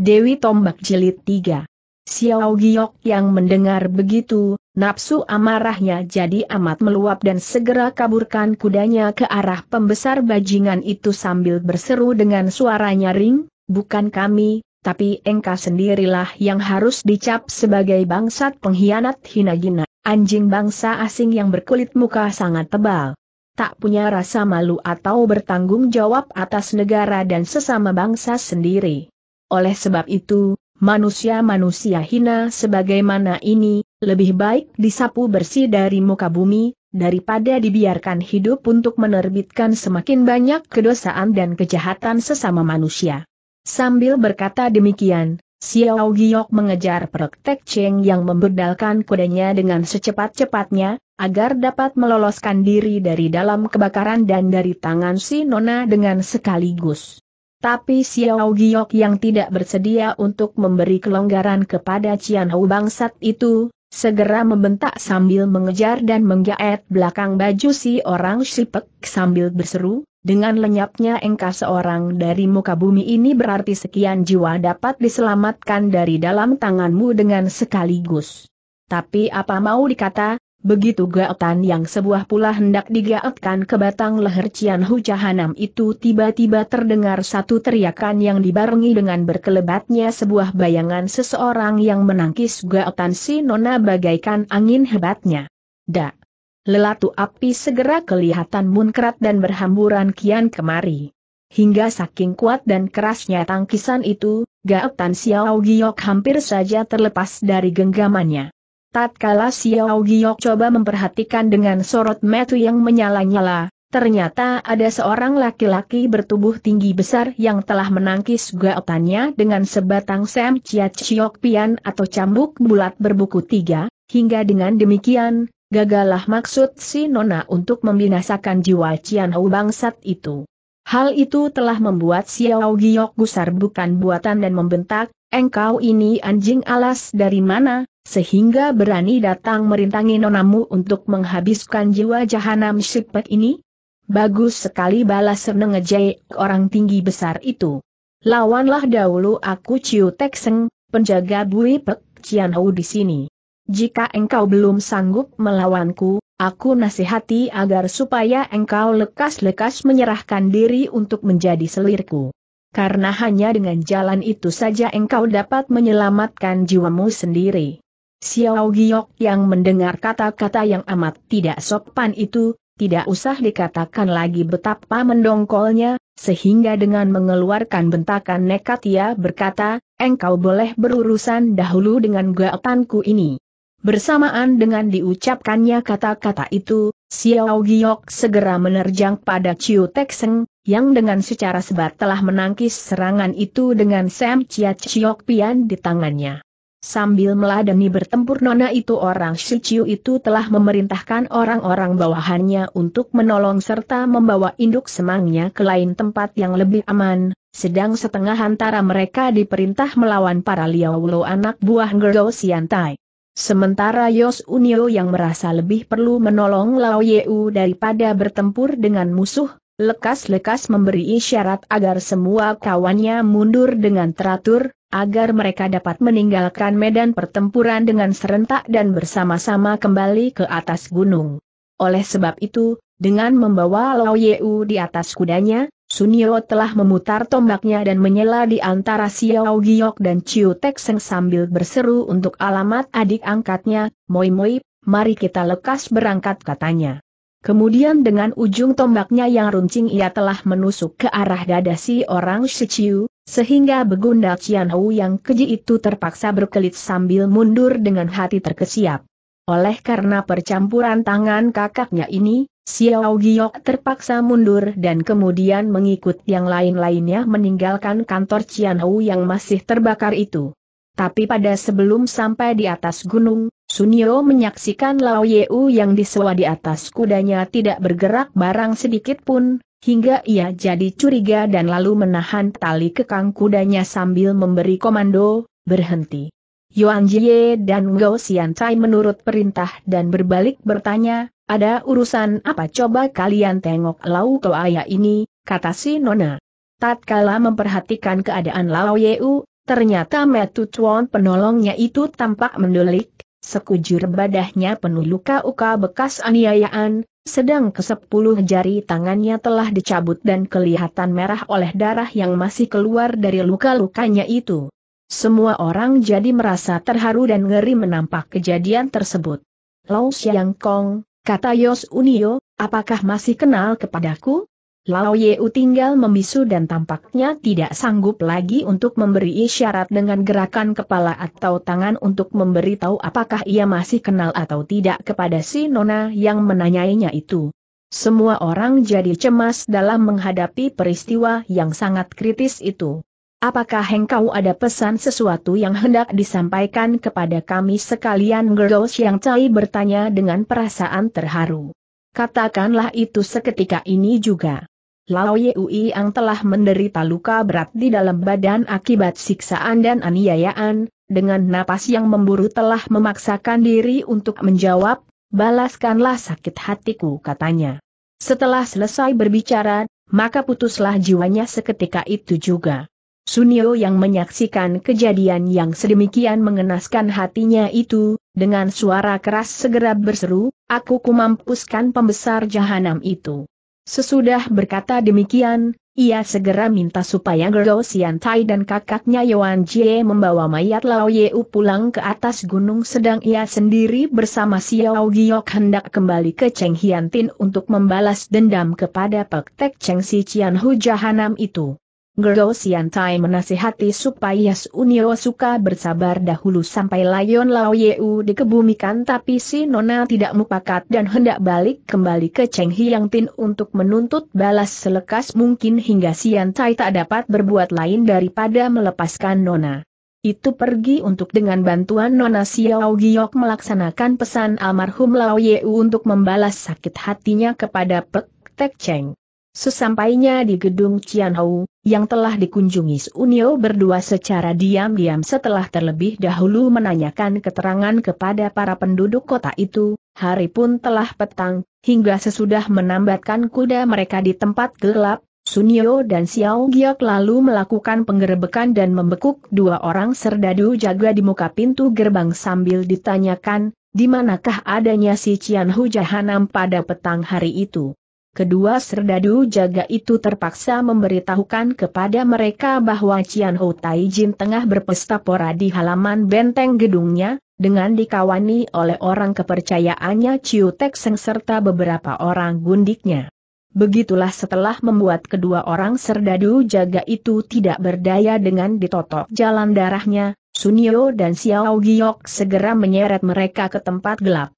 Dewi Tombak Jelit 3. Xiao Giok yang mendengar begitu, nafsu amarahnya jadi amat meluap dan segera kaburkan kudanya ke arah pembesar bajingan itu sambil berseru dengan suara nyaring, bukan kami, tapi engkau sendirilah yang harus dicap sebagai bangsat pengkhianat hina-gina, anjing bangsa asing yang berkulit muka sangat tebal. Tak punya rasa malu atau bertanggung jawab atas negara dan sesama bangsa sendiri oleh sebab itu, manusia-manusia hina sebagaimana ini, lebih baik disapu bersih dari muka bumi, daripada dibiarkan hidup untuk menerbitkan semakin banyak kedosaan dan kejahatan sesama manusia. Sambil berkata demikian, Xiao Giok mengejar praktek Cheng yang memberdalkan kudanya dengan secepat-cepatnya, agar dapat meloloskan diri dari dalam kebakaran dan dari tangan si Nona dengan sekaligus. Tapi Xiao Giok yang tidak bersedia untuk memberi kelonggaran kepada Cian Hou bangsat itu, segera membentak sambil mengejar dan menggaet belakang baju si orang Sipek sambil berseru, dengan lenyapnya engkau seorang dari muka bumi ini berarti sekian jiwa dapat diselamatkan dari dalam tanganmu dengan sekaligus. Tapi apa mau dikata, Begitu gaetan yang sebuah pula hendak digaetkan ke batang leher Cian Hu Cahanam itu tiba-tiba terdengar satu teriakan yang dibarengi dengan berkelebatnya sebuah bayangan seseorang yang menangkis gaetan si Nona bagaikan angin hebatnya. Da, Lelatu api segera kelihatan munkrat dan berhamburan kian kemari. Hingga saking kuat dan kerasnya tangkisan itu, gaetan Xiao Giok hampir saja terlepas dari genggamannya. Tatkala Xiao Giok coba memperhatikan dengan sorot metu yang menyala-nyala, ternyata ada seorang laki-laki bertubuh tinggi besar yang telah menangkis gaotannya dengan sebatang sem ciat ciok pian atau cambuk bulat berbuku tiga, hingga dengan demikian, gagalah maksud si Nona untuk membinasakan jiwa Cian bangsat itu. Hal itu telah membuat Xiao Giok gusar bukan buatan dan membentak, engkau ini anjing alas dari mana, sehingga berani datang merintangi nonamu untuk menghabiskan jiwa jahanam sipet ini? Bagus sekali balas senengejai orang tinggi besar itu. Lawanlah dahulu aku Ciu Tekseng, penjaga Bui Pek Cian di sini. Jika engkau belum sanggup melawanku, aku nasihati agar supaya engkau lekas-lekas menyerahkan diri untuk menjadi selirku. Karena hanya dengan jalan itu saja engkau dapat menyelamatkan jiwamu sendiri. Xiao Giok yang mendengar kata-kata yang amat tidak sopan itu, tidak usah dikatakan lagi betapa mendongkolnya, sehingga dengan mengeluarkan bentakan nekat ia berkata, engkau boleh berurusan dahulu dengan gaetanku ini. Bersamaan dengan diucapkannya kata-kata itu, Xiao Giok segera menerjang pada Chiu Tek yang dengan secara sebat telah menangkis serangan itu dengan Sam Chia Chiok Pian di tangannya. Sambil meladeni bertempur nona itu orang Shiciu itu telah memerintahkan orang-orang bawahannya untuk menolong serta membawa induk semangnya ke lain tempat yang lebih aman, sedang setengah antara mereka diperintah melawan para Liaulo anak buah Gerdo Siantai. Sementara Yos Unio yang merasa lebih perlu menolong Lao Yeu daripada bertempur dengan musuh, lekas-lekas memberi isyarat agar semua kawannya mundur dengan teratur, agar mereka dapat meninggalkan medan pertempuran dengan serentak dan bersama-sama kembali ke atas gunung. Oleh sebab itu, dengan membawa Lao Yeu di atas kudanya, Sunio telah memutar tombaknya dan menyela di antara Xiao Giok dan Chiu Tek Seng sambil berseru untuk alamat adik angkatnya, Moi Moi, mari kita lekas berangkat katanya. Kemudian dengan ujung tombaknya yang runcing ia telah menusuk ke arah dada si orang Shichiu, sehingga begundal Cian yang keji itu terpaksa berkelit sambil mundur dengan hati terkesiap. Oleh karena percampuran tangan kakaknya ini, Xiao Giok terpaksa mundur dan kemudian mengikut yang lain-lainnya meninggalkan kantor Cian yang masih terbakar itu. Tapi pada sebelum sampai di atas gunung, Sunio menyaksikan Lao Yeu yang disewa di atas kudanya tidak bergerak barang sedikit pun, hingga ia jadi curiga dan lalu menahan tali kekang kudanya sambil memberi komando, berhenti. Yuan Jie dan Gao Cai menurut perintah dan berbalik bertanya, ada urusan apa coba kalian tengok Lau Toaya ini, kata si Nona. Tatkala memperhatikan keadaan Lao Yeu, ternyata Metu Chuan penolongnya itu tampak mendelik, sekujur badahnya penuh luka-luka bekas aniayaan, sedang ke kesepuluh jari tangannya telah dicabut dan kelihatan merah oleh darah yang masih keluar dari luka-lukanya itu. Semua orang jadi merasa terharu dan ngeri menampak kejadian tersebut. Lau Xiang Kong, kata Yos Unio, apakah masih kenal kepadaku? Lao Yeu tinggal membisu dan tampaknya tidak sanggup lagi untuk memberi isyarat dengan gerakan kepala atau tangan untuk memberitahu apakah ia masih kenal atau tidak kepada si Nona yang menanyainya itu. Semua orang jadi cemas dalam menghadapi peristiwa yang sangat kritis itu. Apakah engkau ada pesan sesuatu yang hendak disampaikan kepada kami sekalian Girls yang Cai bertanya dengan perasaan terharu. Katakanlah itu seketika ini juga. Lao Yui yang telah menderita luka berat di dalam badan akibat siksaan dan aniayaan, dengan napas yang memburu telah memaksakan diri untuk menjawab, balaskanlah sakit hatiku katanya. Setelah selesai berbicara, maka putuslah jiwanya seketika itu juga. Sunio yang menyaksikan kejadian yang sedemikian mengenaskan hatinya itu, dengan suara keras segera berseru, aku kumampuskan pembesar jahanam itu. Sesudah berkata demikian, ia segera minta supaya Gerdo Siantai dan kakaknya Yuan Jie membawa mayat Lao Yeu pulang ke atas gunung sedang ia sendiri bersama Xiao Giok hendak kembali ke Cheng Hian Tin untuk membalas dendam kepada Pek Tek Cheng Si Cian Hu Jahanam itu. Gerdo Siantai menasihati supaya Sunio suka bersabar dahulu sampai Lion Lao Yeu dikebumikan tapi si Nona tidak mupakat dan hendak balik kembali ke Cheng Hiang Tin untuk menuntut balas selekas mungkin hingga Siantai tak dapat berbuat lain daripada melepaskan Nona. Itu pergi untuk dengan bantuan Nona Xiao Giok melaksanakan pesan almarhum Lao Yeu untuk membalas sakit hatinya kepada Pek Tek Cheng. Sesampainya di gedung Cianhou, yang telah dikunjungi Sunio berdua secara diam-diam setelah terlebih dahulu menanyakan keterangan kepada para penduduk kota itu, hari pun telah petang, hingga sesudah menambatkan kuda mereka di tempat gelap, Sunio dan Xiao Giok lalu melakukan penggerebekan dan membekuk dua orang serdadu jaga di muka pintu gerbang sambil ditanyakan, di manakah adanya si Cianhu Jahanam pada petang hari itu kedua serdadu jaga itu terpaksa memberitahukan kepada mereka bahwa Cian Ho Jin tengah berpesta pora di halaman benteng gedungnya, dengan dikawani oleh orang kepercayaannya Ciu Tek Seng serta beberapa orang gundiknya. Begitulah setelah membuat kedua orang serdadu jaga itu tidak berdaya dengan ditotok jalan darahnya, Sunio dan Xiao Giok segera menyeret mereka ke tempat gelap.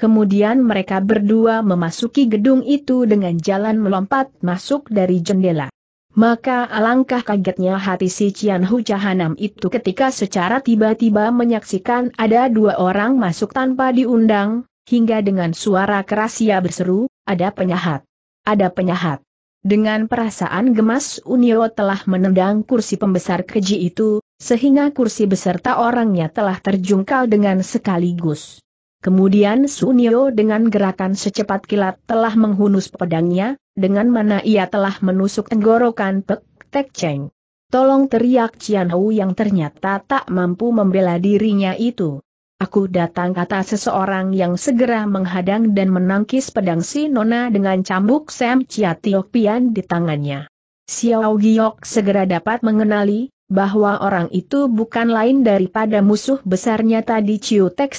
Kemudian mereka berdua memasuki gedung itu dengan jalan melompat masuk dari jendela. Maka alangkah kagetnya hati si Cian Hu Cahanam itu ketika secara tiba-tiba menyaksikan ada dua orang masuk tanpa diundang, hingga dengan suara keras ia berseru, ada penyahat. Ada penyahat. Dengan perasaan gemas Unio telah menendang kursi pembesar keji itu, sehingga kursi beserta orangnya telah terjungkal dengan sekaligus. Kemudian Sunio dengan gerakan secepat kilat telah menghunus pedangnya, dengan mana ia telah menusuk tenggorokan Pek Tek Cheng. Tolong teriak Cian Hou yang ternyata tak mampu membela dirinya itu. Aku datang kata seseorang yang segera menghadang dan menangkis pedang si Nona dengan cambuk Sam Chia Tiok Pian di tangannya. Xiao Giok segera dapat mengenali, bahwa orang itu bukan lain daripada musuh besarnya tadi Ciu Tek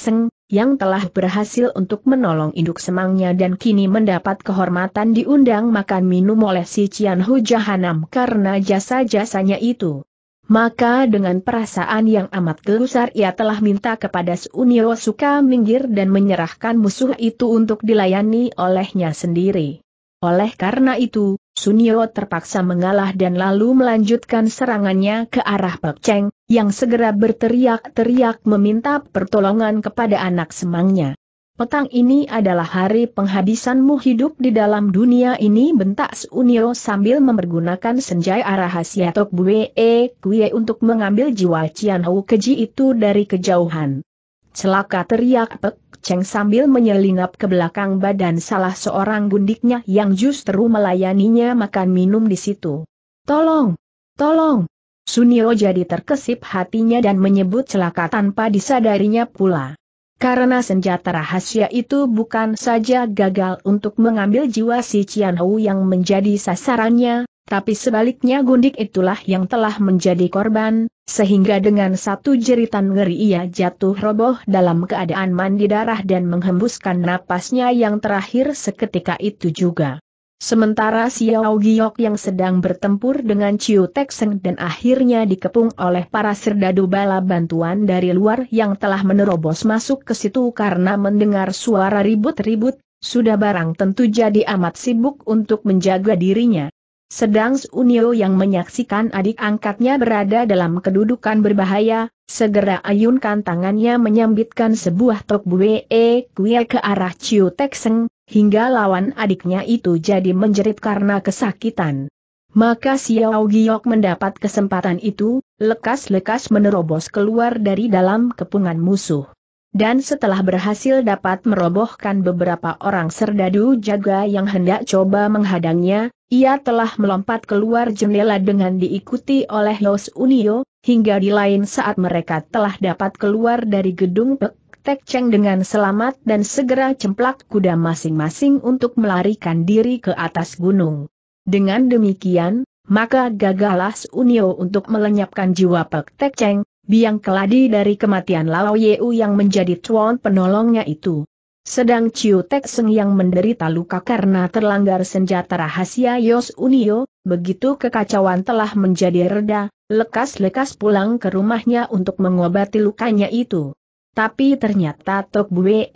yang telah berhasil untuk menolong induk semangnya dan kini mendapat kehormatan diundang makan minum oleh si Cian Hu Jahanam karena jasa-jasanya itu. Maka dengan perasaan yang amat gelusar ia telah minta kepada Sunio Suka minggir dan menyerahkan musuh itu untuk dilayani olehnya sendiri. Oleh karena itu, Sunio terpaksa mengalah dan lalu melanjutkan serangannya ke arah Pek Cheng, yang segera berteriak-teriak meminta pertolongan kepada anak semangnya. Petang ini adalah hari penghabisanmu hidup di dalam dunia ini bentak Sunio sambil mempergunakan senjai arah Tok Buwe Kue untuk mengambil jiwa Cian Keji itu dari kejauhan. Celaka teriak Pek Cheng sambil menyelinap ke belakang badan salah seorang gundiknya yang justru melayaninya makan minum di situ. Tolong! Tolong! Sunio jadi terkesip hatinya dan menyebut celaka tanpa disadarinya pula. Karena senjata rahasia itu bukan saja gagal untuk mengambil jiwa si Cian yang menjadi sasarannya, tapi sebaliknya gundik itulah yang telah menjadi korban, sehingga dengan satu jeritan ngeri ia jatuh roboh dalam keadaan mandi darah dan menghembuskan napasnya yang terakhir seketika itu juga. Sementara Xiao Giok yang sedang bertempur dengan Chiu Tekseng dan akhirnya dikepung oleh para serdadu bala bantuan dari luar yang telah menerobos masuk ke situ karena mendengar suara ribut-ribut, sudah barang tentu jadi amat sibuk untuk menjaga dirinya. Sedang Unio yang menyaksikan adik angkatnya berada dalam kedudukan berbahaya, segera ayunkan tangannya menyambitkan sebuah tok bue kue ke arah Tek Tekseng, hingga lawan adiknya itu jadi menjerit karena kesakitan. Maka Xiao Giok mendapat kesempatan itu, lekas-lekas menerobos keluar dari dalam kepungan musuh. Dan setelah berhasil dapat merobohkan beberapa orang serdadu jaga yang hendak coba menghadangnya, ia telah melompat keluar jendela dengan diikuti oleh Los Unio, hingga di lain saat mereka telah dapat keluar dari gedung Pek Tek Cheng dengan selamat dan segera cemplak kuda masing-masing untuk melarikan diri ke atas gunung. Dengan demikian, maka gagal Los Unio untuk melenyapkan jiwa Pek Tek Cheng, biang keladi dari kematian Lao Yeu yang menjadi tuan penolongnya itu. Sedang Chiu Tek Seng yang menderita luka karena terlanggar senjata rahasia Yos Unio, begitu kekacauan telah menjadi reda, lekas-lekas pulang ke rumahnya untuk mengobati lukanya itu. Tapi ternyata Tok Bue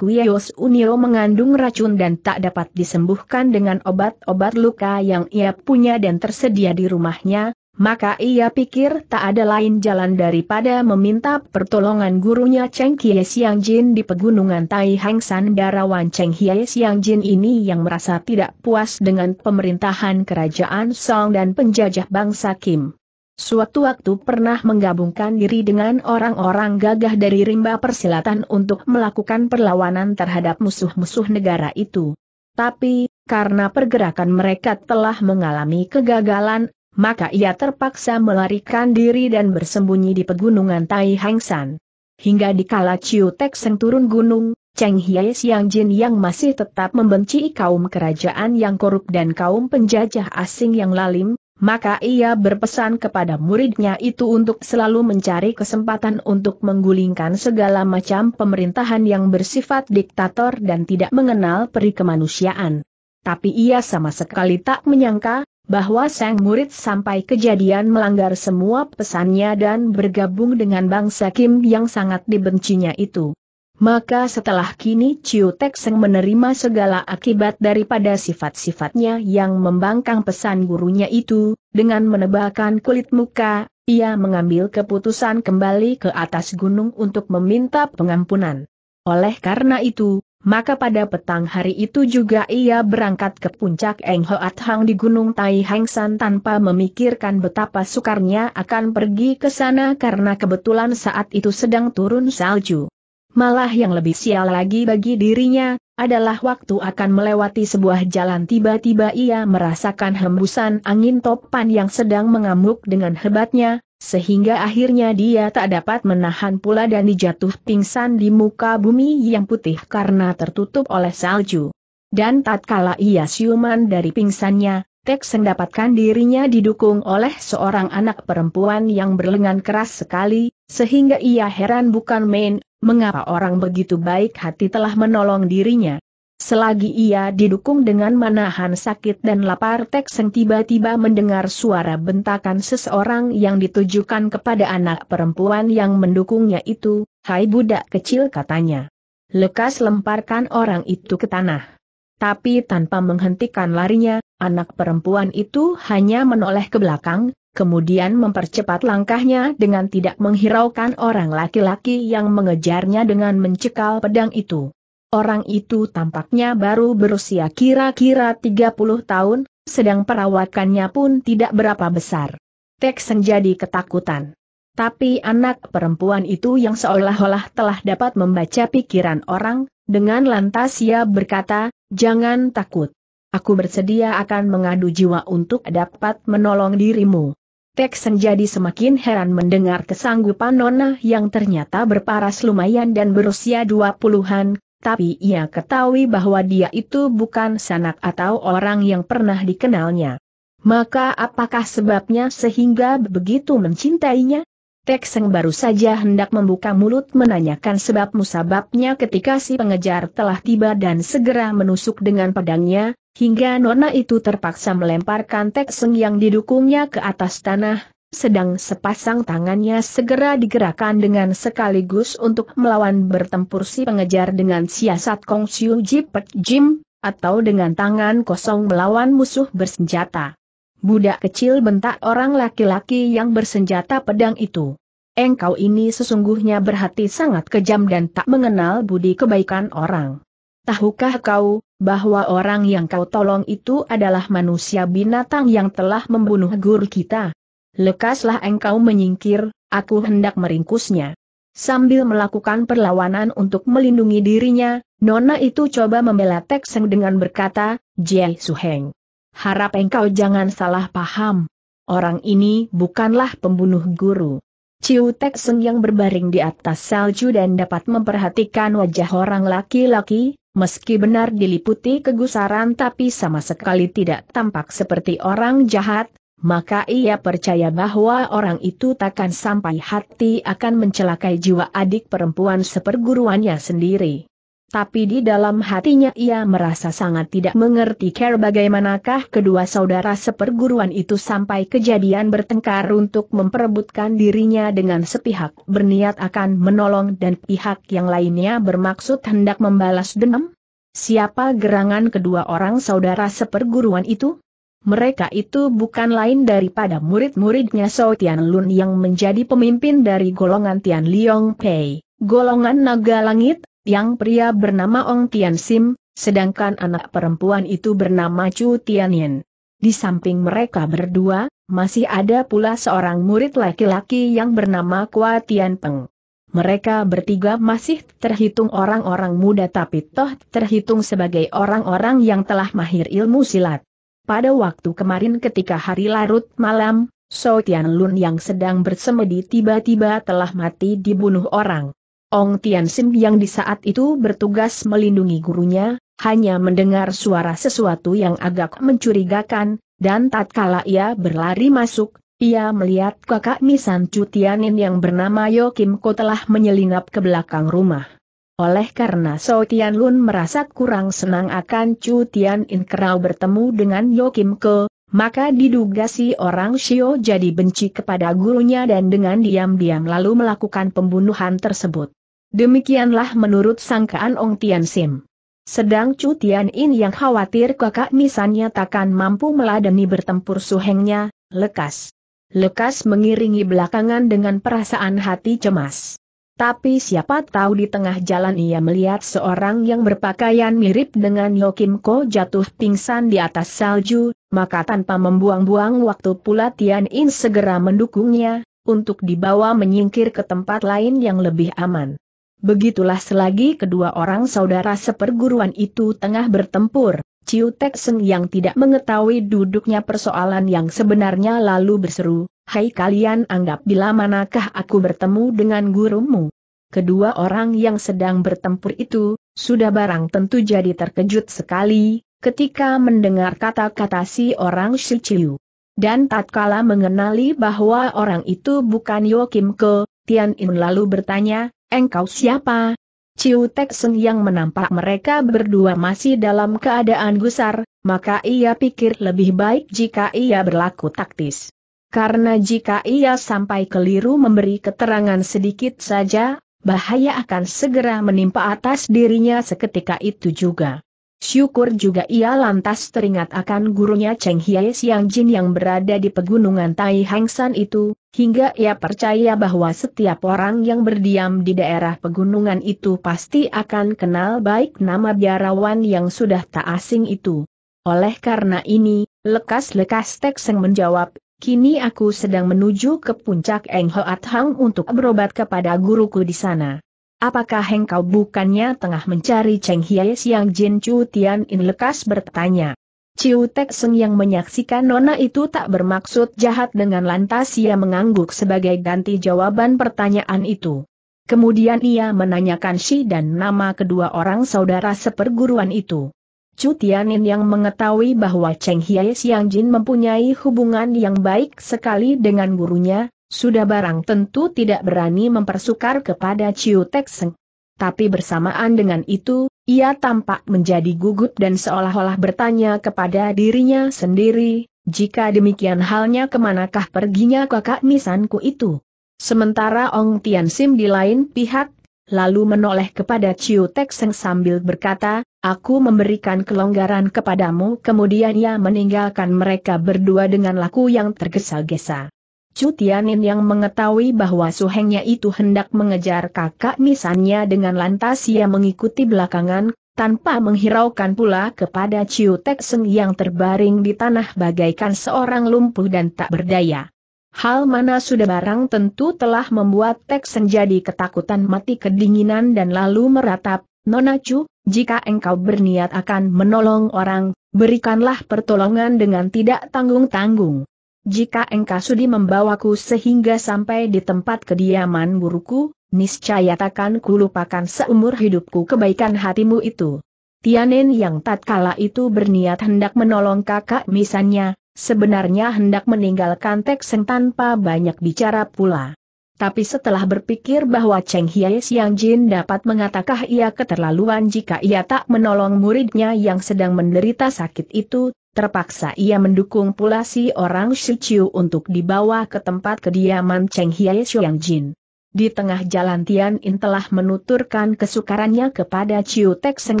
Kuyos Unio mengandung racun dan tak dapat disembuhkan dengan obat-obat luka yang ia punya dan tersedia di rumahnya, maka ia pikir tak ada lain jalan daripada meminta pertolongan gurunya Cheng Kie Siang Jin di pegunungan Tai Hang San Darawan Cheng Hie Siang Jin ini yang merasa tidak puas dengan pemerintahan kerajaan Song dan penjajah bangsa Kim. Suatu waktu pernah menggabungkan diri dengan orang-orang gagah dari rimba persilatan untuk melakukan perlawanan terhadap musuh-musuh negara itu. Tapi, karena pergerakan mereka telah mengalami kegagalan, maka ia terpaksa melarikan diri dan bersembunyi di pegunungan Tai Hang San. Hingga di kala Ciu Tek Seng turun gunung, Cheng Hye Siang Jin yang masih tetap membenci kaum kerajaan yang korup dan kaum penjajah asing yang lalim, maka ia berpesan kepada muridnya itu untuk selalu mencari kesempatan untuk menggulingkan segala macam pemerintahan yang bersifat diktator dan tidak mengenal peri kemanusiaan. Tapi ia sama sekali tak menyangka, bahwa sang murid sampai kejadian melanggar semua pesannya dan bergabung dengan bangsa Kim yang sangat dibencinya itu. Maka setelah kini Chiu Tek Seng menerima segala akibat daripada sifat-sifatnya yang membangkang pesan gurunya itu, dengan menebalkan kulit muka, ia mengambil keputusan kembali ke atas gunung untuk meminta pengampunan. Oleh karena itu, maka pada petang hari itu juga ia berangkat ke puncak Eng Hoat Hang di Gunung Tai Hang San tanpa memikirkan betapa sukarnya akan pergi ke sana karena kebetulan saat itu sedang turun salju. Malah yang lebih sial lagi bagi dirinya, adalah waktu akan melewati sebuah jalan tiba-tiba ia merasakan hembusan angin topan yang sedang mengamuk dengan hebatnya, sehingga akhirnya dia tak dapat menahan pula dan dijatuh pingsan di muka bumi yang putih karena tertutup oleh salju. Dan tatkala ia siuman dari pingsannya, Teks mendapatkan dirinya didukung oleh seorang anak perempuan yang berlengan keras sekali, sehingga ia heran bukan main, mengapa orang begitu baik hati telah menolong dirinya. Selagi ia didukung dengan menahan sakit dan lapar Tek Seng tiba-tiba mendengar suara bentakan seseorang yang ditujukan kepada anak perempuan yang mendukungnya itu, Hai budak kecil katanya. Lekas lemparkan orang itu ke tanah. Tapi tanpa menghentikan larinya, anak perempuan itu hanya menoleh ke belakang, kemudian mempercepat langkahnya dengan tidak menghiraukan orang laki-laki yang mengejarnya dengan mencekal pedang itu. Orang itu tampaknya baru berusia kira-kira 30 tahun, sedang perawatannya pun tidak berapa besar. Tek menjadi ketakutan. Tapi anak perempuan itu yang seolah-olah telah dapat membaca pikiran orang, dengan lantas ia berkata, jangan takut. Aku bersedia akan mengadu jiwa untuk dapat menolong dirimu. Tek menjadi semakin heran mendengar kesanggupan Nona yang ternyata berparas lumayan dan berusia dua puluhan, tapi ia ketahui bahwa dia itu bukan sanak atau orang yang pernah dikenalnya. Maka apakah sebabnya sehingga begitu mencintainya? Tekseng baru saja hendak membuka mulut menanyakan sebab musababnya ketika si pengejar telah tiba dan segera menusuk dengan pedangnya, hingga nona itu terpaksa melemparkan Tekseng yang didukungnya ke atas tanah, sedang sepasang tangannya segera digerakkan dengan sekaligus untuk melawan bertempur si pengejar dengan siasat Kong Siu Jipet Jim, atau dengan tangan kosong melawan musuh bersenjata. Budak kecil bentak orang laki-laki yang bersenjata pedang itu. Engkau ini sesungguhnya berhati sangat kejam dan tak mengenal budi kebaikan orang. Tahukah kau, bahwa orang yang kau tolong itu adalah manusia binatang yang telah membunuh guru kita? lekaslah engkau menyingkir, aku hendak meringkusnya. Sambil melakukan perlawanan untuk melindungi dirinya, Nona itu coba membela Tek Seng dengan berkata, Jie Suheng. Harap engkau jangan salah paham. Orang ini bukanlah pembunuh guru. Ciu Tek yang berbaring di atas salju dan dapat memperhatikan wajah orang laki-laki, meski benar diliputi kegusaran tapi sama sekali tidak tampak seperti orang jahat, maka ia percaya bahwa orang itu takkan sampai hati akan mencelakai jiwa adik perempuan seperguruannya sendiri. Tapi di dalam hatinya ia merasa sangat tidak mengerti care bagaimanakah kedua saudara seperguruan itu sampai kejadian bertengkar untuk memperebutkan dirinya dengan sepihak berniat akan menolong dan pihak yang lainnya bermaksud hendak membalas dendam. Siapa gerangan kedua orang saudara seperguruan itu? Mereka itu bukan lain daripada murid-muridnya So Tian Lun yang menjadi pemimpin dari golongan Tian Liong Pei, golongan naga langit, yang pria bernama Ong Tian Sim, sedangkan anak perempuan itu bernama Chu Tian Yin. Di samping mereka berdua, masih ada pula seorang murid laki-laki yang bernama Kua Tian Peng. Mereka bertiga masih terhitung orang-orang muda tapi toh terhitung sebagai orang-orang yang telah mahir ilmu silat. Pada waktu kemarin ketika hari larut malam, So Tian Lun yang sedang bersemedi tiba-tiba telah mati dibunuh orang. Ong Tian Sim yang di saat itu bertugas melindungi gurunya, hanya mendengar suara sesuatu yang agak mencurigakan, dan tatkala ia berlari masuk, ia melihat kakak Misan Cutianin yang bernama Yo Kim Ko telah menyelinap ke belakang rumah. Oleh karena So Lun merasa kurang senang akan Chu Tian In Kerau bertemu dengan Yo Kim Ke, maka diduga si orang Shio jadi benci kepada gurunya dan dengan diam-diam lalu melakukan pembunuhan tersebut. Demikianlah menurut sangkaan Ong Tian Sim. Sedang Chu Tian In yang khawatir kakak misannya takkan mampu meladeni bertempur suhengnya, lekas. Lekas mengiringi belakangan dengan perasaan hati cemas. Tapi siapa tahu di tengah jalan ia melihat seorang yang berpakaian mirip dengan Yokim Ko jatuh pingsan di atas salju, maka tanpa membuang-buang waktu pula Tian In segera mendukungnya, untuk dibawa menyingkir ke tempat lain yang lebih aman. Begitulah selagi kedua orang saudara seperguruan itu tengah bertempur, Ciu Tek Seng yang tidak mengetahui duduknya persoalan yang sebenarnya lalu berseru, Hai kalian anggap bila manakah aku bertemu dengan gurumu? Kedua orang yang sedang bertempur itu, sudah barang tentu jadi terkejut sekali, ketika mendengar kata-kata si orang Shi Ciu. Dan tatkala mengenali bahwa orang itu bukan Yo Kim Ke, Tian In lalu bertanya, engkau siapa, Ciu Tek yang menampak mereka berdua masih dalam keadaan gusar, maka ia pikir lebih baik jika ia berlaku taktis. Karena jika ia sampai keliru memberi keterangan sedikit saja, bahaya akan segera menimpa atas dirinya seketika itu juga. Syukur juga ia lantas teringat akan gurunya Cheng Hie Siang Jin yang berada di pegunungan Tai Hang San itu, hingga ia percaya bahwa setiap orang yang berdiam di daerah pegunungan itu pasti akan kenal baik nama biarawan yang sudah tak asing itu. Oleh karena ini, lekas-lekas Tek Seng menjawab, kini aku sedang menuju ke puncak Eng Hoat Hang untuk berobat kepada guruku di sana. Apakah engkau bukannya tengah mencari Cheng Hie Siang Jin Chu Tian In lekas bertanya. Chiu Tek Seng yang menyaksikan nona itu tak bermaksud jahat dengan lantas ia mengangguk sebagai ganti jawaban pertanyaan itu. Kemudian ia menanyakan si dan nama kedua orang saudara seperguruan itu. Chu Tianin yang mengetahui bahwa Cheng Hie Siang Jin mempunyai hubungan yang baik sekali dengan gurunya, sudah barang tentu tidak berani mempersukar kepada Ciu Tekseng. Tapi bersamaan dengan itu, ia tampak menjadi gugup dan seolah-olah bertanya kepada dirinya sendiri, jika demikian halnya kemanakah perginya kakak misanku itu? Sementara Ong Tian Sim di lain pihak, lalu menoleh kepada Ciu Tekseng sambil berkata, Aku memberikan kelonggaran kepadamu kemudian ia meninggalkan mereka berdua dengan laku yang tergesa-gesa. Chu Tianin yang mengetahui bahwa Su Hengnya itu hendak mengejar kakak misannya dengan lantas ia mengikuti belakangan, tanpa menghiraukan pula kepada Chiu Tek Seng yang terbaring di tanah bagaikan seorang lumpuh dan tak berdaya. Hal mana sudah barang tentu telah membuat Tek Seng jadi ketakutan mati kedinginan dan lalu meratap, Nona Chu, jika engkau berniat akan menolong orang, berikanlah pertolongan dengan tidak tanggung-tanggung jika engkau sudi membawaku sehingga sampai di tempat kediaman buruku, niscaya takkan kulupakan seumur hidupku kebaikan hatimu itu. Tianen yang tatkala itu berniat hendak menolong kakak misannya, sebenarnya hendak meninggalkan teksen tanpa banyak bicara pula. Tapi setelah berpikir bahwa Cheng Hye Siang Jin dapat mengatakah ia keterlaluan jika ia tak menolong muridnya yang sedang menderita sakit itu, terpaksa ia mendukung pula si orang Shichiu untuk dibawa ke tempat kediaman Cheng Hye Siang Jin. Di tengah jalan Tian In telah menuturkan kesukarannya kepada Chiu Tek Seng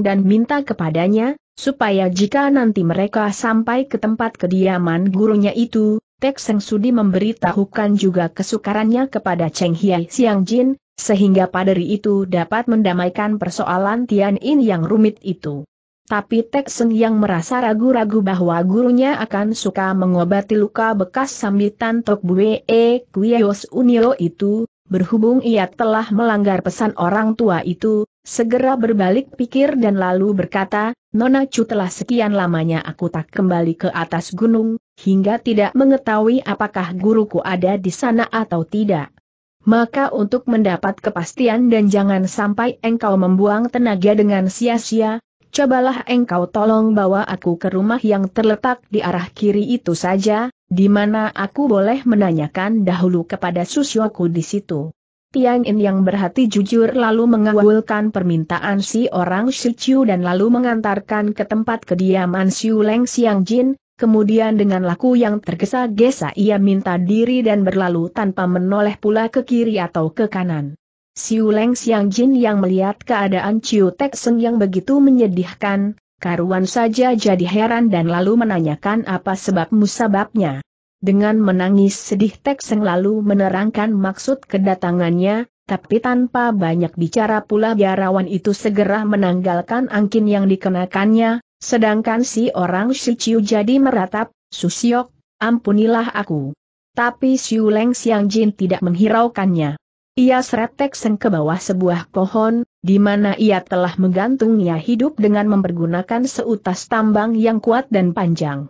dan minta kepadanya, supaya jika nanti mereka sampai ke tempat kediaman gurunya itu, Tek Seng Sudi memberitahukan juga kesukarannya kepada Cheng Hiai Siang Jin, sehingga paderi itu dapat mendamaikan persoalan Tian In yang rumit itu. Tapi Tek Seng yang merasa ragu-ragu bahwa gurunya akan suka mengobati luka bekas sambitan Tok Bue E Kuyos Unio itu, berhubung ia telah melanggar pesan orang tua itu, segera berbalik pikir dan lalu berkata, Nona Chu telah sekian lamanya aku tak kembali ke atas gunung, hingga tidak mengetahui apakah guruku ada di sana atau tidak. Maka untuk mendapat kepastian dan jangan sampai engkau membuang tenaga dengan sia-sia, cobalah engkau tolong bawa aku ke rumah yang terletak di arah kiri itu saja, di mana aku boleh menanyakan dahulu kepada susuaku di situ. Tiang In yang berhati jujur lalu mengawulkan permintaan si orang Shichu dan lalu mengantarkan ke tempat kediaman Siu Leng Siang Jin, kemudian dengan laku yang tergesa-gesa ia minta diri dan berlalu tanpa menoleh pula ke kiri atau ke kanan. Siu Leng Siang Jin yang melihat keadaan Chiu Tek Seng yang begitu menyedihkan, karuan saja jadi heran dan lalu menanyakan apa sebab musababnya. Dengan menangis sedih Tek Seng lalu menerangkan maksud kedatangannya, tapi tanpa banyak bicara pula biarawan itu segera menanggalkan angkin yang dikenakannya, sedangkan si orang Shiciu jadi meratap, Susiok, ampunilah aku. Tapi Siu Leng Siang Jin tidak menghiraukannya. Ia Tek seng ke bawah sebuah pohon, di mana ia telah menggantungnya hidup dengan mempergunakan seutas tambang yang kuat dan panjang.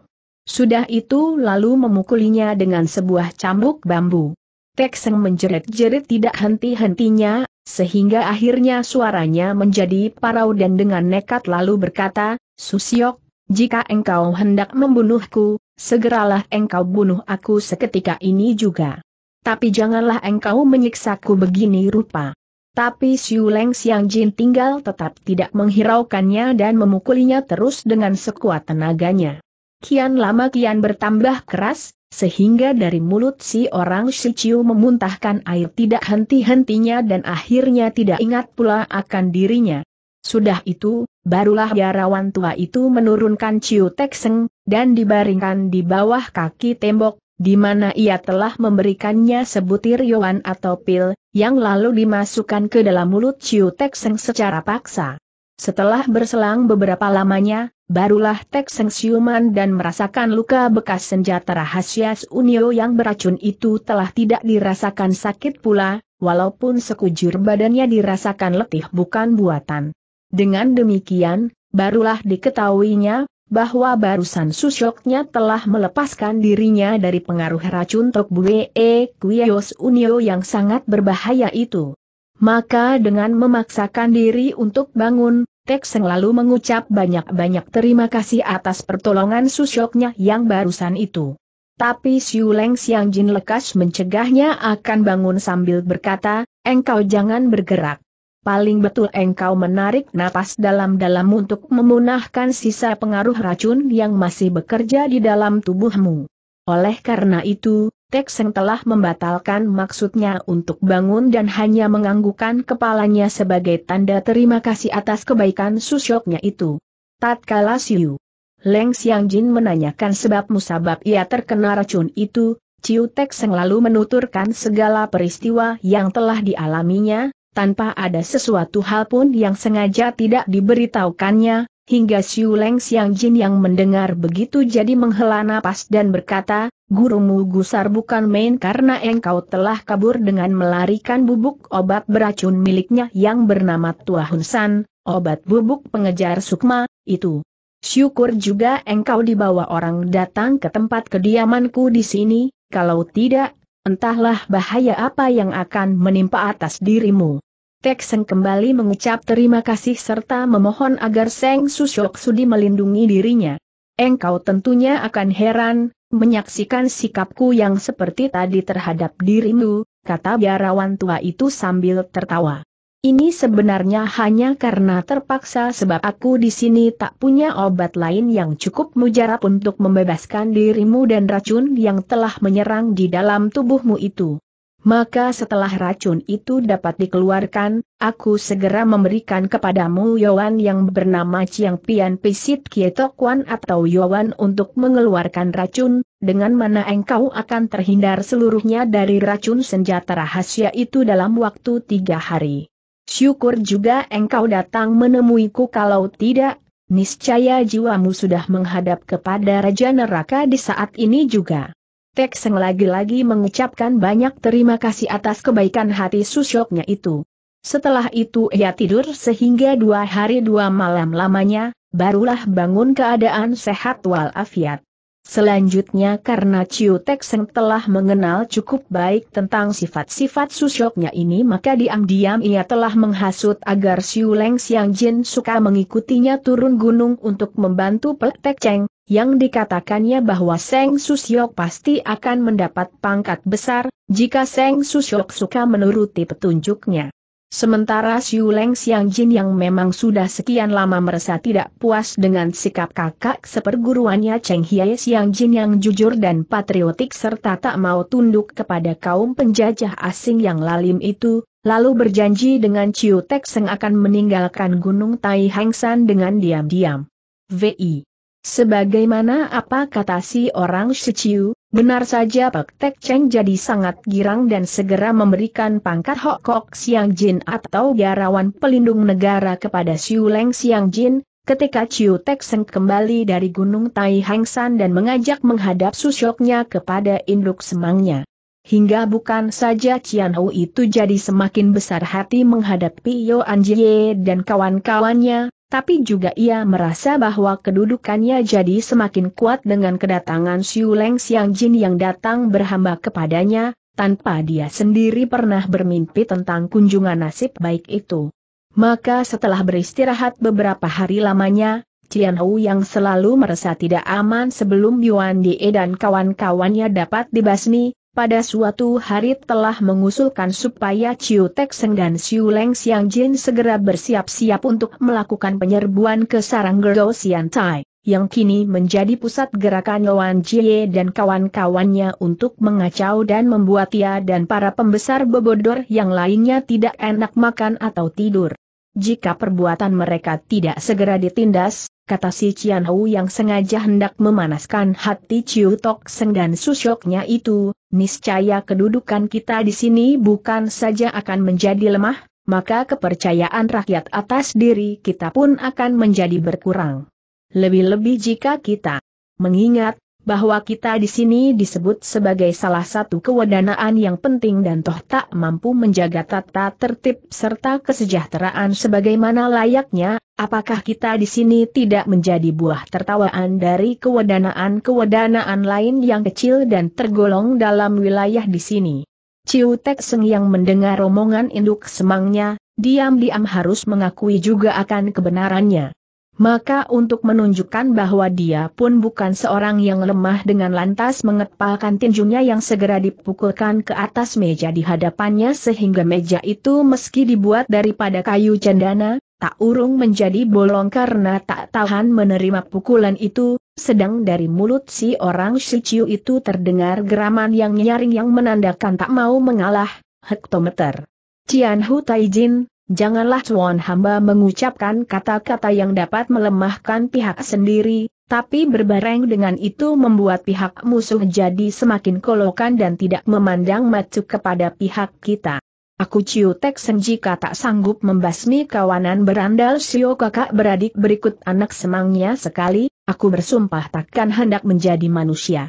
Sudah itu lalu memukulinya dengan sebuah cambuk bambu. Tekseng menjerit-jerit tidak henti-hentinya, sehingga akhirnya suaranya menjadi parau dan dengan nekat lalu berkata, Susiok, jika engkau hendak membunuhku, segeralah engkau bunuh aku seketika ini juga. Tapi janganlah engkau menyiksaku begini rupa. Tapi Xiu Leng Xiang Jin tinggal tetap tidak menghiraukannya dan memukulinya terus dengan sekuat tenaganya kian lama kian bertambah keras, sehingga dari mulut si orang Shichiu memuntahkan air tidak henti-hentinya dan akhirnya tidak ingat pula akan dirinya. Sudah itu, barulah biarawan tua itu menurunkan Ciu Tekseng, dan dibaringkan di bawah kaki tembok, di mana ia telah memberikannya sebutir yuan atau pil, yang lalu dimasukkan ke dalam mulut Ciu Tekseng secara paksa. Setelah berselang beberapa lamanya, barulah Tek Seng siuman dan merasakan luka bekas senjata rahasia Unio yang beracun itu telah tidak dirasakan sakit pula, walaupun sekujur badannya dirasakan letih bukan buatan. Dengan demikian, barulah diketahuinya, bahwa barusan Susyoknya telah melepaskan dirinya dari pengaruh racun tok E Kuyos Unio yang sangat berbahaya itu. Maka dengan memaksakan diri untuk bangun, Teksen lalu mengucap banyak-banyak terima kasih atas pertolongan susyoknya yang barusan itu. Tapi Siu Leng Siang Jin lekas mencegahnya akan bangun sambil berkata, engkau jangan bergerak. Paling betul engkau menarik napas dalam-dalam untuk memunahkan sisa pengaruh racun yang masih bekerja di dalam tubuhmu. Oleh karena itu, Teks yang telah membatalkan maksudnya untuk bangun dan hanya menganggukkan kepalanya sebagai tanda terima kasih atas kebaikan susyoknya itu. Tatkala Siu Leng Xiang Jin menanyakan sebab musabab ia terkena racun itu, Ciu Tekseng lalu menuturkan segala peristiwa yang telah dialaminya, tanpa ada sesuatu hal pun yang sengaja tidak diberitahukannya, Hingga Xiu Leng Siang Jin yang mendengar begitu jadi menghela napas dan berkata, Gurumu gusar bukan main karena engkau telah kabur dengan melarikan bubuk obat beracun miliknya yang bernama Tua San, obat bubuk pengejar sukma, itu. Syukur juga engkau dibawa orang datang ke tempat kediamanku di sini, kalau tidak, entahlah bahaya apa yang akan menimpa atas dirimu. Tek Seng kembali mengucap terima kasih serta memohon agar Seng Susyok Sudi melindungi dirinya. Engkau tentunya akan heran, menyaksikan sikapku yang seperti tadi terhadap dirimu, kata biarawan tua itu sambil tertawa. Ini sebenarnya hanya karena terpaksa sebab aku di sini tak punya obat lain yang cukup mujarab untuk membebaskan dirimu dan racun yang telah menyerang di dalam tubuhmu itu. Maka setelah racun itu dapat dikeluarkan, aku segera memberikan kepadamu Yowan yang bernama Chiang Pian Pisit Kietokwan atau Yowan untuk mengeluarkan racun, dengan mana engkau akan terhindar seluruhnya dari racun senjata rahasia itu dalam waktu tiga hari. Syukur juga engkau datang menemuiku kalau tidak, niscaya jiwamu sudah menghadap kepada Raja Neraka di saat ini juga. Tek Seng lagi-lagi mengucapkan banyak terima kasih atas kebaikan hati susyoknya itu. Setelah itu ia tidur sehingga dua hari dua malam lamanya, barulah bangun keadaan sehat walafiat. Selanjutnya karena Chiu Tek Seng telah mengenal cukup baik tentang sifat-sifat susyoknya ini maka diam-diam ia telah menghasut agar Siu Leng Siang Jin suka mengikutinya turun gunung untuk membantu Tek Cheng, yang dikatakannya bahwa Seng Susyok pasti akan mendapat pangkat besar, jika Seng Susyok suka menuruti petunjuknya. Sementara Xiu Leng Xiang Jin yang memang sudah sekian lama merasa tidak puas dengan sikap kakak seperguruannya Cheng Hiai Xiang Jin yang jujur dan patriotik serta tak mau tunduk kepada kaum penjajah asing yang lalim itu, lalu berjanji dengan Chiu Tek Seng akan meninggalkan Gunung Tai Hang San dengan diam-diam. VI. Sebagaimana apa kata si orang Shiciu, Benar saja Pak Tek Cheng jadi sangat girang dan segera memberikan pangkat Hok Kok Siang Jin atau biarawan pelindung negara kepada Siu Leng Siang Jin, ketika Ciu Tek Seng kembali dari Gunung Tai Hang San dan mengajak menghadap susyoknya kepada induk semangnya. Hingga bukan saja Cian Hou itu jadi semakin besar hati menghadapi Yo Anjie dan kawan-kawannya, tapi juga ia merasa bahwa kedudukannya jadi semakin kuat dengan kedatangan Xiu Leng Xiang Jin yang datang berhamba kepadanya, tanpa dia sendiri pernah bermimpi tentang kunjungan nasib baik itu. Maka setelah beristirahat beberapa hari lamanya, Cian Hou yang selalu merasa tidak aman sebelum Yuan Die dan kawan-kawannya dapat dibasmi, pada suatu hari telah mengusulkan supaya Chiu Tek Seng dan Siu Leng Xiang Jin segera bersiap-siap untuk melakukan penyerbuan ke sarang Gerdo Sian Tai, yang kini menjadi pusat gerakan Yuan Jie dan kawan-kawannya untuk mengacau dan membuat ia dan para pembesar bebodor yang lainnya tidak enak makan atau tidur. Jika perbuatan mereka tidak segera ditindas, kata si Cian yang sengaja hendak memanaskan hati Ciu Tok Seng dan susyoknya itu, niscaya kedudukan kita di sini bukan saja akan menjadi lemah, maka kepercayaan rakyat atas diri kita pun akan menjadi berkurang. Lebih-lebih jika kita mengingat bahwa kita di sini disebut sebagai salah satu kewadanaan yang penting dan toh tak mampu menjaga tata tertib serta kesejahteraan sebagaimana layaknya Apakah kita di sini tidak menjadi buah tertawaan dari kewedanaan-kewedanaan lain yang kecil dan tergolong dalam wilayah di sini? Ciu Tek Seng yang mendengar romongan induk semangnya, diam-diam harus mengakui juga akan kebenarannya. Maka untuk menunjukkan bahwa dia pun bukan seorang yang lemah dengan lantas mengepalkan tinjunya yang segera dipukulkan ke atas meja di hadapannya sehingga meja itu meski dibuat daripada kayu cendana, tak urung menjadi bolong karena tak tahan menerima pukulan itu, sedang dari mulut si orang Shiciu itu terdengar geraman yang nyaring yang menandakan tak mau mengalah, hektometer. Cianhu Taijin, janganlah Chuan hamba mengucapkan kata-kata yang dapat melemahkan pihak sendiri, tapi berbareng dengan itu membuat pihak musuh jadi semakin kolokan dan tidak memandang macu kepada pihak kita. Aku Ciu Tek Sen tak sanggup membasmi kawanan berandal Sio kakak beradik berikut anak semangnya sekali, aku bersumpah takkan hendak menjadi manusia.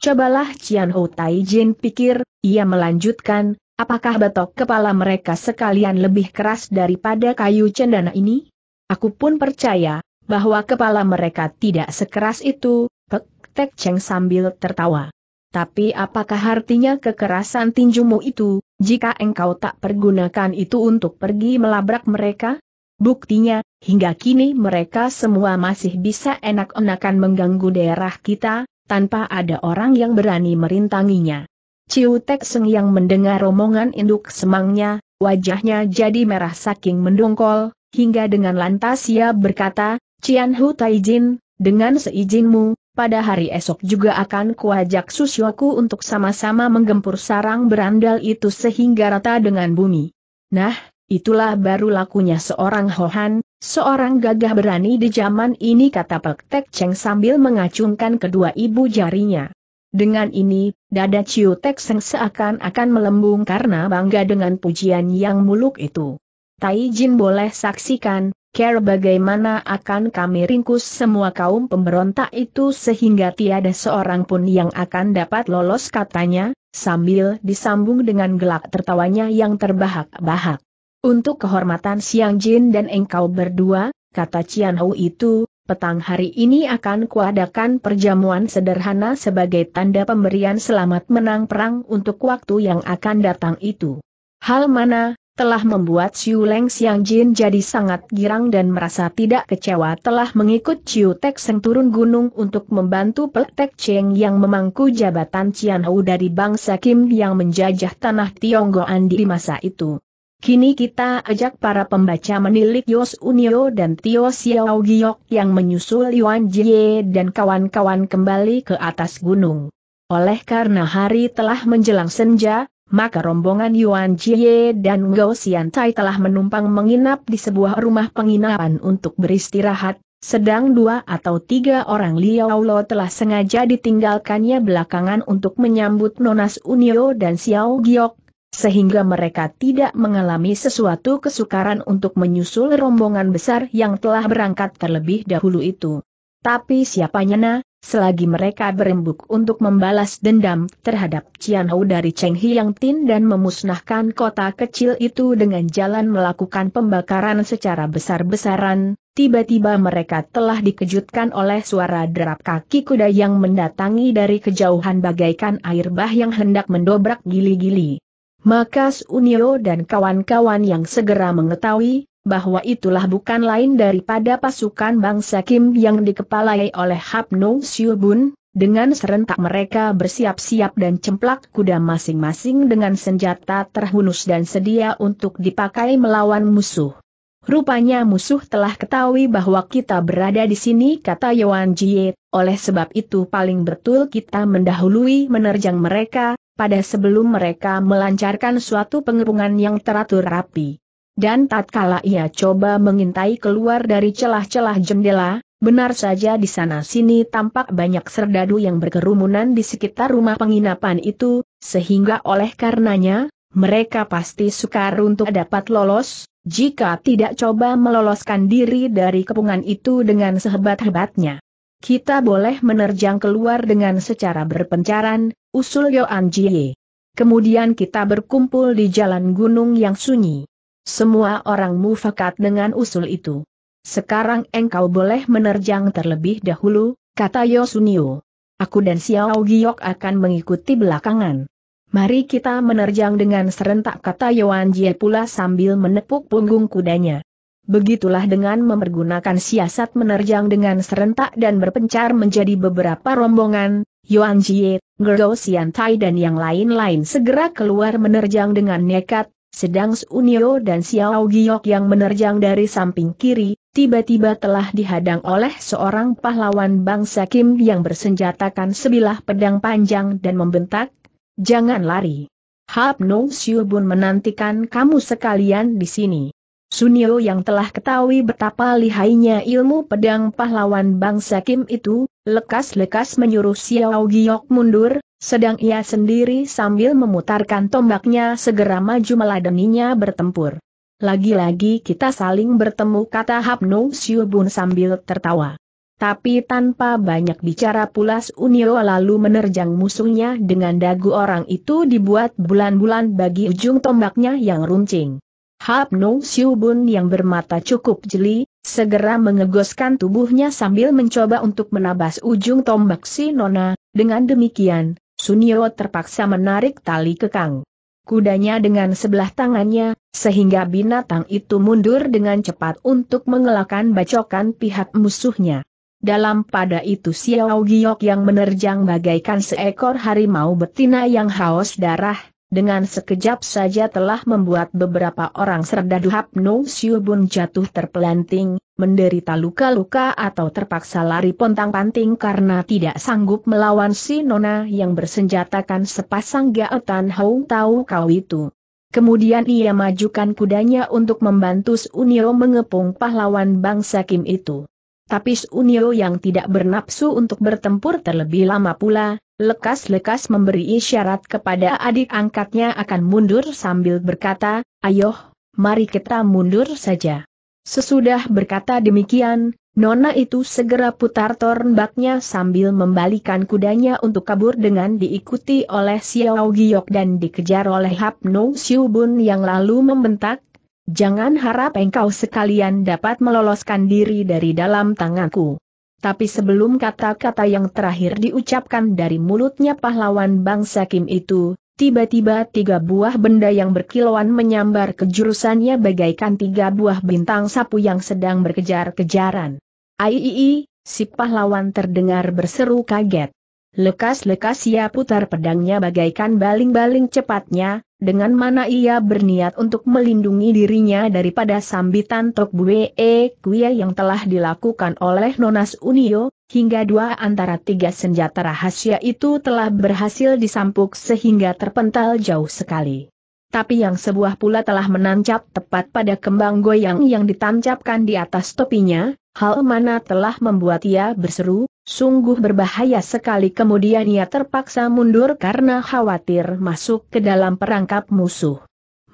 Cobalah Cian Ho Tai Jin pikir, ia melanjutkan, apakah betok kepala mereka sekalian lebih keras daripada kayu cendana ini? Aku pun percaya, bahwa kepala mereka tidak sekeras itu, Pek Tek Cheng sambil tertawa. Tapi apakah artinya kekerasan tinjumu itu, jika engkau tak pergunakan itu untuk pergi melabrak mereka? Buktinya, hingga kini mereka semua masih bisa enak-enakan mengganggu daerah kita, tanpa ada orang yang berani merintanginya. Ciutek Seng yang mendengar romongan induk semangnya, wajahnya jadi merah saking mendongkol, hingga dengan lantas ia berkata, Cian Hu Taijin, dengan seizinmu, pada hari esok juga akan kuajak Susyoku untuk sama-sama menggempur sarang berandal itu sehingga rata dengan bumi. Nah, itulah baru lakunya seorang Hohan, seorang gagah berani di zaman ini kata Pek Tek Cheng sambil mengacungkan kedua ibu jarinya. Dengan ini, dada Ciu Tek Seng seakan-akan melembung karena bangga dengan pujian yang muluk itu. Tai Jin boleh saksikan, care bagaimana akan kami ringkus semua kaum pemberontak itu sehingga tiada seorang pun yang akan dapat lolos katanya, sambil disambung dengan gelak tertawanya yang terbahak-bahak. Untuk kehormatan Siang Jin dan engkau berdua, kata Cian Hou itu, petang hari ini akan kuadakan perjamuan sederhana sebagai tanda pemberian selamat menang perang untuk waktu yang akan datang itu. Hal mana, telah membuat Xiu Leng Xiang Jin jadi sangat girang dan merasa tidak kecewa telah mengikut Xiu Tek Seng turun gunung untuk membantu Tek Cheng yang memangku jabatan Cian Hou dari bangsa Kim yang menjajah tanah Tionggoan di masa itu. Kini kita ajak para pembaca menilik Yos Unio dan Tio Xiao Giok yang menyusul Yuan Jie dan kawan-kawan kembali ke atas gunung. Oleh karena hari telah menjelang senja, maka rombongan Yuan Jie dan Xian Tai telah menumpang menginap di sebuah rumah penginapan untuk beristirahat, sedang dua atau tiga orang Liao Lo telah sengaja ditinggalkannya belakangan untuk menyambut Nonas Unio dan Xiao Giok, sehingga mereka tidak mengalami sesuatu kesukaran untuk menyusul rombongan besar yang telah berangkat terlebih dahulu itu. Tapi siapanya nyana, Selagi mereka berembuk untuk membalas dendam terhadap Cianhou dari Cheng Hiang Tin dan memusnahkan kota kecil itu dengan jalan melakukan pembakaran secara besar-besaran, tiba-tiba mereka telah dikejutkan oleh suara derap kaki kuda yang mendatangi dari kejauhan bagaikan air bah yang hendak mendobrak gili-gili. Maka Unio dan kawan-kawan yang segera mengetahui, bahwa itulah bukan lain daripada pasukan bangsa Kim yang dikepalai oleh Hapno Siubun, dengan serentak mereka bersiap-siap dan cemplak kuda masing-masing dengan senjata terhunus dan sedia untuk dipakai melawan musuh. Rupanya musuh telah ketahui bahwa kita berada di sini kata Yuan Jie, oleh sebab itu paling betul kita mendahului menerjang mereka, pada sebelum mereka melancarkan suatu pengepungan yang teratur rapi dan tatkala ia coba mengintai keluar dari celah-celah jendela, benar saja di sana-sini tampak banyak serdadu yang berkerumunan di sekitar rumah penginapan itu, sehingga oleh karenanya, mereka pasti sukar untuk dapat lolos, jika tidak coba meloloskan diri dari kepungan itu dengan sehebat-hebatnya. Kita boleh menerjang keluar dengan secara berpencaran, usul Yoan Jie. Kemudian kita berkumpul di jalan gunung yang sunyi. Semua orang mufakat dengan usul itu. Sekarang engkau boleh menerjang terlebih dahulu, kata Yosunio. Aku dan Xiao Giok akan mengikuti belakangan. Mari kita menerjang dengan serentak kata Yoan Jie pula sambil menepuk punggung kudanya. Begitulah dengan memergunakan siasat menerjang dengan serentak dan berpencar menjadi beberapa rombongan, Yuan Jie, Gergo Xiantai dan yang lain-lain segera keluar menerjang dengan nekat, sedang Unio dan Xiao Giok yang menerjang dari samping kiri, tiba-tiba telah dihadang oleh seorang pahlawan bangsa Kim yang bersenjatakan sebilah pedang panjang dan membentak, Jangan lari. Hap Nong Siu Bun menantikan kamu sekalian di sini. Sunio yang telah ketahui betapa lihainya ilmu pedang pahlawan bangsa Kim itu, lekas-lekas menyuruh Xiao Giok mundur, sedang ia sendiri sambil memutarkan tombaknya segera maju meladeninya bertempur. Lagi-lagi kita saling bertemu kata Hapno Siubun sambil tertawa. Tapi tanpa banyak bicara pulas Unio lalu menerjang musuhnya dengan dagu orang itu dibuat bulan-bulan bagi ujung tombaknya yang runcing. Hapno Siubun yang bermata cukup jeli, segera mengegoskan tubuhnya sambil mencoba untuk menabas ujung tombak si Nona, dengan demikian, Sunio terpaksa menarik tali kekang kudanya dengan sebelah tangannya, sehingga binatang itu mundur dengan cepat untuk mengelakkan bacokan pihak musuhnya. Dalam pada itu Xiao Giok yang menerjang bagaikan seekor harimau betina yang haus darah, dengan sekejap saja telah membuat beberapa orang serdadu hapno No Siubun jatuh terpelanting, menderita luka-luka atau terpaksa lari pontang-panting karena tidak sanggup melawan si nona yang bersenjatakan sepasang gaetan Hong Tau Kau itu. Kemudian ia majukan kudanya untuk membantu Sunio mengepung pahlawan bangsa Kim itu. Tapi Sunio yang tidak bernapsu untuk bertempur terlebih lama pula, lekas-lekas memberi isyarat kepada adik angkatnya akan mundur sambil berkata, "Ayo, mari kita mundur saja. Sesudah berkata demikian, Nona itu segera putar tornbaknya sambil membalikan kudanya untuk kabur dengan diikuti oleh Xiao Giok dan dikejar oleh Hap Nong Xiubun yang lalu membentak, Jangan harap engkau sekalian dapat meloloskan diri dari dalam tanganku. Tapi sebelum kata-kata yang terakhir diucapkan dari mulutnya pahlawan bangsa Kim itu, Tiba-tiba tiga buah benda yang berkilauan menyambar ke jurusannya bagaikan tiga buah bintang sapu yang sedang berkejar-kejaran. Aiii, si pahlawan terdengar berseru kaget. Lekas-lekas ia putar pedangnya bagaikan baling-baling cepatnya, dengan mana ia berniat untuk melindungi dirinya daripada sambitan Tok Bue Kuya yang telah dilakukan oleh Nonas Unio, hingga dua antara tiga senjata rahasia itu telah berhasil disampuk sehingga terpental jauh sekali. Tapi yang sebuah pula telah menancap tepat pada kembang goyang yang ditancapkan di atas topinya, hal mana telah membuat ia berseru, Sungguh berbahaya sekali kemudian ia terpaksa mundur karena khawatir masuk ke dalam perangkap musuh.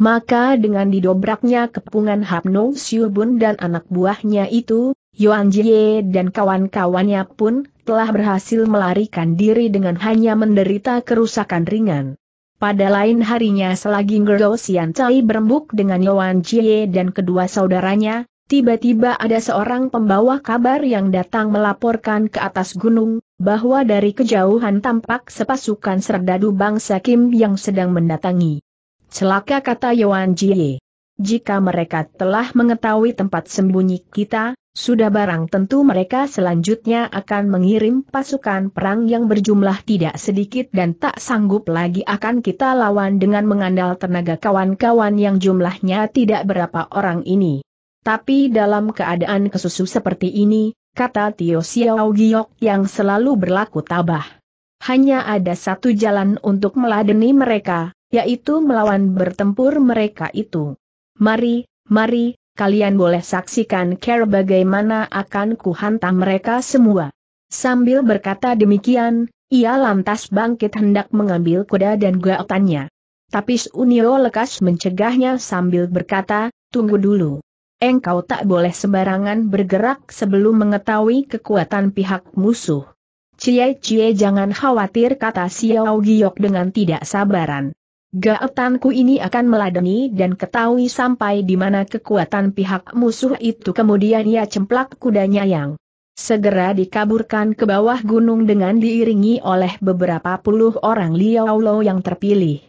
Maka dengan didobraknya kepungan Hapno Siubun dan anak buahnya itu, Yuan Jie dan kawan-kawannya pun telah berhasil melarikan diri dengan hanya menderita kerusakan ringan. Pada lain harinya selagi Ngero Cai berembuk dengan Yuan Jie dan kedua saudaranya, Tiba-tiba ada seorang pembawa kabar yang datang melaporkan ke atas gunung, bahwa dari kejauhan tampak sepasukan serdadu bangsa Kim yang sedang mendatangi. Celaka kata Yuan Jie. Jika mereka telah mengetahui tempat sembunyi kita, sudah barang tentu mereka selanjutnya akan mengirim pasukan perang yang berjumlah tidak sedikit dan tak sanggup lagi akan kita lawan dengan mengandal tenaga kawan-kawan yang jumlahnya tidak berapa orang ini. Tapi dalam keadaan kesusu seperti ini, kata Tio Xiao Giok yang selalu berlaku tabah. Hanya ada satu jalan untuk meladeni mereka, yaitu melawan bertempur mereka itu. Mari, mari, kalian boleh saksikan care bagaimana akan kuhantam mereka semua. Sambil berkata demikian, ia lantas bangkit hendak mengambil kuda dan gaotannya. Tapi Sunio lekas mencegahnya sambil berkata, tunggu dulu engkau tak boleh sembarangan bergerak sebelum mengetahui kekuatan pihak musuh. Cie-cie jangan khawatir kata Xiao Giok dengan tidak sabaran. Gaetanku ini akan meladeni dan ketahui sampai di mana kekuatan pihak musuh itu kemudian ia cemplak kudanya yang segera dikaburkan ke bawah gunung dengan diiringi oleh beberapa puluh orang Liao Lo yang terpilih.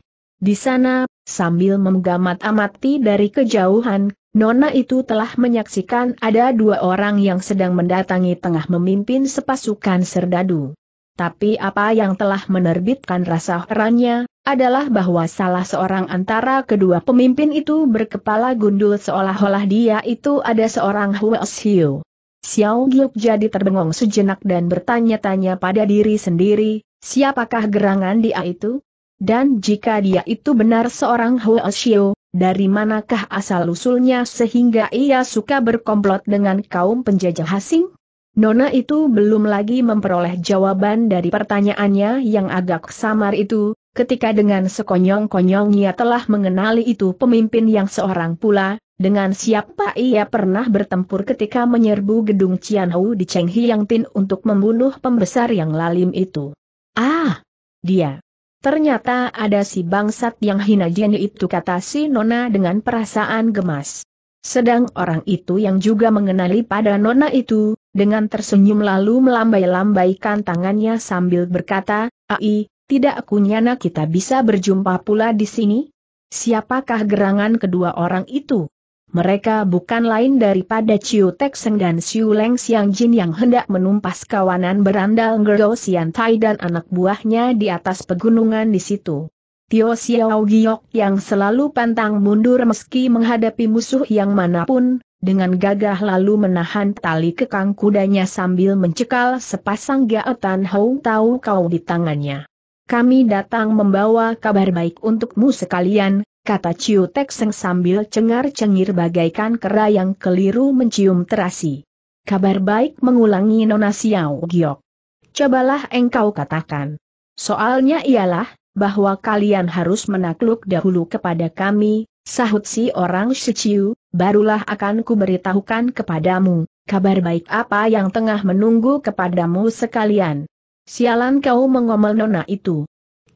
Di sana, sambil memgamat amati dari kejauhan, Nona itu telah menyaksikan ada dua orang yang sedang mendatangi tengah memimpin sepasukan serdadu. Tapi apa yang telah menerbitkan rasa herannya, adalah bahwa salah seorang antara kedua pemimpin itu berkepala gundul seolah-olah dia itu ada seorang Huo Xiu. Xiao Giuk jadi terbengong sejenak dan bertanya-tanya pada diri sendiri, siapakah gerangan dia itu? Dan jika dia itu benar seorang Huo Xiu? Dari manakah asal-usulnya sehingga ia suka berkomplot dengan kaum penjajah asing? Nona itu belum lagi memperoleh jawaban dari pertanyaannya yang agak samar itu, ketika dengan sekonyong-konyongnya telah mengenali itu pemimpin yang seorang pula, dengan siapa ia pernah bertempur ketika menyerbu gedung Cianhou di Cheng Hiang Tin untuk membunuh pembesar yang lalim itu. Ah! Dia! Ternyata ada si bangsat yang hina jenis itu kata si Nona dengan perasaan gemas. Sedang orang itu yang juga mengenali pada Nona itu, dengan tersenyum lalu melambai-lambaikan tangannya sambil berkata, Ai, tidak kunyana kita bisa berjumpa pula di sini? Siapakah gerangan kedua orang itu? Mereka bukan lain daripada Chiu Tek Seng dan Siu Leng Siang Jin yang hendak menumpas kawanan berandal Ngero Sian Tai dan anak buahnya di atas pegunungan di situ. Tio Xiao Giok yang selalu pantang mundur meski menghadapi musuh yang manapun, dengan gagah lalu menahan tali kekang kudanya sambil mencekal sepasang gaetan Hong Tau Kau di tangannya. Kami datang membawa kabar baik untukmu sekalian, kata Ciu Tek Seng sambil cengar-cengir bagaikan kera yang keliru mencium terasi. Kabar baik mengulangi Nona Xiao Giok. Cobalah engkau katakan. Soalnya ialah, bahwa kalian harus menakluk dahulu kepada kami, sahut si orang Shichiu, barulah akan kuberitahukan kepadamu, kabar baik apa yang tengah menunggu kepadamu sekalian. Sialan kau mengomel nona itu.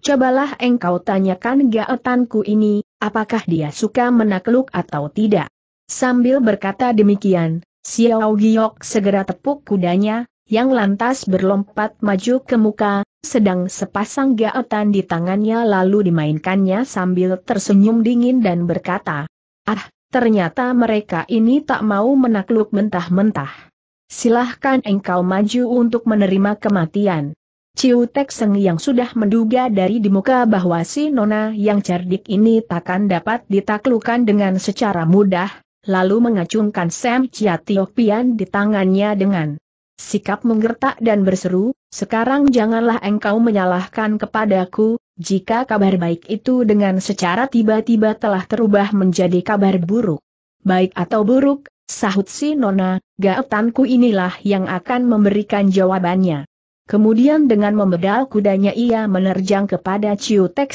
Cobalah engkau tanyakan gaetanku ini, apakah dia suka menakluk atau tidak. Sambil berkata demikian, Xiao Giok segera tepuk kudanya, yang lantas berlompat maju ke muka, sedang sepasang gaetan di tangannya lalu dimainkannya sambil tersenyum dingin dan berkata, Ah, ternyata mereka ini tak mau menakluk mentah-mentah. Silahkan engkau maju untuk menerima kematian. Ciu Tek Seng yang sudah menduga dari di muka bahwa si Nona yang cerdik ini takkan dapat ditaklukkan dengan secara mudah, lalu mengacungkan Sam Chia Pian di tangannya dengan sikap menggertak dan berseru, sekarang janganlah engkau menyalahkan kepadaku, jika kabar baik itu dengan secara tiba-tiba telah terubah menjadi kabar buruk. Baik atau buruk, sahut si Nona, gaetanku inilah yang akan memberikan jawabannya. Kemudian dengan memedal kudanya ia menerjang kepada Ciu Tek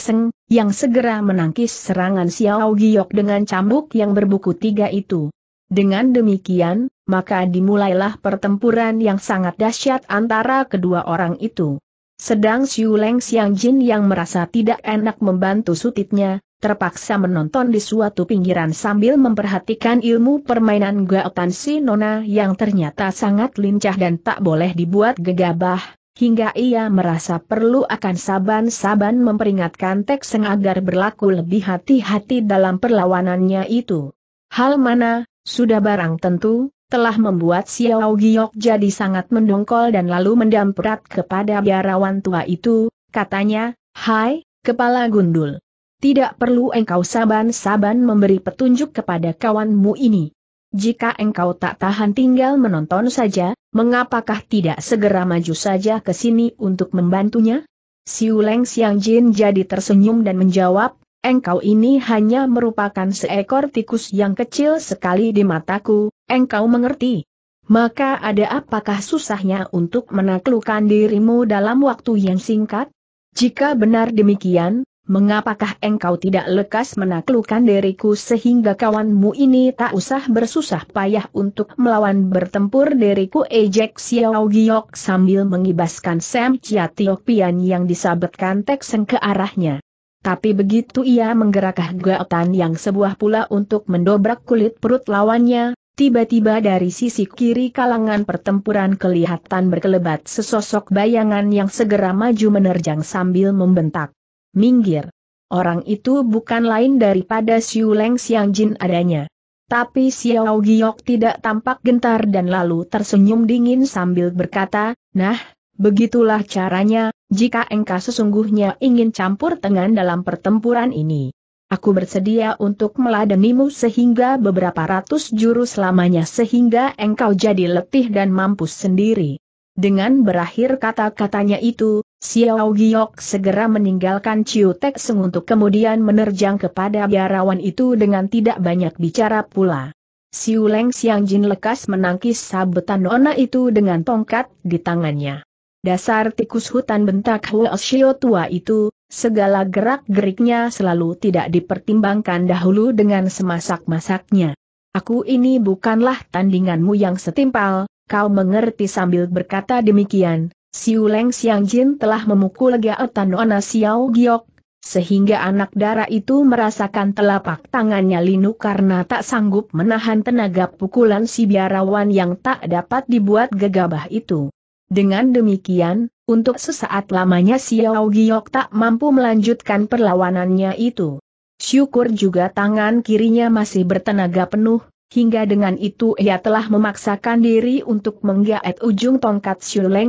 yang segera menangkis serangan Xiao Giok dengan cambuk yang berbuku tiga itu. Dengan demikian, maka dimulailah pertempuran yang sangat dahsyat antara kedua orang itu. Sedang Xiu Leng Xiang Jin yang merasa tidak enak membantu sutitnya, terpaksa menonton di suatu pinggiran sambil memperhatikan ilmu permainan Gaotan Si Nona yang ternyata sangat lincah dan tak boleh dibuat gegabah, Hingga ia merasa perlu akan saban-saban memperingatkan Tek Seng agar berlaku lebih hati-hati dalam perlawanannya itu. Hal mana, sudah barang tentu, telah membuat Xiao Giok jadi sangat mendongkol dan lalu mendamprat kepada biarawan tua itu, katanya, Hai, kepala gundul. Tidak perlu engkau saban-saban memberi petunjuk kepada kawanmu ini. Jika engkau tak tahan tinggal menonton saja, mengapakah tidak segera maju saja ke sini untuk membantunya? Siuleng Siang Jin jadi tersenyum dan menjawab, engkau ini hanya merupakan seekor tikus yang kecil sekali di mataku, engkau mengerti? Maka ada apakah susahnya untuk menaklukkan dirimu dalam waktu yang singkat? Jika benar demikian, mengapakah engkau tidak lekas menaklukkan diriku sehingga kawanmu ini tak usah bersusah payah untuk melawan bertempur diriku ejek Xiao Giok sambil mengibaskan Sam Tio Pian yang disabetkan tekseng ke arahnya. Tapi begitu ia menggerakkan gaotan yang sebuah pula untuk mendobrak kulit perut lawannya, tiba-tiba dari sisi kiri kalangan pertempuran kelihatan berkelebat sesosok bayangan yang segera maju menerjang sambil membentak. Minggir. Orang itu bukan lain daripada Xiu Leng Xiang Jin adanya. Tapi Xiao Giok tidak tampak gentar dan lalu tersenyum dingin sambil berkata, Nah, begitulah caranya, jika engkau sesungguhnya ingin campur tangan dalam pertempuran ini. Aku bersedia untuk meladenimu sehingga beberapa ratus jurus lamanya sehingga engkau jadi letih dan mampus sendiri. Dengan berakhir kata-katanya itu, Xiao Giok segera meninggalkan Chiu Tek Seng untuk kemudian menerjang kepada biarawan itu dengan tidak banyak bicara pula. Siu Leng Xiang Jin lekas menangkis sabetan nona itu dengan tongkat di tangannya. Dasar tikus hutan bentak Huo Xiao tua itu, segala gerak-geriknya selalu tidak dipertimbangkan dahulu dengan semasak-masaknya. Aku ini bukanlah tandinganmu yang setimpal, kau mengerti sambil berkata demikian, Siu Leng Xiang Jin telah memukul lega Nona Xiao Giok, sehingga anak darah itu merasakan telapak tangannya linu karena tak sanggup menahan tenaga pukulan si biarawan yang tak dapat dibuat gegabah itu. Dengan demikian, untuk sesaat lamanya Xiao Giok tak mampu melanjutkan perlawanannya itu. Syukur juga tangan kirinya masih bertenaga penuh, Hingga dengan itu ia telah memaksakan diri untuk menggaet ujung tongkat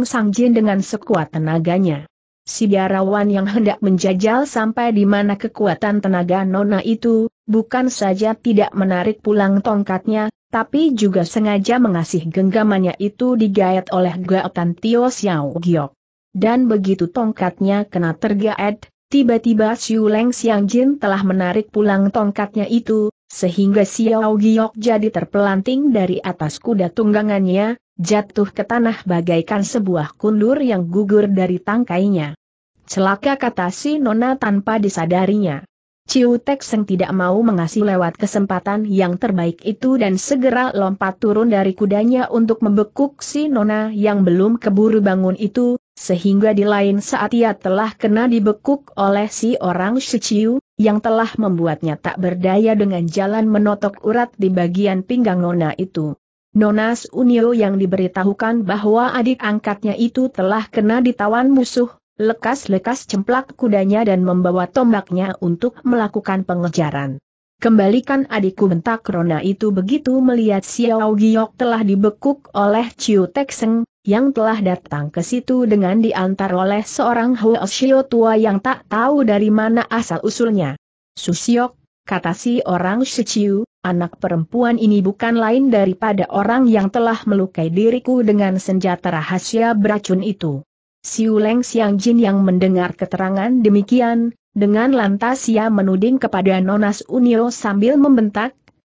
Sang Jin dengan sekuat tenaganya. Si biarawan yang hendak menjajal sampai di mana kekuatan tenaga nona itu, bukan saja tidak menarik pulang tongkatnya, tapi juga sengaja mengasih genggamannya itu digaet oleh gaetan Tio Xiao Giok. Dan begitu tongkatnya kena tergaet, tiba-tiba Siu Leng Jin telah menarik pulang tongkatnya itu, sehingga Xiao Giok jadi terpelanting dari atas kuda tunggangannya, jatuh ke tanah bagaikan sebuah kundur yang gugur dari tangkainya. Celaka kata si Nona tanpa disadarinya. Ciu Tek Seng tidak mau mengasih lewat kesempatan yang terbaik itu dan segera lompat turun dari kudanya untuk membekuk si Nona yang belum keburu bangun itu, sehingga di lain saat ia telah kena dibekuk oleh si orang Shichiu, yang telah membuatnya tak berdaya dengan jalan menotok urat di bagian pinggang Nona itu. Nonas Unio yang diberitahukan bahwa adik angkatnya itu telah kena ditawan musuh, lekas-lekas cemplak kudanya dan membawa tombaknya untuk melakukan pengejaran. Kembalikan adikku bentak Rona itu begitu melihat Xiao Giok telah dibekuk oleh Chiu Tek yang telah datang ke situ dengan diantar oleh seorang Huo Xiao tua yang tak tahu dari mana asal-usulnya. Susiok, kata si orang Shiciu, anak perempuan ini bukan lain daripada orang yang telah melukai diriku dengan senjata rahasia beracun itu. Siu Leng Xiang Jin yang mendengar keterangan demikian, dengan lantas ia menuding kepada Nonas Unio sambil membentak,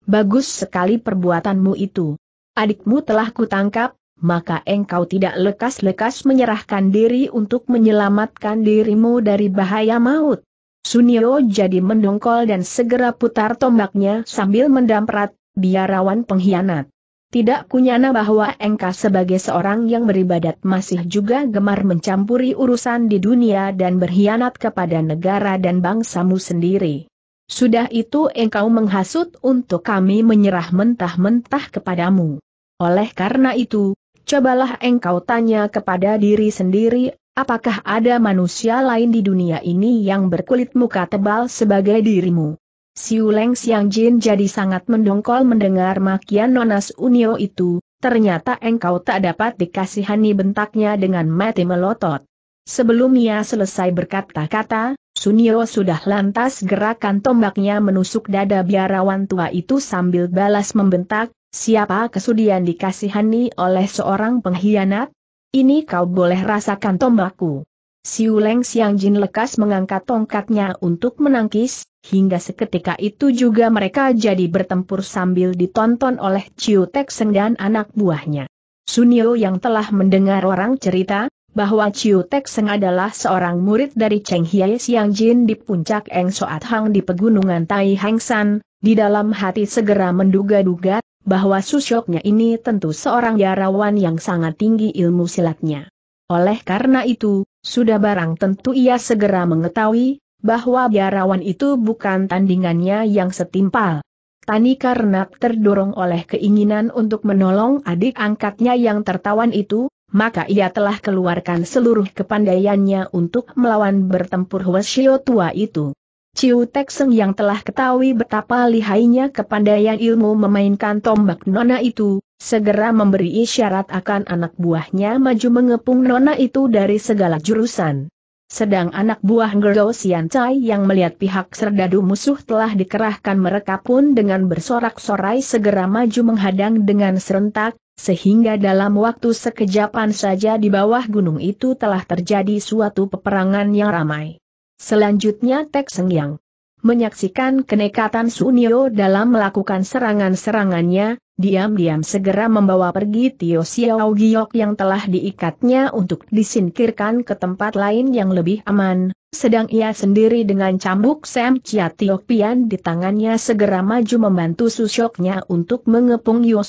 Bagus sekali perbuatanmu itu. Adikmu telah kutangkap, maka engkau tidak lekas-lekas menyerahkan diri untuk menyelamatkan dirimu dari bahaya maut. Sunio jadi mendongkol dan segera putar tombaknya sambil mendamprat, biarawan pengkhianat. Tidak kunyana bahwa engkau sebagai seorang yang beribadat masih juga gemar mencampuri urusan di dunia dan berkhianat kepada negara dan bangsamu sendiri. Sudah itu engkau menghasut untuk kami menyerah mentah-mentah kepadamu. Oleh karena itu, cobalah engkau tanya kepada diri sendiri, apakah ada manusia lain di dunia ini yang berkulit muka tebal sebagai dirimu. Siu Leng Xiang Jin jadi sangat mendongkol mendengar makian nonas unio itu, ternyata engkau tak dapat dikasihani bentaknya dengan mati melotot. Sebelum ia selesai berkata-kata, Sunio sudah lantas gerakan tombaknya menusuk dada biarawan tua itu sambil balas membentak, siapa kesudian dikasihani oleh seorang pengkhianat? Ini kau boleh rasakan tombakku. Siu Leng Xiang Jin lekas mengangkat tongkatnya untuk menangkis, Hingga seketika itu juga mereka jadi bertempur sambil ditonton oleh Chiu Tek Seng dan anak buahnya. Sunio yang telah mendengar orang cerita, bahwa Chiu Tek Seng adalah seorang murid dari Cheng Hiai Siang Jin di puncak Eng Soat Hang di pegunungan Tai Hang San, di dalam hati segera menduga-duga, bahwa susyoknya ini tentu seorang jarawan yang sangat tinggi ilmu silatnya. Oleh karena itu, sudah barang tentu ia segera mengetahui, bahwa biarawan itu bukan tandingannya yang setimpal. Tani karena terdorong oleh keinginan untuk menolong adik angkatnya yang tertawan itu, maka ia telah keluarkan seluruh kepandaiannya untuk melawan bertempur Wesio tua itu. Ciu Tekseng yang telah ketahui betapa lihainya kepandaian ilmu memainkan tombak nona itu, segera memberi isyarat akan anak buahnya maju mengepung nona itu dari segala jurusan. Sedang anak buah Ngero Sian Chai yang melihat pihak serdadu musuh telah dikerahkan mereka pun dengan bersorak-sorai segera maju menghadang dengan serentak, sehingga dalam waktu sekejapan saja di bawah gunung itu telah terjadi suatu peperangan yang ramai. Selanjutnya Tek Yang menyaksikan kenekatan Sunio dalam melakukan serangan-serangannya, diam-diam segera membawa pergi Tio Xiao Giok yang telah diikatnya untuk disingkirkan ke tempat lain yang lebih aman, sedang ia sendiri dengan cambuk Sam Chia Tio Pian di tangannya segera maju membantu susuknya untuk mengepung Yo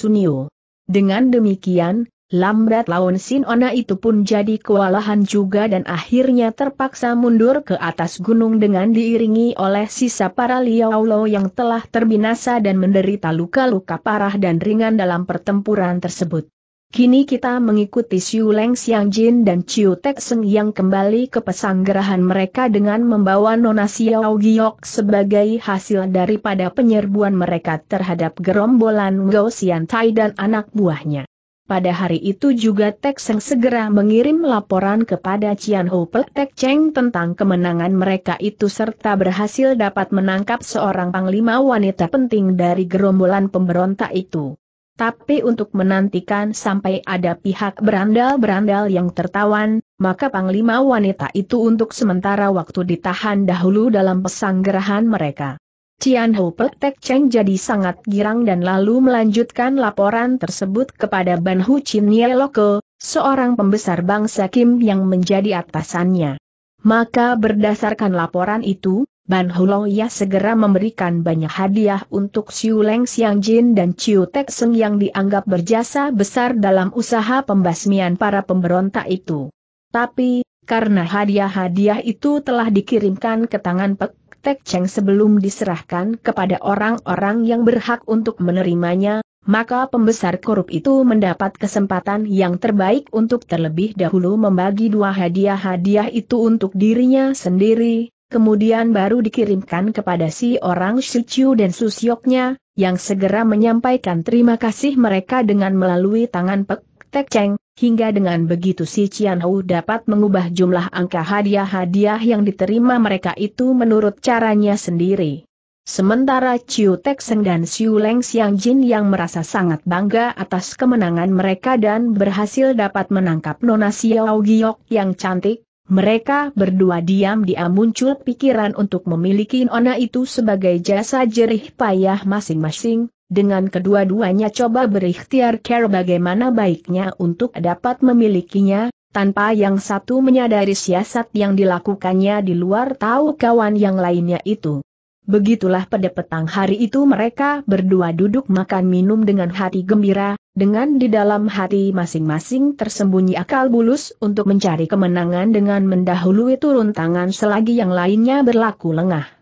Dengan demikian, Lambat laun Sinona itu pun jadi kewalahan juga dan akhirnya terpaksa mundur ke atas gunung dengan diiringi oleh sisa para Liaolo yang telah terbinasa dan menderita luka-luka parah dan ringan dalam pertempuran tersebut. Kini kita mengikuti Siu Leng Xiang Jin dan Chiu Tek Seng yang kembali ke pesanggerahan mereka dengan membawa Nona Xiao Giok sebagai hasil daripada penyerbuan mereka terhadap gerombolan Gao Xian Tai dan anak buahnya. Pada hari itu juga Tek Seng segera mengirim laporan kepada Cian Ho Pek Tek Cheng tentang kemenangan mereka itu serta berhasil dapat menangkap seorang panglima wanita penting dari gerombolan pemberontak itu. Tapi untuk menantikan sampai ada pihak berandal-berandal yang tertawan, maka panglima wanita itu untuk sementara waktu ditahan dahulu dalam pesanggerahan mereka. Tian Ho Petek Cheng jadi sangat girang dan lalu melanjutkan laporan tersebut kepada Ban Hu Chin Ye Loko, seorang pembesar bangsa Kim yang menjadi atasannya. Maka berdasarkan laporan itu, Ban Ya segera memberikan banyak hadiah untuk Xiu Leng Xiang Jin dan Chiu Tek Seng yang dianggap berjasa besar dalam usaha pembasmian para pemberontak itu. Tapi, karena hadiah-hadiah itu telah dikirimkan ke tangan Pek Tek Cheng sebelum diserahkan kepada orang-orang yang berhak untuk menerimanya, maka pembesar korup itu mendapat kesempatan yang terbaik untuk terlebih dahulu membagi dua hadiah-hadiah itu untuk dirinya sendiri, kemudian baru dikirimkan kepada si orang Shichu dan Susyoknya, yang segera menyampaikan terima kasih mereka dengan melalui tangan Pek Tek Cheng, hingga dengan begitu si Cian Hou dapat mengubah jumlah angka hadiah-hadiah yang diterima mereka itu menurut caranya sendiri. Sementara Chiu Tek Seng dan Siu Leng Xiang Jin yang merasa sangat bangga atas kemenangan mereka dan berhasil dapat menangkap Nona Xiao Giok yang cantik, mereka berdua diam-diam muncul pikiran untuk memiliki Nona itu sebagai jasa jerih payah masing-masing, dengan kedua-duanya coba berikhtiar care bagaimana baiknya untuk dapat memilikinya, tanpa yang satu menyadari siasat yang dilakukannya di luar tahu kawan yang lainnya itu. Begitulah pada petang hari itu mereka berdua duduk makan minum dengan hati gembira, dengan di dalam hati masing-masing tersembunyi akal bulus untuk mencari kemenangan dengan mendahului turun tangan selagi yang lainnya berlaku lengah.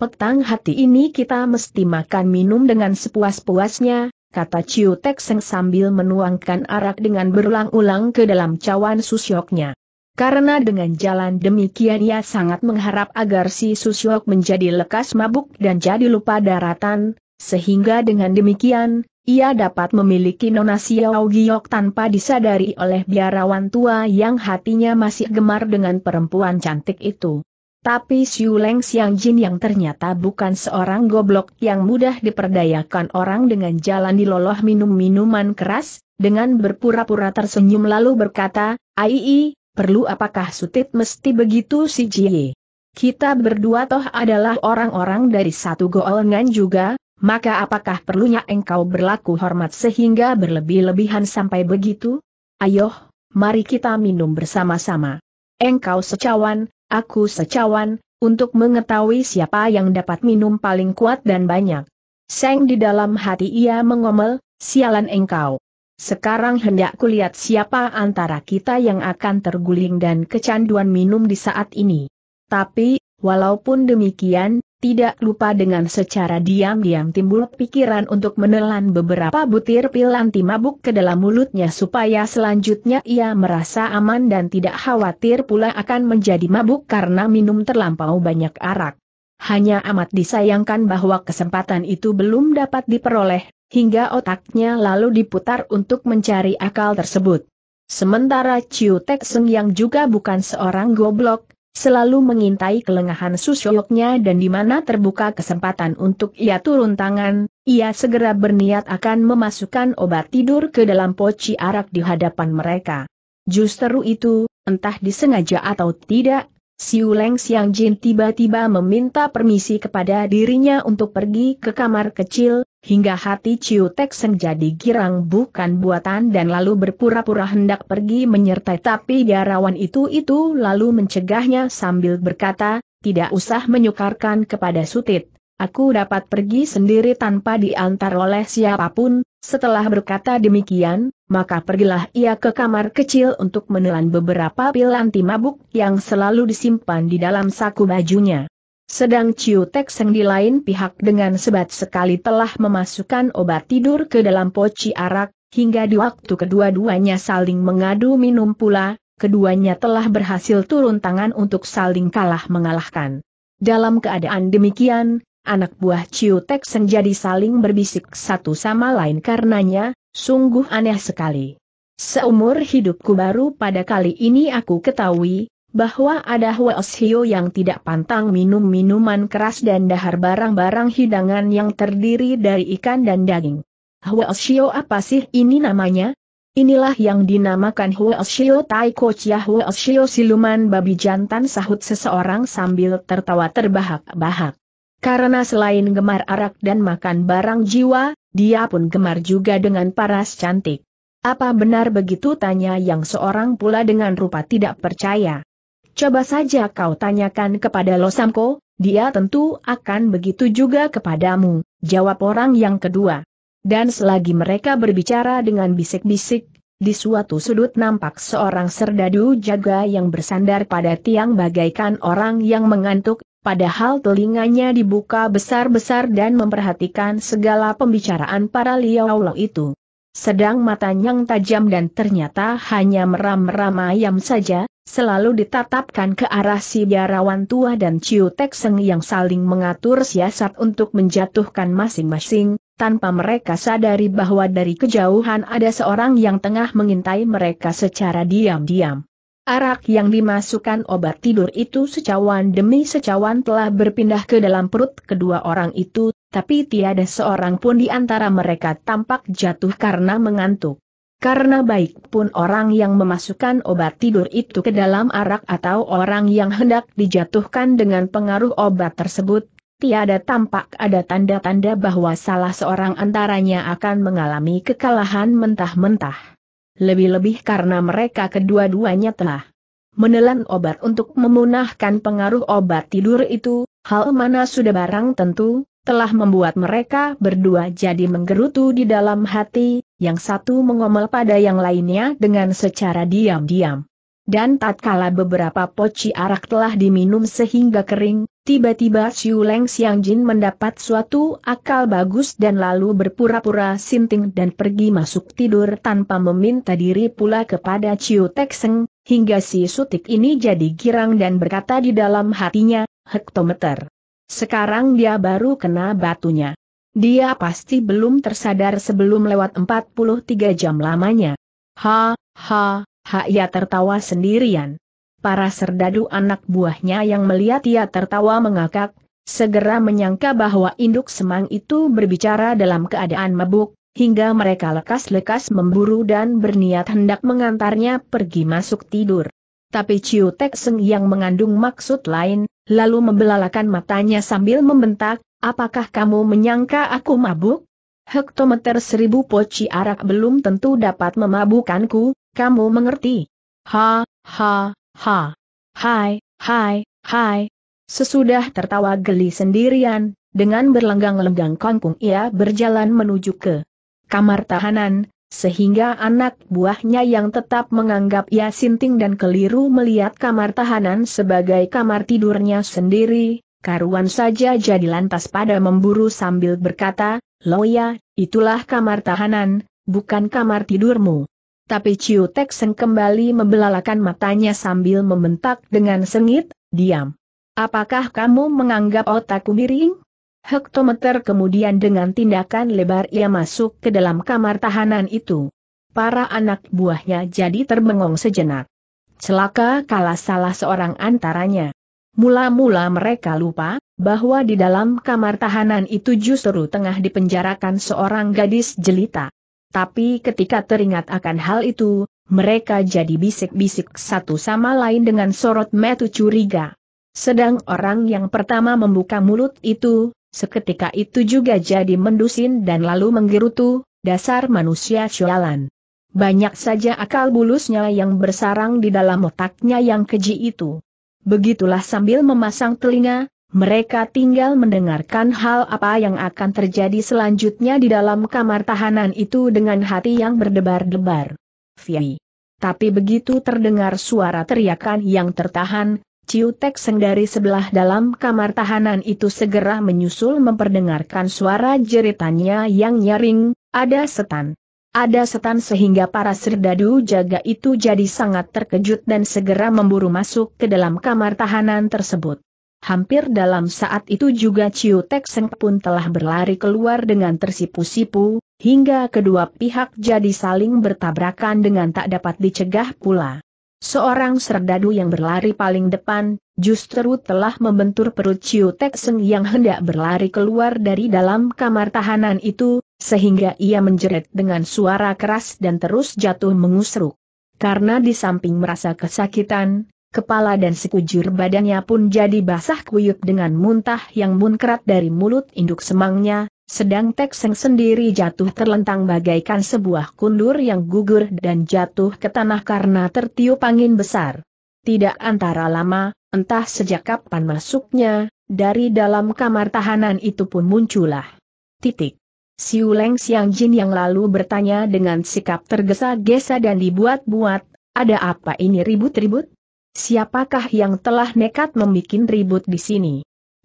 Petang hati ini kita mesti makan minum dengan sepuas-puasnya, kata Ciu Tek Seng sambil menuangkan arak dengan berulang-ulang ke dalam cawan susyoknya. Karena dengan jalan demikian ia sangat mengharap agar si susyok menjadi lekas mabuk dan jadi lupa daratan, sehingga dengan demikian, ia dapat memiliki nona Xiao Giok tanpa disadari oleh biarawan tua yang hatinya masih gemar dengan perempuan cantik itu. Tapi Xiu Leng Xiang Jin yang ternyata bukan seorang goblok yang mudah diperdayakan orang dengan jalan diloloh minum minuman keras, dengan berpura-pura tersenyum lalu berkata, Aii, perlu apakah sutit mesti begitu si Jie? Kita berdua toh adalah orang-orang dari satu golongan juga, maka apakah perlunya engkau berlaku hormat sehingga berlebih-lebihan sampai begitu? Ayo, mari kita minum bersama-sama. Engkau secawan, Aku secawan, untuk mengetahui siapa yang dapat minum paling kuat dan banyak. Seng di dalam hati ia mengomel, sialan engkau. Sekarang hendak kulihat siapa antara kita yang akan terguling dan kecanduan minum di saat ini. Tapi, walaupun demikian, tidak lupa dengan secara diam-diam timbul pikiran untuk menelan beberapa butir pil anti mabuk ke dalam mulutnya supaya selanjutnya ia merasa aman dan tidak khawatir pula akan menjadi mabuk karena minum terlampau banyak arak. Hanya amat disayangkan bahwa kesempatan itu belum dapat diperoleh, hingga otaknya lalu diputar untuk mencari akal tersebut. Sementara Chiu Tek Seng yang juga bukan seorang goblok, Selalu mengintai kelengahan susyoknya dan di mana terbuka kesempatan untuk ia turun tangan, ia segera berniat akan memasukkan obat tidur ke dalam poci arak di hadapan mereka. Justru itu, entah disengaja atau tidak, si Uleng Siang Jin tiba-tiba meminta permisi kepada dirinya untuk pergi ke kamar kecil, hingga hati Ciu Tek jadi girang bukan buatan dan lalu berpura-pura hendak pergi menyertai tapi biarawan itu-itu lalu mencegahnya sambil berkata, tidak usah menyukarkan kepada Sutit, aku dapat pergi sendiri tanpa diantar oleh siapapun, setelah berkata demikian, maka pergilah ia ke kamar kecil untuk menelan beberapa pil anti mabuk yang selalu disimpan di dalam saku bajunya. Sedang Ciu Tek Seng di lain pihak dengan sebat sekali telah memasukkan obat tidur ke dalam poci arak, hingga di waktu kedua-duanya saling mengadu minum pula, keduanya telah berhasil turun tangan untuk saling kalah mengalahkan. Dalam keadaan demikian, anak buah Ciu Tek Seng jadi saling berbisik satu sama lain karenanya, sungguh aneh sekali. Seumur hidupku baru pada kali ini aku ketahui, bahwa ada Hwasio yang tidak pantang minum minuman keras dan dahar barang-barang hidangan yang terdiri dari ikan dan daging. Hwasio apa sih ini namanya? Inilah yang dinamakan Hwasio Tai Kochia Hwasio siluman babi jantan sahut seseorang sambil tertawa terbahak-bahak. Karena selain gemar arak dan makan barang jiwa, dia pun gemar juga dengan paras cantik. Apa benar begitu tanya yang seorang pula dengan rupa tidak percaya. Coba saja kau tanyakan kepada Losamko, dia tentu akan begitu juga kepadamu, jawab orang yang kedua. Dan selagi mereka berbicara dengan bisik-bisik, di suatu sudut nampak seorang serdadu jaga yang bersandar pada tiang bagaikan orang yang mengantuk, padahal telinganya dibuka besar-besar dan memperhatikan segala pembicaraan para liaulau itu. Sedang matanya tajam dan ternyata hanya meram-meram ayam saja, selalu ditatapkan ke arah si biarawan tua dan Ciu Tek Seng yang saling mengatur siasat untuk menjatuhkan masing-masing, tanpa mereka sadari bahwa dari kejauhan ada seorang yang tengah mengintai mereka secara diam-diam. Arak yang dimasukkan obat tidur itu secawan demi secawan telah berpindah ke dalam perut kedua orang itu, tapi tiada seorang pun di antara mereka tampak jatuh karena mengantuk. Karena baik pun orang yang memasukkan obat tidur itu ke dalam arak atau orang yang hendak dijatuhkan dengan pengaruh obat tersebut, tiada tampak ada tanda-tanda bahwa salah seorang antaranya akan mengalami kekalahan mentah-mentah. Lebih-lebih karena mereka kedua-duanya telah menelan obat untuk memunahkan pengaruh obat tidur itu, hal mana sudah barang tentu, telah membuat mereka berdua jadi menggerutu di dalam hati, yang satu mengomel pada yang lainnya dengan secara diam-diam. Dan tatkala beberapa poci arak telah diminum sehingga kering, tiba-tiba Siu Leng Xiang Jin mendapat suatu akal bagus dan lalu berpura-pura sinting dan pergi masuk tidur tanpa meminta diri pula kepada Chiu Tek Seng, hingga si sutik ini jadi girang dan berkata di dalam hatinya, hektometer. Sekarang dia baru kena batunya. Dia pasti belum tersadar sebelum lewat 43 jam lamanya. Ha, ha, ha ia tertawa sendirian. Para serdadu anak buahnya yang melihat ia tertawa mengakak, segera menyangka bahwa induk semang itu berbicara dalam keadaan mabuk, hingga mereka lekas-lekas memburu dan berniat hendak mengantarnya pergi masuk tidur tapi Chiu Tek Seng yang mengandung maksud lain, lalu membelalakan matanya sambil membentak, apakah kamu menyangka aku mabuk? Hektometer seribu poci arak belum tentu dapat memabukanku, kamu mengerti? Ha, ha, ha. Hai, hai, hai. Sesudah tertawa geli sendirian, dengan berlenggang-lenggang kongkung ia berjalan menuju ke kamar tahanan, sehingga anak buahnya yang tetap menganggap ia sinting dan keliru melihat kamar tahanan sebagai kamar tidurnya sendiri, karuan saja jadi lantas pada memburu sambil berkata, Loya, itulah kamar tahanan, bukan kamar tidurmu. Tapi Ciu Tek kembali membelalakan matanya sambil membentak dengan sengit, diam. Apakah kamu menganggap otakku miring? Hektometer kemudian dengan tindakan lebar ia masuk ke dalam kamar tahanan itu. Para anak buahnya jadi terbengong sejenak. Celaka kalah salah seorang antaranya. Mula-mula mereka lupa, bahwa di dalam kamar tahanan itu justru tengah dipenjarakan seorang gadis jelita. Tapi ketika teringat akan hal itu, mereka jadi bisik-bisik satu sama lain dengan sorot metu curiga. Sedang orang yang pertama membuka mulut itu, Seketika itu juga jadi mendusin dan lalu menggerutu, dasar manusia sialan. Banyak saja akal bulusnya yang bersarang di dalam otaknya yang keji itu. Begitulah sambil memasang telinga, mereka tinggal mendengarkan hal apa yang akan terjadi selanjutnya di dalam kamar tahanan itu dengan hati yang berdebar-debar. Tapi begitu terdengar suara teriakan yang tertahan, Ciu Tek Seng dari sebelah dalam kamar tahanan itu segera menyusul memperdengarkan suara jeritannya yang nyaring, ada setan. Ada setan sehingga para serdadu jaga itu jadi sangat terkejut dan segera memburu masuk ke dalam kamar tahanan tersebut. Hampir dalam saat itu juga Ciu Tek Seng pun telah berlari keluar dengan tersipu-sipu, hingga kedua pihak jadi saling bertabrakan dengan tak dapat dicegah pula. Seorang serdadu yang berlari paling depan, justru telah membentur perut Chiu Tek yang hendak berlari keluar dari dalam kamar tahanan itu, sehingga ia menjerit dengan suara keras dan terus jatuh mengusruk. Karena di samping merasa kesakitan, Kepala dan sekujur badannya pun jadi basah kuyup dengan muntah yang munkrat dari mulut induk semangnya, sedang Tekseng sendiri jatuh terlentang bagaikan sebuah kundur yang gugur dan jatuh ke tanah karena tertiup angin besar. Tidak antara lama, entah sejak kapan masuknya, dari dalam kamar tahanan itu pun muncullah. Titik. Siuleng Siang Jin yang lalu bertanya dengan sikap tergesa-gesa dan dibuat-buat, ada apa ini ribut-ribut? Siapakah yang telah nekat membuat ribut di sini?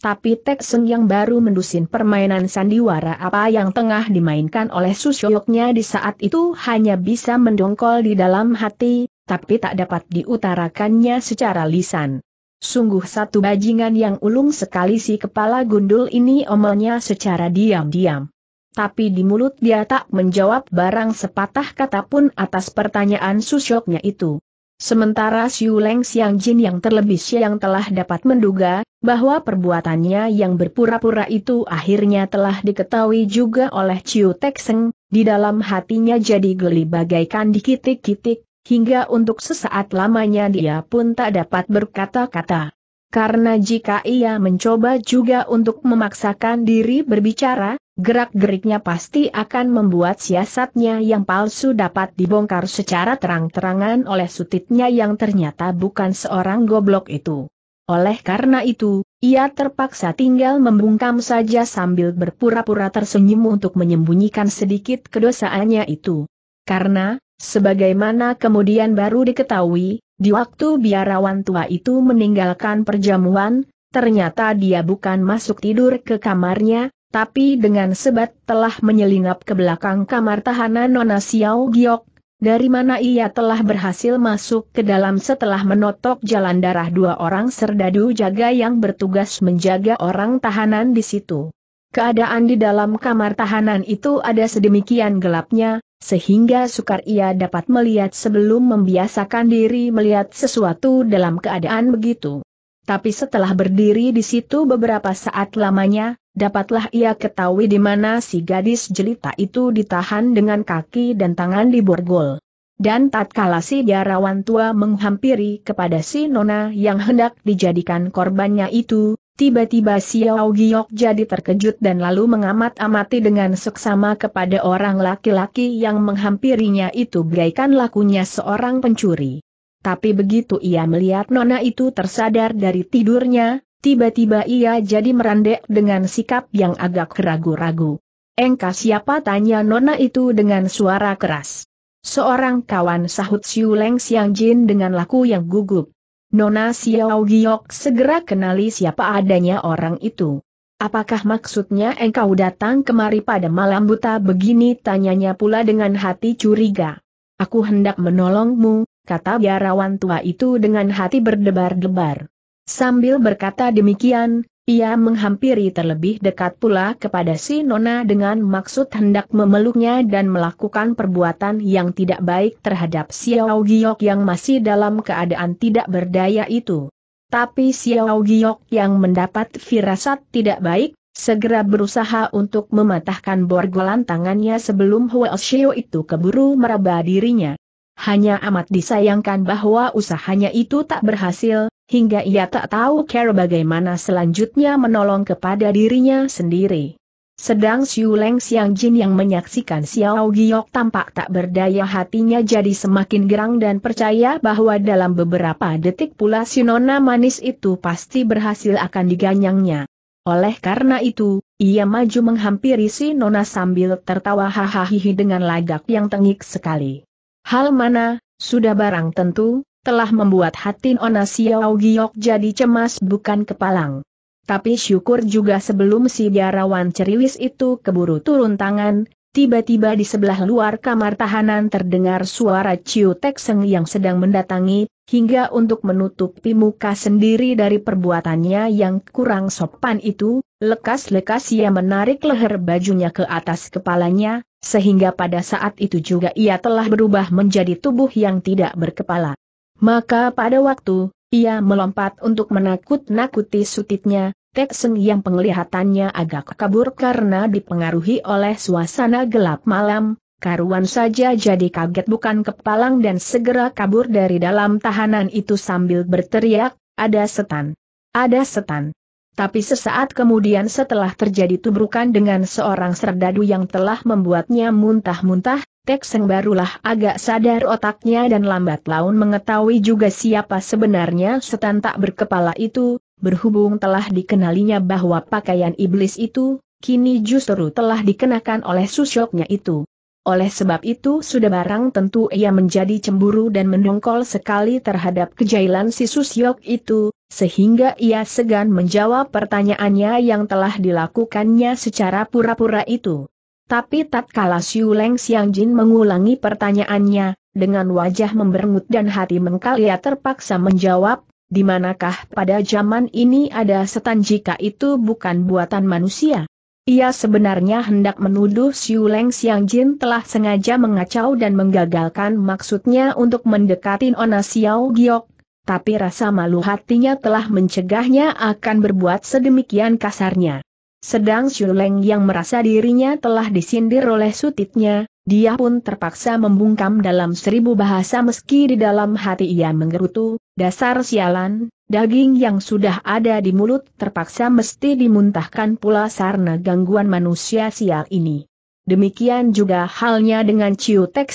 Tapi Tek Seng yang baru mendusin permainan sandiwara apa yang tengah dimainkan oleh susyoknya di saat itu hanya bisa mendongkol di dalam hati, tapi tak dapat diutarakannya secara lisan. Sungguh satu bajingan yang ulung sekali si kepala gundul ini omelnya secara diam-diam. Tapi di mulut dia tak menjawab barang sepatah kata pun atas pertanyaan susyoknya itu. Sementara Xiu Leng Xiang Jin yang terlebih siang telah dapat menduga, bahwa perbuatannya yang berpura-pura itu akhirnya telah diketahui juga oleh Chiu Tek Seng, di dalam hatinya jadi geli bagaikan dikitik-kitik, hingga untuk sesaat lamanya dia pun tak dapat berkata-kata karena jika ia mencoba juga untuk memaksakan diri berbicara, gerak-geriknya pasti akan membuat siasatnya yang palsu dapat dibongkar secara terang-terangan oleh sutitnya yang ternyata bukan seorang goblok itu. Oleh karena itu, ia terpaksa tinggal membungkam saja sambil berpura-pura tersenyum untuk menyembunyikan sedikit kedosaannya itu. Karena, sebagaimana kemudian baru diketahui, di waktu biarawan tua itu meninggalkan perjamuan, ternyata dia bukan masuk tidur ke kamarnya, tapi dengan sebat telah menyelinap ke belakang kamar tahanan Nona Xiao Giok, dari mana ia telah berhasil masuk ke dalam setelah menotok jalan darah dua orang serdadu jaga yang bertugas menjaga orang tahanan di situ. Keadaan di dalam kamar tahanan itu ada sedemikian gelapnya, sehingga sukar ia dapat melihat sebelum membiasakan diri melihat sesuatu dalam keadaan begitu. Tapi setelah berdiri di situ beberapa saat lamanya, dapatlah ia ketahui di mana si gadis jelita itu ditahan dengan kaki dan tangan di borgol. Dan tatkala si biarawan tua menghampiri kepada si nona yang hendak dijadikan korbannya itu, Tiba-tiba Xiao Giok jadi terkejut dan lalu mengamat-amati dengan seksama kepada orang laki-laki yang menghampirinya itu bagaikan lakunya seorang pencuri. Tapi begitu ia melihat nona itu tersadar dari tidurnya, tiba-tiba ia jadi merandek dengan sikap yang agak ragu-ragu. Engkau siapa tanya nona itu dengan suara keras. Seorang kawan sahut Siu Leng Siang Jin dengan laku yang gugup. Nona Xiao Giok segera kenali siapa adanya orang itu. Apakah maksudnya engkau datang kemari pada malam buta begini? Tanyanya pula dengan hati curiga. Aku hendak menolongmu, kata biarawan tua itu dengan hati berdebar-debar. Sambil berkata demikian, ia menghampiri terlebih dekat pula kepada si Nona dengan maksud hendak memeluknya dan melakukan perbuatan yang tidak baik terhadap Xiao Giok yang masih dalam keadaan tidak berdaya itu. Tapi Xiao Giok yang mendapat firasat tidak baik, segera berusaha untuk mematahkan borgolan tangannya sebelum Huo Xiao itu keburu meraba dirinya. Hanya amat disayangkan bahwa usahanya itu tak berhasil, hingga ia tak tahu cara bagaimana selanjutnya menolong kepada dirinya sendiri. Sedang Xiu Leng Xiang Jin yang menyaksikan Xiao Giok tampak tak berdaya hatinya jadi semakin gerang dan percaya bahwa dalam beberapa detik pula si nona manis itu pasti berhasil akan diganyangnya. Oleh karena itu, ia maju menghampiri si nona sambil tertawa hahaha dengan lagak yang tengik sekali. Hal mana, sudah barang tentu, telah membuat hati Nona Xiao Giok jadi cemas bukan kepalang. Tapi syukur juga sebelum si biarawan ceriwis itu keburu turun tangan, tiba-tiba di sebelah luar kamar tahanan terdengar suara Ciu Tek yang sedang mendatangi, hingga untuk menutupi muka sendiri dari perbuatannya yang kurang sopan itu, lekas-lekas ia menarik leher bajunya ke atas kepalanya, sehingga pada saat itu juga ia telah berubah menjadi tubuh yang tidak berkepala. Maka pada waktu, ia melompat untuk menakut-nakuti sutitnya, Tek Seng yang penglihatannya agak kabur karena dipengaruhi oleh suasana gelap malam, karuan saja jadi kaget bukan kepalang dan segera kabur dari dalam tahanan itu sambil berteriak, ada setan. Ada setan. Tapi sesaat kemudian setelah terjadi tubrukan dengan seorang serdadu yang telah membuatnya muntah-muntah, Seng barulah agak sadar otaknya dan lambat laun mengetahui juga siapa sebenarnya setan tak berkepala itu, berhubung telah dikenalinya bahwa pakaian iblis itu, kini justru telah dikenakan oleh susyoknya itu. Oleh sebab itu sudah barang tentu ia menjadi cemburu dan mendongkol sekali terhadap kejailan si Susyok itu, sehingga ia segan menjawab pertanyaannya yang telah dilakukannya secara pura-pura itu. Tapi tatkala Siu Leng Siang Jin mengulangi pertanyaannya, dengan wajah memberengut dan hati mengkal ia terpaksa menjawab, di manakah pada zaman ini ada setan jika itu bukan buatan manusia? Ia sebenarnya hendak menuduh Siuleng Leng Siang Jin telah sengaja mengacau dan menggagalkan maksudnya untuk mendekati Ona Xiao Giok, tapi rasa malu hatinya telah mencegahnya akan berbuat sedemikian kasarnya. Sedang Shuleng yang merasa dirinya telah disindir oleh sutitnya, dia pun terpaksa membungkam dalam seribu bahasa meski di dalam hati ia menggerutu, dasar sialan, daging yang sudah ada di mulut terpaksa mesti dimuntahkan pula sarna gangguan manusia sial ini. Demikian juga halnya dengan Chiu Tek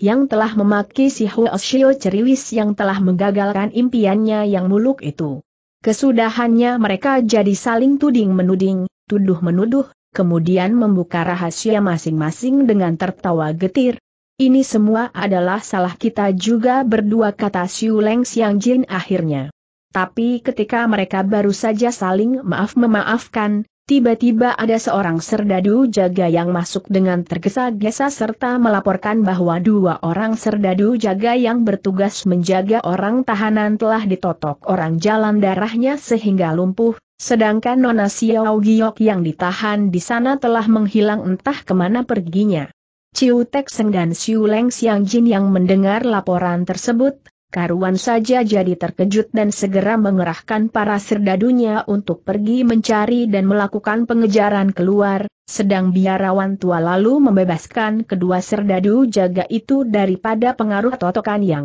yang telah memaki si Huo Shio Ceriwis yang telah menggagalkan impiannya yang muluk itu. Kesudahannya mereka jadi saling tuding-menuding, tuduh-menuduh, kemudian membuka rahasia masing-masing dengan tertawa getir. Ini semua adalah salah kita juga berdua kata Siu Leng Siang Jin akhirnya. Tapi ketika mereka baru saja saling maaf-memaafkan, tiba-tiba ada seorang serdadu jaga yang masuk dengan tergesa-gesa serta melaporkan bahwa dua orang serdadu jaga yang bertugas menjaga orang tahanan telah ditotok orang jalan darahnya sehingga lumpuh, Sedangkan Nona Xiao Giok yang ditahan di sana telah menghilang entah kemana perginya. Ciu Tek Seng dan Siu Leng Xiang Jin yang mendengar laporan tersebut, karuan saja jadi terkejut dan segera mengerahkan para serdadunya untuk pergi mencari dan melakukan pengejaran keluar, sedang biarawan tua lalu membebaskan kedua serdadu jaga itu daripada pengaruh totokan yang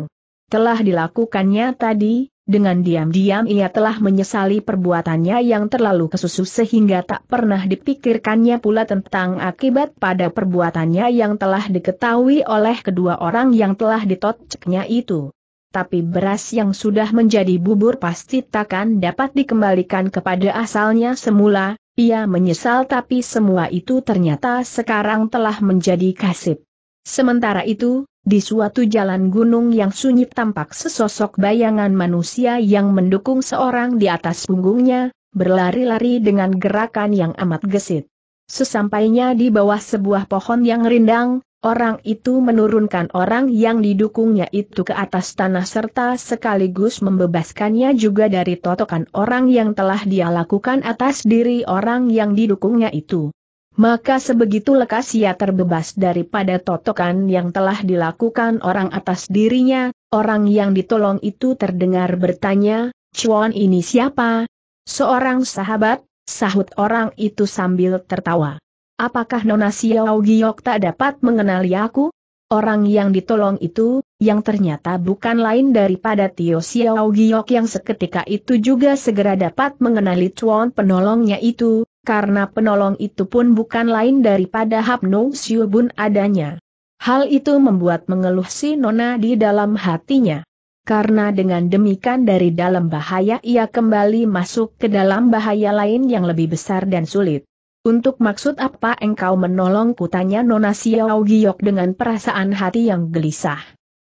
telah dilakukannya tadi, dengan diam-diam ia telah menyesali perbuatannya yang terlalu kesusu sehingga tak pernah dipikirkannya pula tentang akibat pada perbuatannya yang telah diketahui oleh kedua orang yang telah ditotceknya itu. Tapi beras yang sudah menjadi bubur pasti takkan dapat dikembalikan kepada asalnya semula, ia menyesal tapi semua itu ternyata sekarang telah menjadi kasib. Sementara itu, di suatu jalan gunung yang sunyi tampak sesosok bayangan manusia yang mendukung seorang di atas punggungnya, berlari-lari dengan gerakan yang amat gesit. Sesampainya di bawah sebuah pohon yang rindang, orang itu menurunkan orang yang didukungnya itu ke atas tanah serta sekaligus membebaskannya juga dari totokan orang yang telah dia lakukan atas diri orang yang didukungnya itu. Maka sebegitu lekas ia terbebas daripada totokan yang telah dilakukan orang atas dirinya, orang yang ditolong itu terdengar bertanya, Cuan ini siapa? Seorang sahabat, sahut orang itu sambil tertawa. Apakah Nona Xiao Giok tak dapat mengenali aku? Orang yang ditolong itu, yang ternyata bukan lain daripada Tio Xiao Giok yang seketika itu juga segera dapat mengenali Chuan penolongnya itu, karena penolong itu pun bukan lain daripada Hapno Siubun adanya. Hal itu membuat mengeluh si Nona di dalam hatinya. Karena dengan demikian dari dalam bahaya ia kembali masuk ke dalam bahaya lain yang lebih besar dan sulit. Untuk maksud apa engkau menolong kutanya Nona Xiao Giok dengan perasaan hati yang gelisah.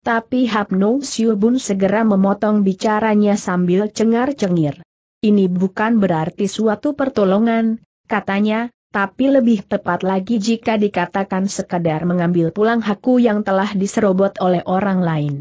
Tapi Hapno Siubun segera memotong bicaranya sambil cengar-cengir. Ini bukan berarti suatu pertolongan, katanya, tapi lebih tepat lagi jika dikatakan sekadar mengambil pulang hakku yang telah diserobot oleh orang lain.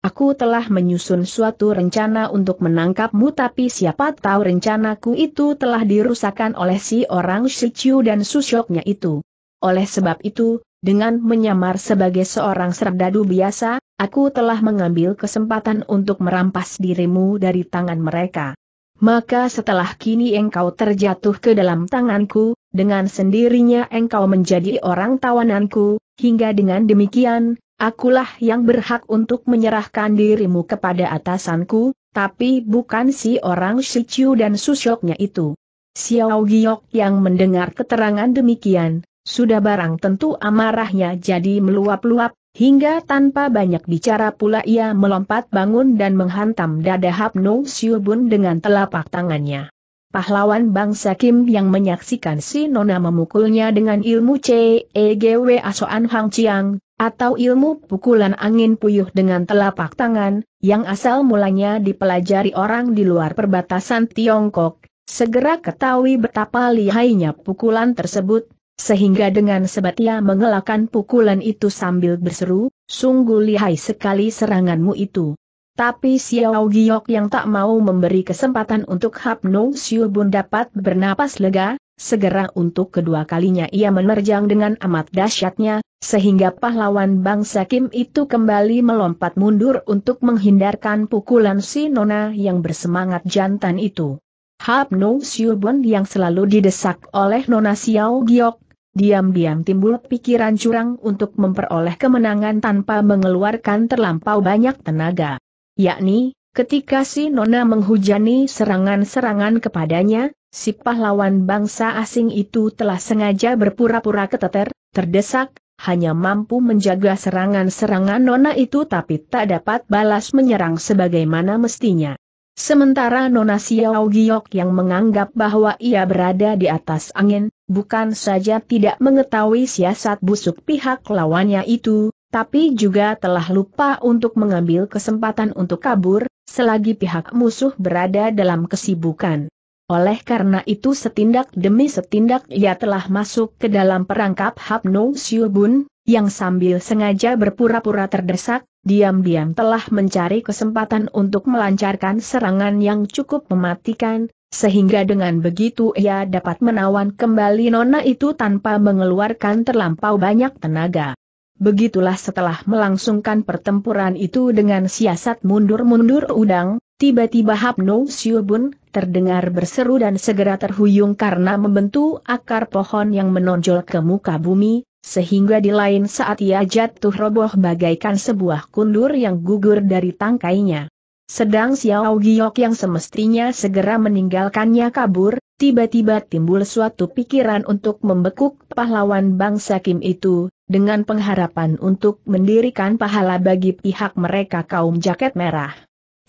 Aku telah menyusun suatu rencana untuk menangkapmu tapi siapa tahu rencanaku itu telah dirusakan oleh si orang Shichu dan susyoknya itu. Oleh sebab itu, dengan menyamar sebagai seorang serdadu biasa, aku telah mengambil kesempatan untuk merampas dirimu dari tangan mereka. Maka setelah kini engkau terjatuh ke dalam tanganku, dengan sendirinya engkau menjadi orang tawananku, hingga dengan demikian, akulah yang berhak untuk menyerahkan dirimu kepada atasanku, tapi bukan si orang Shichu dan susyoknya itu. Xiao Giok yang mendengar keterangan demikian, sudah barang tentu amarahnya jadi meluap-luap, Hingga tanpa banyak bicara pula ia melompat bangun dan menghantam dada Hapno Siubun dengan telapak tangannya. Pahlawan bangsa Kim yang menyaksikan si Nona memukulnya dengan ilmu CEGW Asoan Hang Chiang, atau ilmu pukulan angin puyuh dengan telapak tangan, yang asal mulanya dipelajari orang di luar perbatasan Tiongkok, segera ketahui betapa lihainya pukulan tersebut, sehingga dengan sebat ia mengelakkan pukulan itu sambil berseru, sungguh lihai sekali seranganmu itu. Tapi Xiao Giok yang tak mau memberi kesempatan untuk Hap Nong Siu Bun dapat bernapas lega, segera untuk kedua kalinya ia menerjang dengan amat dahsyatnya, sehingga pahlawan bangsa Kim itu kembali melompat mundur untuk menghindarkan pukulan si Nona yang bersemangat jantan itu. Hap Nong Siu Bun yang selalu didesak oleh Nona Xiao Giok, diam-diam timbul pikiran curang untuk memperoleh kemenangan tanpa mengeluarkan terlampau banyak tenaga. Yakni, ketika si Nona menghujani serangan-serangan kepadanya, si pahlawan bangsa asing itu telah sengaja berpura-pura keteter, terdesak, hanya mampu menjaga serangan-serangan Nona itu tapi tak dapat balas menyerang sebagaimana mestinya. Sementara Nona Xiao Giok yang menganggap bahwa ia berada di atas angin, bukan saja tidak mengetahui siasat busuk pihak lawannya itu, tapi juga telah lupa untuk mengambil kesempatan untuk kabur, selagi pihak musuh berada dalam kesibukan. Oleh karena itu setindak demi setindak ia telah masuk ke dalam perangkap Hapnong Siubun, yang sambil sengaja berpura-pura terdesak, diam-diam telah mencari kesempatan untuk melancarkan serangan yang cukup mematikan, sehingga dengan begitu ia dapat menawan kembali nona itu tanpa mengeluarkan terlampau banyak tenaga. Begitulah setelah melangsungkan pertempuran itu dengan siasat mundur-mundur udang, tiba-tiba Hapno Siobun terdengar berseru dan segera terhuyung karena membentuk akar pohon yang menonjol ke muka bumi, sehingga di lain saat ia jatuh roboh bagaikan sebuah kundur yang gugur dari tangkainya. Sedang Xiao Giok yang semestinya segera meninggalkannya kabur, tiba-tiba timbul suatu pikiran untuk membekuk pahlawan bangsa Kim itu, dengan pengharapan untuk mendirikan pahala bagi pihak mereka kaum jaket merah.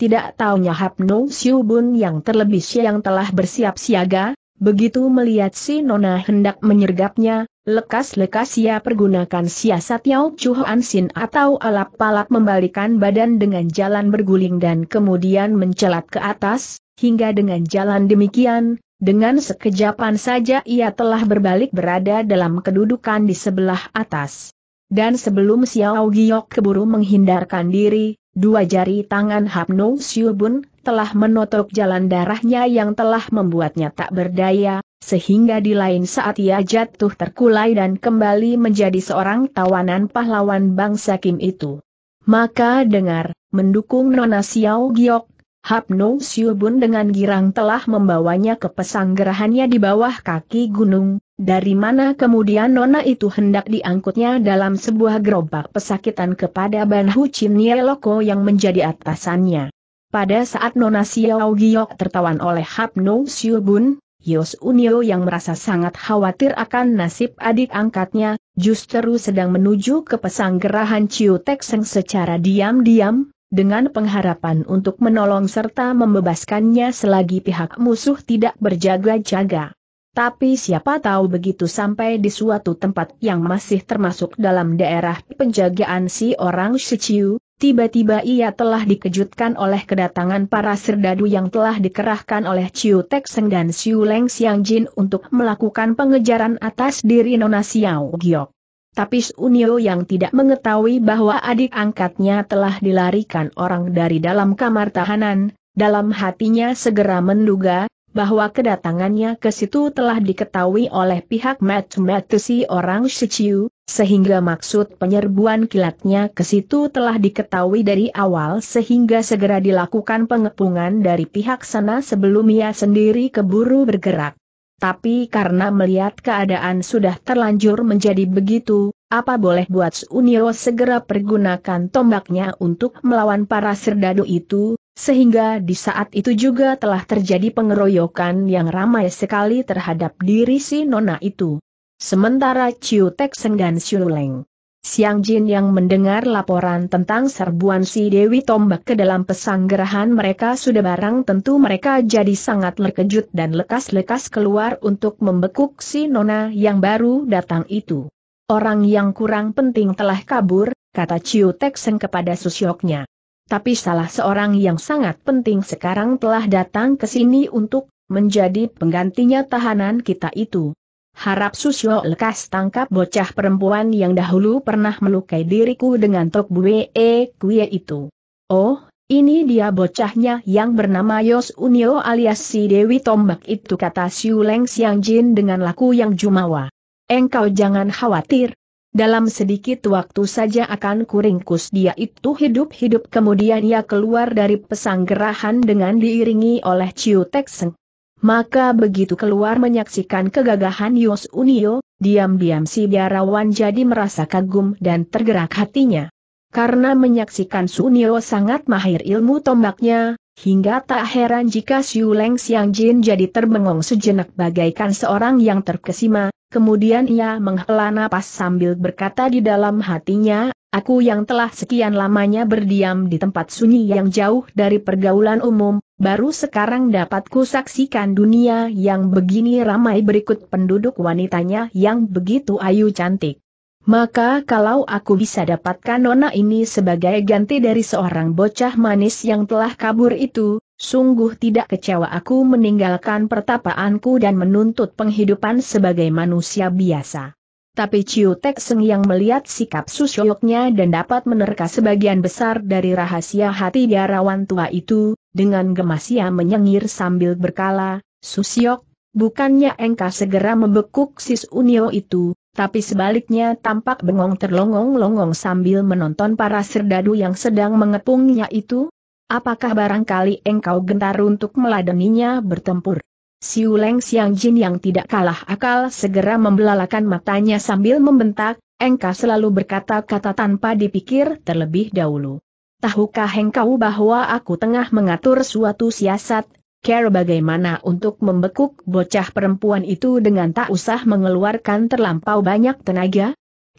Tidak taunya Hap Nong Bun yang terlebih siang telah bersiap siaga, begitu melihat si Nona hendak menyergapnya, Lekas-lekas ia pergunakan siasat Yao Chu Hoan Sin atau alap palap membalikan badan dengan jalan berguling dan kemudian mencelat ke atas, hingga dengan jalan demikian, dengan sekejapan saja ia telah berbalik berada dalam kedudukan di sebelah atas. Dan sebelum Xiao Giok keburu menghindarkan diri, dua jari tangan Hapno Bun telah menotok jalan darahnya yang telah membuatnya tak berdaya, sehingga di lain saat ia jatuh terkulai dan kembali menjadi seorang tawanan pahlawan bangsa Kim itu. Maka dengar, mendukung Nona Xiao Giok, Hapno Siubun dengan girang telah membawanya ke pesanggerahannya di bawah kaki gunung, dari mana kemudian Nona itu hendak diangkutnya dalam sebuah gerobak pesakitan kepada Ban Hu Chin Loko yang menjadi atasannya. Pada saat Nona Xiao Giok tertawan oleh Hapno Siubun, Yos Unio yang merasa sangat khawatir akan nasib adik angkatnya, justru sedang menuju ke pesanggerahan Chiu yang Tekseng secara diam-diam, dengan pengharapan untuk menolong serta membebaskannya selagi pihak musuh tidak berjaga-jaga. Tapi siapa tahu begitu sampai di suatu tempat yang masih termasuk dalam daerah penjagaan si orang Shiciu, Tiba-tiba ia telah dikejutkan oleh kedatangan para serdadu yang telah dikerahkan oleh Chiu Tek Seng dan Siu Leng Xiang Jin untuk melakukan pengejaran atas diri Nona Xiao Giok. Tapi Sunio yang tidak mengetahui bahwa adik angkatnya telah dilarikan orang dari dalam kamar tahanan, dalam hatinya segera menduga, bahwa kedatangannya ke situ telah diketahui oleh pihak Matematisi si orang Shiciu, sehingga maksud penyerbuan kilatnya ke situ telah diketahui dari awal sehingga segera dilakukan pengepungan dari pihak sana sebelum ia sendiri keburu bergerak. Tapi karena melihat keadaan sudah terlanjur menjadi begitu, apa boleh buat Suniro segera pergunakan tombaknya untuk melawan para serdadu itu, sehingga di saat itu juga telah terjadi pengeroyokan yang ramai sekali terhadap diri si Nona itu. Sementara Chiu Tek Seng dan Xiu Leng. Siang Jin yang mendengar laporan tentang serbuan si Dewi Tombak ke dalam pesanggerahan mereka sudah barang tentu mereka jadi sangat terkejut dan lekas-lekas keluar untuk membekuk si Nona yang baru datang itu. Orang yang kurang penting telah kabur, kata Chiu Tek Seng kepada susyoknya. Tapi salah seorang yang sangat penting sekarang telah datang ke sini untuk menjadi penggantinya tahanan kita itu. Harap Susyo lekas tangkap bocah perempuan yang dahulu pernah melukai diriku dengan tok bue e eh, kue itu. Oh, ini dia bocahnya yang bernama Yos Unio alias si Dewi Tombak itu kata Siu Leng Siang Jin dengan laku yang jumawa. Engkau jangan khawatir. Dalam sedikit waktu saja akan kuringkus dia itu hidup-hidup kemudian ia keluar dari pesanggerahan dengan diiringi oleh Ciu Seng. Maka begitu keluar menyaksikan kegagahan Yos Unio, diam-diam si biarawan jadi merasa kagum dan tergerak hatinya. Karena menyaksikan Sunio sangat mahir ilmu tombaknya, hingga tak heran jika Xiu Leng Xiang Jin jadi terbengong sejenak bagaikan seorang yang terkesima, kemudian ia menghela napas sambil berkata di dalam hatinya, Aku yang telah sekian lamanya berdiam di tempat sunyi yang jauh dari pergaulan umum, baru sekarang dapat saksikan dunia yang begini ramai berikut penduduk wanitanya yang begitu ayu cantik. Maka kalau aku bisa dapatkan nona ini sebagai ganti dari seorang bocah manis yang telah kabur itu, sungguh tidak kecewa aku meninggalkan pertapaanku dan menuntut penghidupan sebagai manusia biasa. Tapi Ciu Tek Seng yang melihat sikap susyoknya dan dapat menerka sebagian besar dari rahasia hati biarawan tua itu, dengan gemas ia menyengir sambil berkala, Susiok, bukannya engkau segera membekuk sis unio itu, tapi sebaliknya tampak bengong terlongong-longong sambil menonton para serdadu yang sedang mengepungnya itu? Apakah barangkali engkau gentar untuk meladeninya bertempur? Siuleng Siang Jin yang tidak kalah akal segera membelalakan matanya sambil membentak, engkau selalu berkata-kata tanpa dipikir terlebih dahulu tahukah engkau bahwa aku tengah mengatur suatu siasat, care bagaimana untuk membekuk bocah perempuan itu dengan tak usah mengeluarkan terlampau banyak tenaga?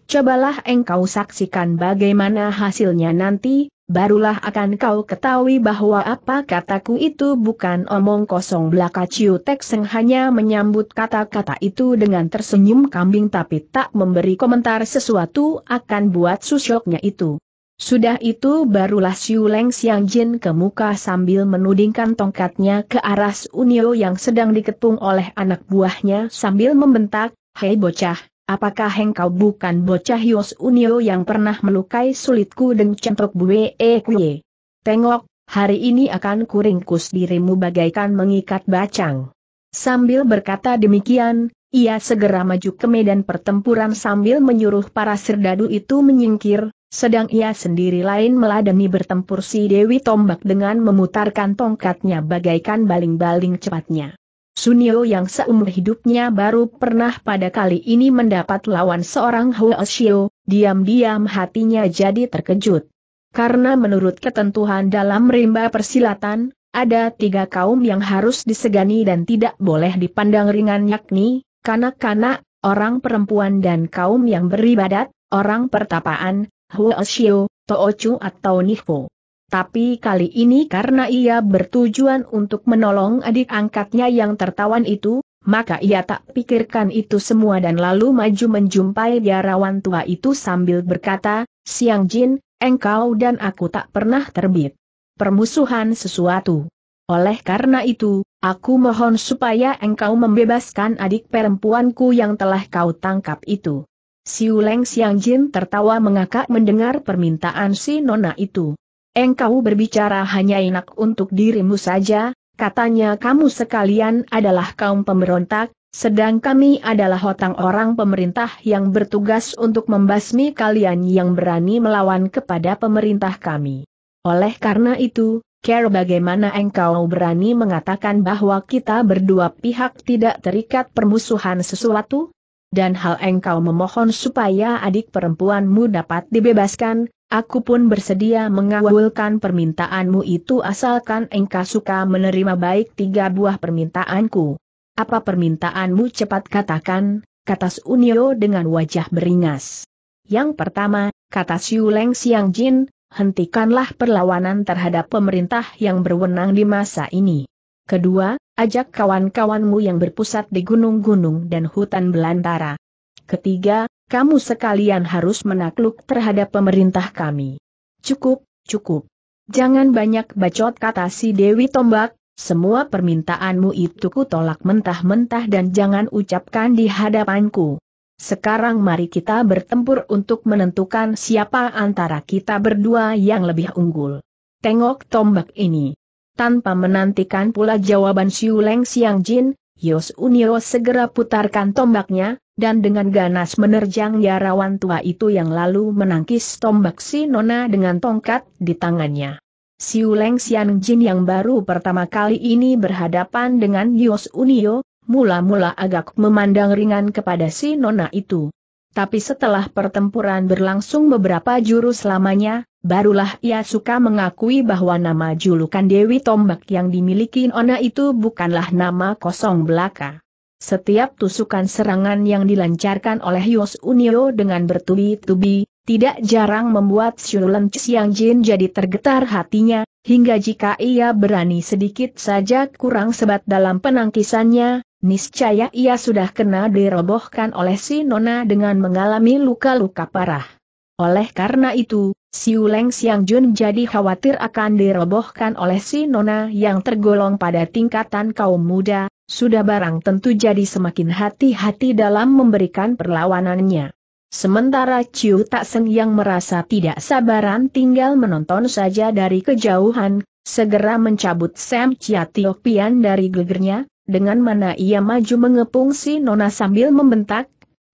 Cobalah engkau saksikan bagaimana hasilnya nanti, barulah akan kau ketahui bahwa apa kataku itu bukan omong kosong belaka Ciu Tek Seng hanya menyambut kata-kata itu dengan tersenyum kambing tapi tak memberi komentar sesuatu akan buat susoknya itu. Sudah itu barulah Xiu Leng Siang Jin ke muka sambil menudingkan tongkatnya ke arah Unio yang sedang diketung oleh anak buahnya sambil membentak, Hei bocah, apakah engkau bukan bocah Yos Unio yang pernah melukai sulitku dan centok bue e kuye? Tengok, hari ini akan kuringkus dirimu bagaikan mengikat bacang. Sambil berkata demikian, ia segera maju ke medan pertempuran sambil menyuruh para serdadu itu menyingkir, sedang ia sendiri lain meladeni bertempur si Dewi Tombak dengan memutarkan tongkatnya bagaikan baling-baling cepatnya. Sunio yang seumur hidupnya baru pernah pada kali ini mendapat lawan seorang Huoshio, diam-diam hatinya jadi terkejut. Karena menurut ketentuan dalam rimba persilatan, ada tiga kaum yang harus disegani dan tidak boleh dipandang ringan yakni, kanak-kanak, orang perempuan dan kaum yang beribadat, orang pertapaan, Tao Toochu atau Nihpo. Tapi kali ini karena ia bertujuan untuk menolong adik angkatnya yang tertawan itu, maka ia tak pikirkan itu semua dan lalu maju menjumpai biarawan tua itu sambil berkata, Siang Jin, engkau dan aku tak pernah terbit. Permusuhan sesuatu. Oleh karena itu, aku mohon supaya engkau membebaskan adik perempuanku yang telah kau tangkap itu. Siu Leng Siang Jin tertawa mengakak mendengar permintaan si nona itu. Engkau berbicara hanya enak untuk dirimu saja, katanya kamu sekalian adalah kaum pemberontak, sedang kami adalah hotang orang pemerintah yang bertugas untuk membasmi kalian yang berani melawan kepada pemerintah kami. Oleh karena itu, Care bagaimana engkau berani mengatakan bahwa kita berdua pihak tidak terikat permusuhan sesuatu? dan hal engkau memohon supaya adik perempuanmu dapat dibebaskan, aku pun bersedia mengawulkan permintaanmu itu asalkan engkau suka menerima baik tiga buah permintaanku. Apa permintaanmu cepat katakan, kata Sunio dengan wajah beringas. Yang pertama, kata Siuleng Siang Jin, hentikanlah perlawanan terhadap pemerintah yang berwenang di masa ini. Kedua, Ajak kawan-kawanmu yang berpusat di gunung-gunung dan hutan belantara. Ketiga, kamu sekalian harus menakluk terhadap pemerintah kami. Cukup, cukup. Jangan banyak bacot kata si Dewi Tombak, semua permintaanmu itu ku mentah-mentah dan jangan ucapkan di hadapanku. Sekarang mari kita bertempur untuk menentukan siapa antara kita berdua yang lebih unggul. Tengok tombak ini. Tanpa menantikan pula jawaban Siuleng Leng Siang Jin, Yos Unio segera putarkan tombaknya, dan dengan ganas menerjang Yarawan tua itu yang lalu menangkis tombak si Nona dengan tongkat di tangannya. Siuleng Leng Siang Jin yang baru pertama kali ini berhadapan dengan Yos Unio, mula-mula agak memandang ringan kepada si Nona itu. Tapi setelah pertempuran berlangsung beberapa jurus lamanya, barulah ia suka mengakui bahwa nama julukan Dewi Tombak yang dimiliki Nona itu bukanlah nama kosong belaka. Setiap tusukan serangan yang dilancarkan oleh Yos Unio dengan bertubi-tubi, tidak jarang membuat Shulen Chiang Jin jadi tergetar hatinya, hingga jika ia berani sedikit saja kurang sebat dalam penangkisannya, Niscaya ia sudah kena dirobohkan oleh si Nona dengan mengalami luka-luka parah. Oleh karena itu, si Uleng Siang Jun jadi khawatir akan dirobohkan oleh si Nona yang tergolong pada tingkatan kaum muda, sudah barang tentu jadi semakin hati-hati dalam memberikan perlawanannya. Sementara Ciu Tak Seng yang merasa tidak sabaran tinggal menonton saja dari kejauhan, segera mencabut Sam Chia Tio Pian dari gegernya, dengan mana ia maju mengepung si Nona sambil membentak,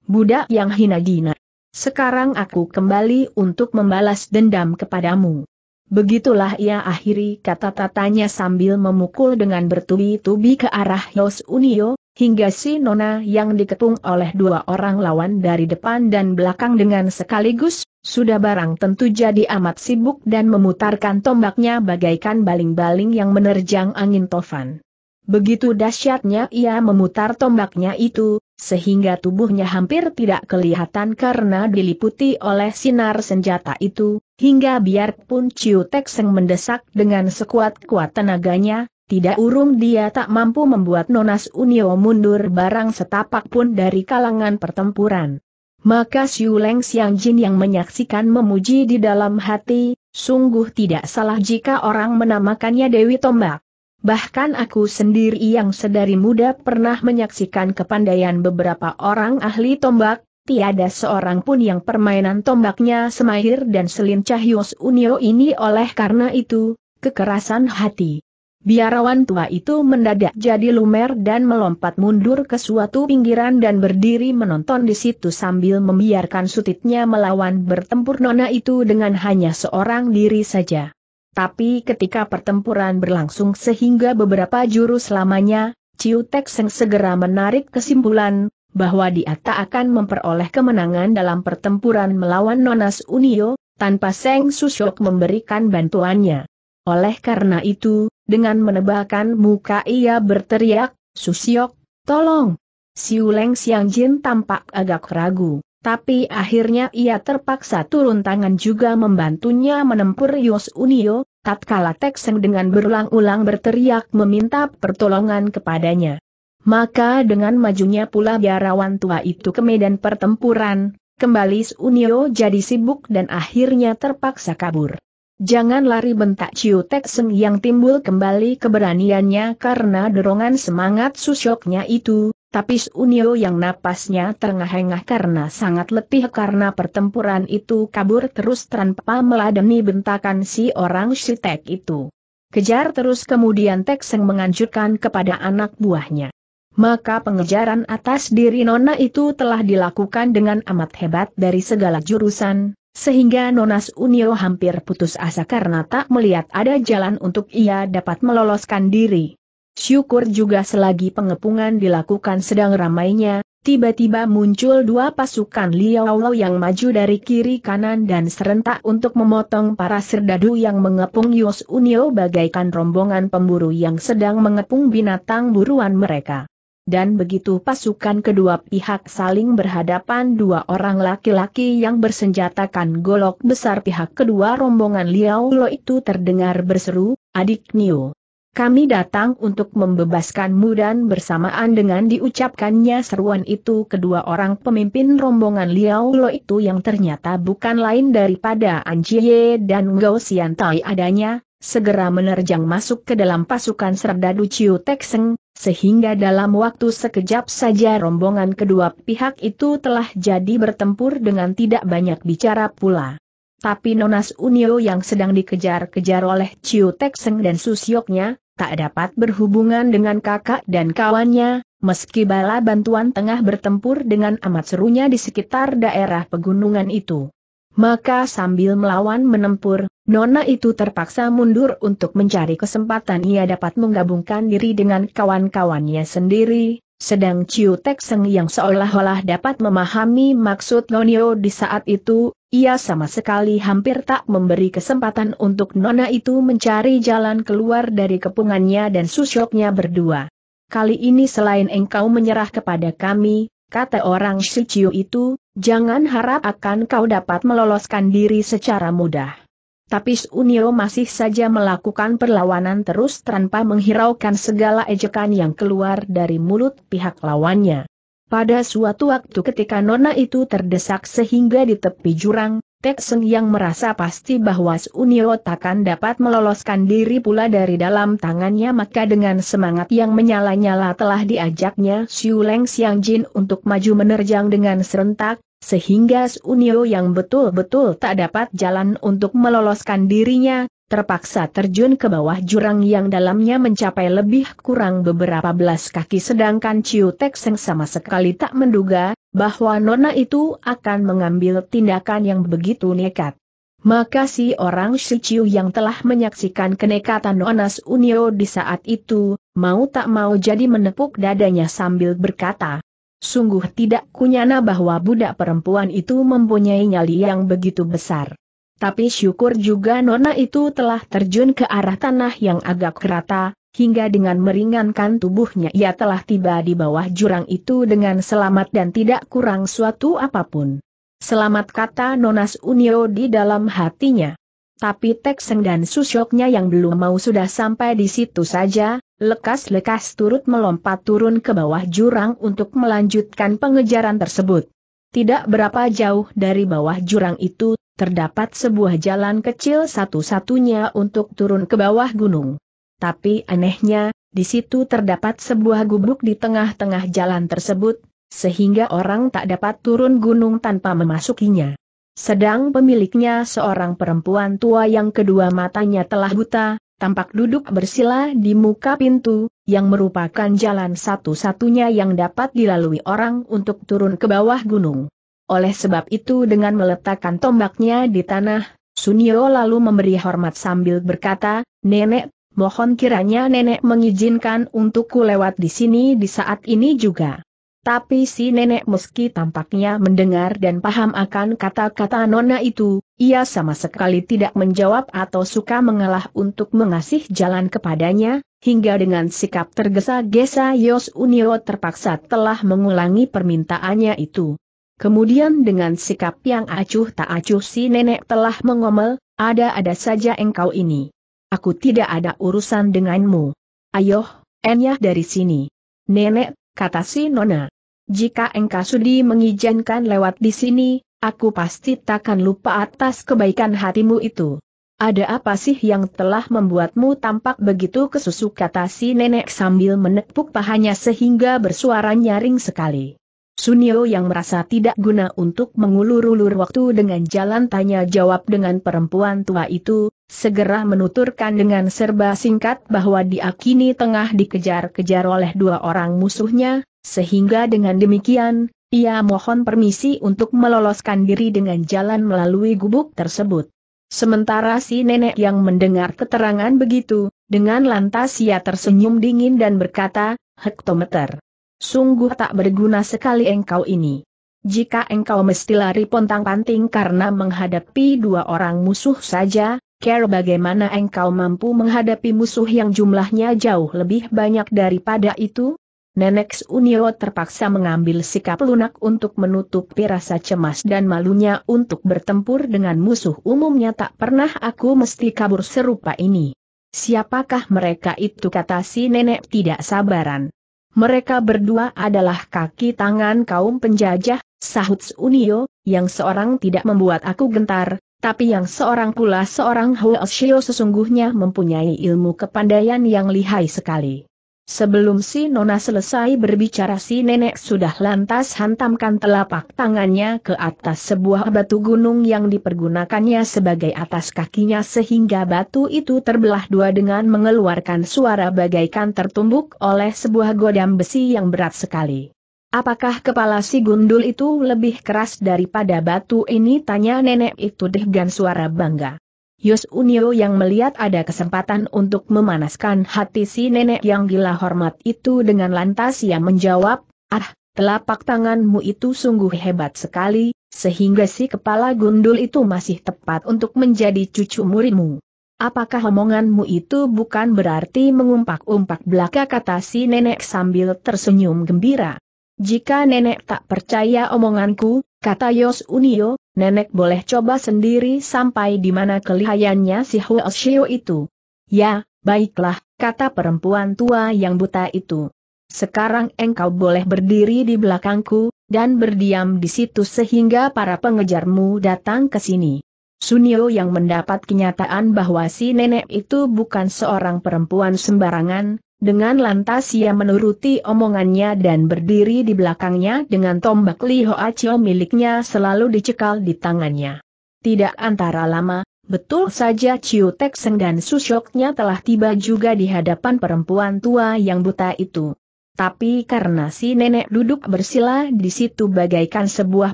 budak yang hina dina. Sekarang aku kembali untuk membalas dendam kepadamu. Begitulah ia akhiri kata tatanya sambil memukul dengan bertubi-tubi ke arah Yos Unio, hingga si Nona yang dikepung oleh dua orang lawan dari depan dan belakang dengan sekaligus, sudah barang tentu jadi amat sibuk dan memutarkan tombaknya bagaikan baling-baling yang menerjang angin tofan. Begitu dahsyatnya ia memutar tombaknya itu, sehingga tubuhnya hampir tidak kelihatan karena diliputi oleh sinar senjata itu, hingga biarpun Ciu Tek Seng mendesak dengan sekuat-kuat tenaganya, tidak urung dia tak mampu membuat Nonas Unio mundur barang setapak pun dari kalangan pertempuran. Maka Siu Leng Siang Jin yang menyaksikan memuji di dalam hati, sungguh tidak salah jika orang menamakannya Dewi Tombak. Bahkan aku sendiri yang sedari muda pernah menyaksikan kepandaian beberapa orang ahli tombak, tiada seorang pun yang permainan tombaknya semahir dan selincah Yos Unio ini oleh karena itu, kekerasan hati. Biarawan tua itu mendadak jadi lumer dan melompat mundur ke suatu pinggiran dan berdiri menonton di situ sambil membiarkan sutitnya melawan bertempur nona itu dengan hanya seorang diri saja. Tapi ketika pertempuran berlangsung sehingga beberapa jurus lamanya, Ciu Tek Seng segera menarik kesimpulan, bahwa dia tak akan memperoleh kemenangan dalam pertempuran melawan Nonas Unio, tanpa Seng Susyok memberikan bantuannya. Oleh karena itu, dengan menebalkan muka ia berteriak, Susyok, tolong! Siuleng Leng Jin tampak agak ragu. Tapi akhirnya ia terpaksa turun tangan juga membantunya menempur Yos Unio, tatkala Tekseng dengan berulang-ulang berteriak meminta pertolongan kepadanya. Maka dengan majunya pula biarawan tua itu ke medan pertempuran, kembali Unio jadi sibuk dan akhirnya terpaksa kabur. Jangan lari bentak Ciu Tekseng yang timbul kembali keberaniannya karena dorongan semangat susyoknya itu, tapi Unio yang napasnya terengah-engah karena sangat letih karena pertempuran itu kabur terus tanpa meladeni bentakan si orang Shitek itu. Kejar terus kemudian Tekseng menganjurkan kepada anak buahnya. Maka pengejaran atas diri Nona itu telah dilakukan dengan amat hebat dari segala jurusan, sehingga Nonas Unio hampir putus asa karena tak melihat ada jalan untuk ia dapat meloloskan diri. Syukur juga selagi pengepungan dilakukan sedang ramainya, tiba-tiba muncul dua pasukan Liao yang maju dari kiri kanan dan serentak untuk memotong para serdadu yang mengepung Yos Unio bagaikan rombongan pemburu yang sedang mengepung binatang buruan mereka. Dan begitu pasukan kedua pihak saling berhadapan dua orang laki-laki yang bersenjatakan golok besar pihak kedua rombongan Liao itu terdengar berseru, adik Nio. Kami datang untuk membebaskanmu dan bersamaan dengan diucapkannya seruan itu kedua orang pemimpin rombongan Liao Lo itu yang ternyata bukan lain daripada Anjie dan Gao Xian adanya, segera menerjang masuk ke dalam pasukan Serdadu Chiu Tekseng, sehingga dalam waktu sekejap saja rombongan kedua pihak itu telah jadi bertempur dengan tidak banyak bicara pula. Tapi Nonas Unio yang sedang dikejar-kejar oleh Chiu Tekseng dan susioknya tak dapat berhubungan dengan kakak dan kawannya, meski bala bantuan tengah bertempur dengan amat serunya di sekitar daerah pegunungan itu. Maka sambil melawan menempur, Nona itu terpaksa mundur untuk mencari kesempatan ia dapat menggabungkan diri dengan kawan-kawannya sendiri, sedang Chiu Tek yang seolah-olah dapat memahami maksud Nonio di saat itu, ia sama sekali hampir tak memberi kesempatan untuk Nona itu mencari jalan keluar dari kepungannya dan susyoknya berdua. Kali ini selain engkau menyerah kepada kami, kata orang Shichiu itu, jangan harap akan kau dapat meloloskan diri secara mudah. Tapi Sunio masih saja melakukan perlawanan terus tanpa menghiraukan segala ejekan yang keluar dari mulut pihak lawannya. Pada suatu waktu ketika nona itu terdesak sehingga di tepi jurang, Seng yang merasa pasti bahwa Sunio takkan dapat meloloskan diri pula dari dalam tangannya maka dengan semangat yang menyala-nyala telah diajaknya Siu Leng Xiang Jin untuk maju menerjang dengan serentak, sehingga Sunio yang betul-betul tak dapat jalan untuk meloloskan dirinya, terpaksa terjun ke bawah jurang yang dalamnya mencapai lebih kurang beberapa belas kaki sedangkan Chiu Tek Seng sama sekali tak menduga, bahwa Nona itu akan mengambil tindakan yang begitu nekat. Maka si orang Chiu yang telah menyaksikan kenekatan Onas Unio di saat itu, mau tak mau jadi menepuk dadanya sambil berkata, sungguh tidak kunyana bahwa budak perempuan itu mempunyai nyali yang begitu besar. Tapi syukur juga nona itu telah terjun ke arah tanah yang agak rata, hingga dengan meringankan tubuhnya ia telah tiba di bawah jurang itu dengan selamat dan tidak kurang suatu apapun. Selamat kata Nonas Unio di dalam hatinya. Tapi Tekseng dan Susyoknya yang belum mau sudah sampai di situ saja, lekas-lekas turut melompat turun ke bawah jurang untuk melanjutkan pengejaran tersebut. Tidak berapa jauh dari bawah jurang itu, terdapat sebuah jalan kecil satu-satunya untuk turun ke bawah gunung. Tapi anehnya, di situ terdapat sebuah gubuk di tengah-tengah jalan tersebut, sehingga orang tak dapat turun gunung tanpa memasukinya. Sedang pemiliknya seorang perempuan tua yang kedua matanya telah buta, tampak duduk bersila di muka pintu, yang merupakan jalan satu-satunya yang dapat dilalui orang untuk turun ke bawah gunung. Oleh sebab itu dengan meletakkan tombaknya di tanah, Sunio lalu memberi hormat sambil berkata, Nenek, mohon kiranya nenek mengizinkan untukku lewat di sini di saat ini juga. Tapi si nenek meski tampaknya mendengar dan paham akan kata-kata Nona itu, ia sama sekali tidak menjawab atau suka mengalah untuk mengasih jalan kepadanya, hingga dengan sikap tergesa-gesa Yos Unio terpaksa telah mengulangi permintaannya itu. Kemudian dengan sikap yang acuh tak acuh si nenek telah mengomel, ada-ada saja engkau ini. Aku tidak ada urusan denganmu. Ayoh, enyah dari sini. Nenek, kata si Nona. Jika engkau sudi mengizinkan lewat di sini, aku pasti takkan lupa atas kebaikan hatimu itu. Ada apa sih yang telah membuatmu tampak begitu kesusuk kata si nenek sambil menepuk pahanya sehingga bersuara nyaring sekali. Sunio yang merasa tidak guna untuk mengulur-ulur waktu dengan jalan tanya jawab dengan perempuan tua itu, segera menuturkan dengan serba singkat bahwa dia kini tengah dikejar-kejar oleh dua orang musuhnya, sehingga dengan demikian, ia mohon permisi untuk meloloskan diri dengan jalan melalui gubuk tersebut. Sementara si nenek yang mendengar keterangan begitu, dengan lantas ia tersenyum dingin dan berkata, Hektometer. Sungguh tak berguna sekali engkau ini. Jika engkau mesti lari pontang-panting karena menghadapi dua orang musuh saja, Care bagaimana engkau mampu menghadapi musuh yang jumlahnya jauh lebih banyak daripada itu? Nenek Unio terpaksa mengambil sikap lunak untuk menutup rasa cemas dan malunya untuk bertempur dengan musuh umumnya tak pernah aku mesti kabur serupa ini. Siapakah mereka itu kata si nenek tidak sabaran. Mereka berdua adalah kaki tangan kaum penjajah, sahut Unio, yang seorang tidak membuat aku gentar, tapi yang seorang pula seorang Xiao sesungguhnya mempunyai ilmu kepandaian yang lihai sekali. Sebelum si Nona selesai berbicara si nenek sudah lantas hantamkan telapak tangannya ke atas sebuah batu gunung yang dipergunakannya sebagai atas kakinya sehingga batu itu terbelah dua dengan mengeluarkan suara bagaikan tertumbuk oleh sebuah godam besi yang berat sekali. Apakah kepala si gundul itu lebih keras daripada batu ini? Tanya nenek itu dengan suara bangga. Yus Unio yang melihat ada kesempatan untuk memanaskan hati si nenek yang gila hormat itu dengan lantas ia menjawab, Ah, telapak tanganmu itu sungguh hebat sekali, sehingga si kepala gundul itu masih tepat untuk menjadi cucu murimu. Apakah omonganmu itu bukan berarti mengumpak-umpak belaka kata si nenek sambil tersenyum gembira? Jika nenek tak percaya omonganku, kata Yos Unio, nenek boleh coba sendiri sampai di mana kelihayannya si Huoshio itu. Ya, baiklah, kata perempuan tua yang buta itu. Sekarang engkau boleh berdiri di belakangku, dan berdiam di situ sehingga para pengejarmu datang ke sini. Sunio yang mendapat kenyataan bahwa si nenek itu bukan seorang perempuan sembarangan, dengan lantas ia menuruti omongannya dan berdiri di belakangnya dengan tombak Li Hoa Chiu miliknya selalu dicekal di tangannya. Tidak antara lama, betul saja Chiu Tek Seng dan Susyoknya telah tiba juga di hadapan perempuan tua yang buta itu. Tapi karena si nenek duduk bersila di situ bagaikan sebuah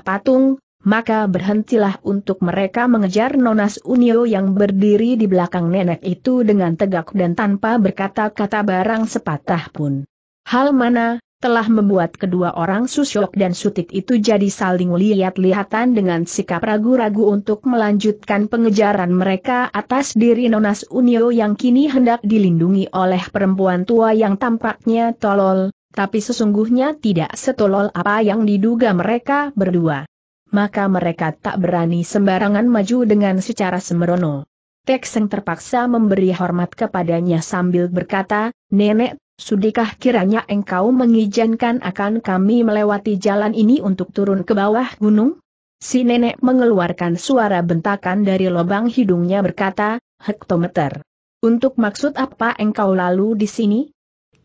patung, maka berhentilah untuk mereka mengejar Nonas Unio yang berdiri di belakang nenek itu dengan tegak dan tanpa berkata-kata barang sepatah pun. Hal mana, telah membuat kedua orang Susyok dan Sutik itu jadi saling lihat-lihatan dengan sikap ragu-ragu untuk melanjutkan pengejaran mereka atas diri Nonas Unio yang kini hendak dilindungi oleh perempuan tua yang tampaknya tolol, tapi sesungguhnya tidak setolol apa yang diduga mereka berdua maka mereka tak berani sembarangan maju dengan secara semerono. Tekseng terpaksa memberi hormat kepadanya sambil berkata, Nenek, sudikah kiranya engkau mengizinkan akan kami melewati jalan ini untuk turun ke bawah gunung? Si nenek mengeluarkan suara bentakan dari lubang hidungnya berkata, hektometer. Untuk maksud apa engkau lalu di sini?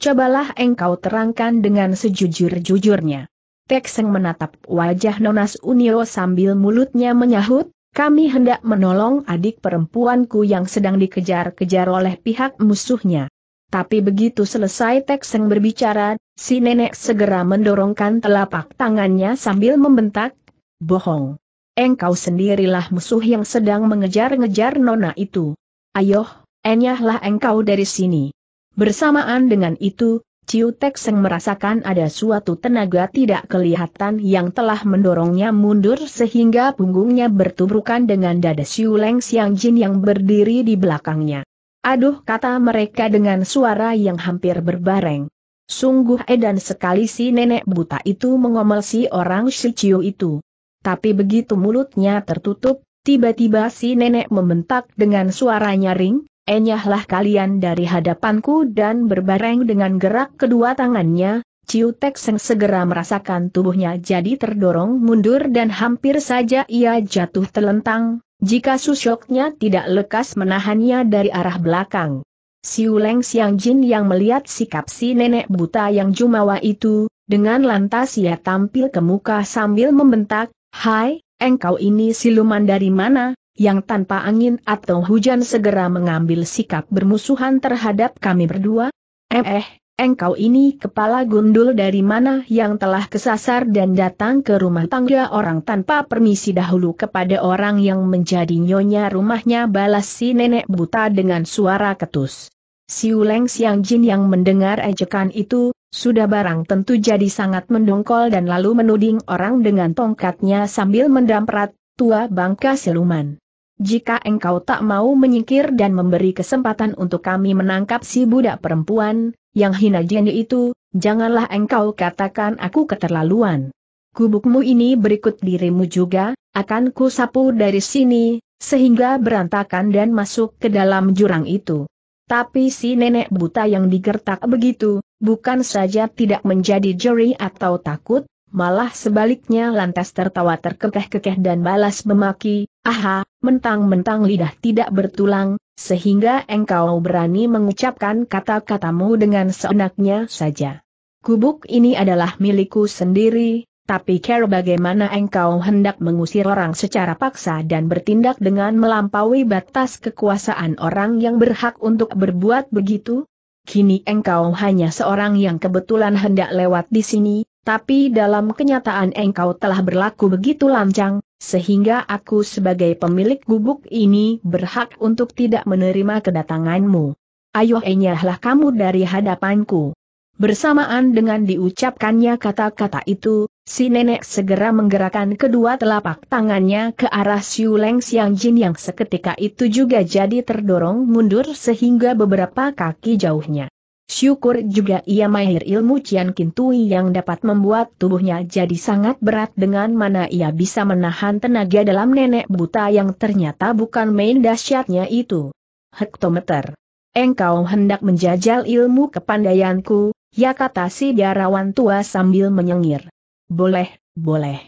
Cobalah engkau terangkan dengan sejujur-jujurnya. Pekseng menatap wajah Nonas Unio sambil mulutnya menyahut, kami hendak menolong adik perempuanku yang sedang dikejar-kejar oleh pihak musuhnya. Tapi begitu selesai Tekseng berbicara, si nenek segera mendorongkan telapak tangannya sambil membentak, bohong. Engkau sendirilah musuh yang sedang mengejar-ngejar nona itu. Ayoh, enyahlah engkau dari sini. Bersamaan dengan itu, Ciu Tek Seng merasakan ada suatu tenaga tidak kelihatan yang telah mendorongnya mundur sehingga punggungnya bertubrukan dengan dada Siu Leng Siang Jin yang berdiri di belakangnya. Aduh kata mereka dengan suara yang hampir berbareng. Sungguh edan sekali si nenek buta itu mengomel si orang si Ciu itu. Tapi begitu mulutnya tertutup, tiba-tiba si nenek membentak dengan suara nyaring, enyahlah kalian dari hadapanku dan berbareng dengan gerak kedua tangannya, Ciu Tek Seng segera merasakan tubuhnya jadi terdorong mundur dan hampir saja ia jatuh telentang, jika susyoknya tidak lekas menahannya dari arah belakang. Siu Leng Siang Jin yang melihat sikap si nenek buta yang jumawa itu, dengan lantas ia tampil ke muka sambil membentak, Hai, engkau ini siluman dari mana, yang tanpa angin atau hujan segera mengambil sikap bermusuhan terhadap kami berdua? Eh, engkau ini kepala gundul dari mana yang telah kesasar dan datang ke rumah tangga orang tanpa permisi dahulu kepada orang yang menjadi nyonya rumahnya balas si nenek buta dengan suara ketus. Siuleng Siang Jin yang mendengar ejekan itu, sudah barang tentu jadi sangat mendongkol dan lalu menuding orang dengan tongkatnya sambil mendamprat, tua bangka siluman. Jika engkau tak mau menyingkir dan memberi kesempatan untuk kami menangkap si budak perempuan, yang hina jenis itu, janganlah engkau katakan aku keterlaluan. Kubukmu ini berikut dirimu juga, akan ku sapu dari sini, sehingga berantakan dan masuk ke dalam jurang itu. Tapi si nenek buta yang digertak begitu, bukan saja tidak menjadi jeri atau takut, malah sebaliknya lantas tertawa terkekeh-kekeh dan balas memaki, Aha, mentang-mentang lidah tidak bertulang, sehingga engkau berani mengucapkan kata-katamu dengan seenaknya saja. Kubuk ini adalah milikku sendiri, tapi care bagaimana engkau hendak mengusir orang secara paksa dan bertindak dengan melampaui batas kekuasaan orang yang berhak untuk berbuat begitu? Kini engkau hanya seorang yang kebetulan hendak lewat di sini, tapi dalam kenyataan engkau telah berlaku begitu lancang, sehingga aku sebagai pemilik gubuk ini berhak untuk tidak menerima kedatanganmu. Ayo enyahlah kamu dari hadapanku. Bersamaan dengan diucapkannya kata-kata itu, si nenek segera menggerakkan kedua telapak tangannya ke arah Siu Leng Xiang Jin yang seketika itu juga jadi terdorong mundur sehingga beberapa kaki jauhnya. Syukur juga ia mahir ilmu Cian Kintui yang dapat membuat tubuhnya jadi sangat berat dengan mana ia bisa menahan tenaga dalam nenek buta yang ternyata bukan main dahsyatnya itu. Hektometer. Engkau hendak menjajal ilmu kepandaianku, ya kata si biarawan tua sambil menyengir. Boleh, boleh.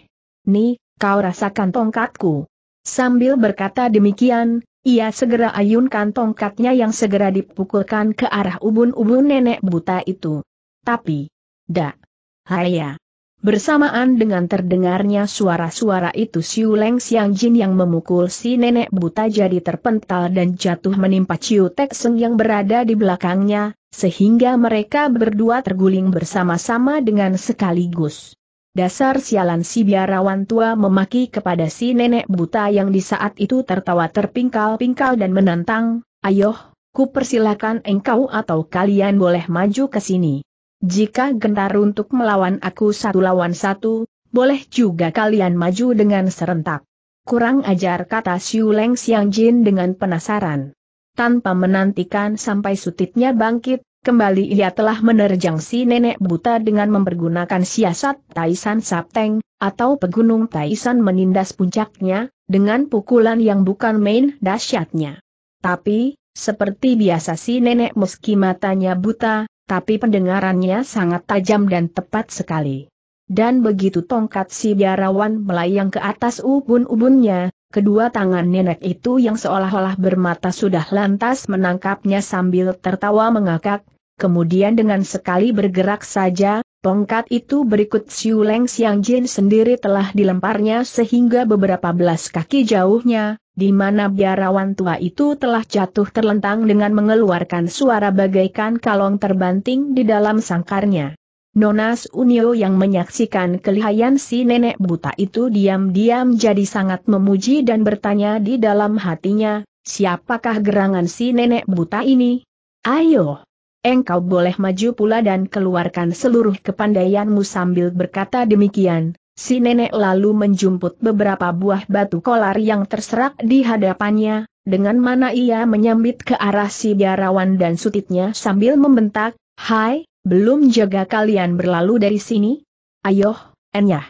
Nih, kau rasakan tongkatku. Sambil berkata demikian, ia segera ayunkan tongkatnya yang segera dipukulkan ke arah ubun-ubun nenek buta itu. Tapi, dak, haya. Bersamaan dengan terdengarnya suara-suara itu Siu Leng Siang Jin yang memukul si nenek buta jadi terpental dan jatuh menimpa Ciu Tek Seng yang berada di belakangnya, sehingga mereka berdua terguling bersama-sama dengan sekaligus. Dasar sialan si biarawan tua memaki kepada si nenek buta yang di saat itu tertawa terpingkal-pingkal dan menantang, ayoh, ku persilakan engkau atau kalian boleh maju ke sini. Jika gentar untuk melawan aku satu lawan satu, boleh juga kalian maju dengan serentak. Kurang ajar kata Xiu Leng Xiang Jin dengan penasaran. Tanpa menantikan sampai sutitnya bangkit, Kembali ia telah menerjang si nenek buta dengan mempergunakan siasat Taisan Sapteng, atau pegunung Taisan menindas puncaknya, dengan pukulan yang bukan main dahsyatnya. Tapi, seperti biasa si nenek meski matanya buta, tapi pendengarannya sangat tajam dan tepat sekali. Dan begitu tongkat si biarawan melayang ke atas ubun-ubunnya, Kedua tangan nenek itu yang seolah-olah bermata sudah lantas menangkapnya sambil tertawa mengakak, kemudian dengan sekali bergerak saja, tongkat itu berikut Siu Leng Jin sendiri telah dilemparnya sehingga beberapa belas kaki jauhnya, di mana biarawan tua itu telah jatuh terlentang dengan mengeluarkan suara bagaikan kalong terbanting di dalam sangkarnya. Nonas Unio yang menyaksikan kelihayan si nenek buta itu diam-diam jadi sangat memuji dan bertanya di dalam hatinya, siapakah gerangan si nenek buta ini? Ayo! Engkau boleh maju pula dan keluarkan seluruh kepandaianmu sambil berkata demikian. Si nenek lalu menjumput beberapa buah batu kolar yang terserak di hadapannya, dengan mana ia menyambit ke arah si biarawan dan sutitnya sambil membentak, Hai, belum jaga kalian berlalu dari sini? Ayoh, enyah.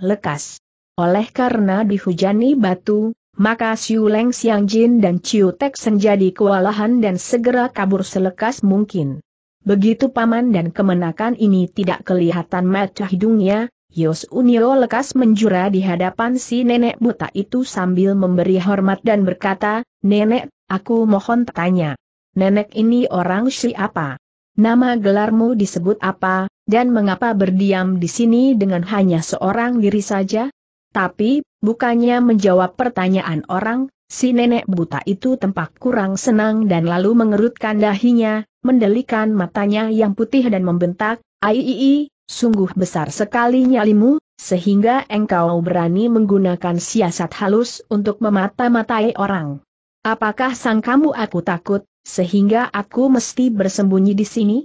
Lekas. Oleh karena dihujani batu, maka Siu Leng Xiang Jin dan Ciu Tek menjadi kewalahan dan segera kabur selekas mungkin. Begitu paman dan kemenakan ini tidak kelihatan mata hidungnya, Yos Unio lekas menjura di hadapan si nenek buta itu sambil memberi hormat dan berkata, Nenek, aku mohon tanya. Nenek ini orang siapa? nama gelarmu disebut apa, dan mengapa berdiam di sini dengan hanya seorang diri saja? Tapi, bukannya menjawab pertanyaan orang, si nenek buta itu tempat kurang senang dan lalu mengerutkan dahinya, mendelikan matanya yang putih dan membentak, Aiii, sungguh besar sekali nyalimu, sehingga engkau berani menggunakan siasat halus untuk memata-matai orang. Apakah sangkamu aku takut, sehingga aku mesti bersembunyi di sini?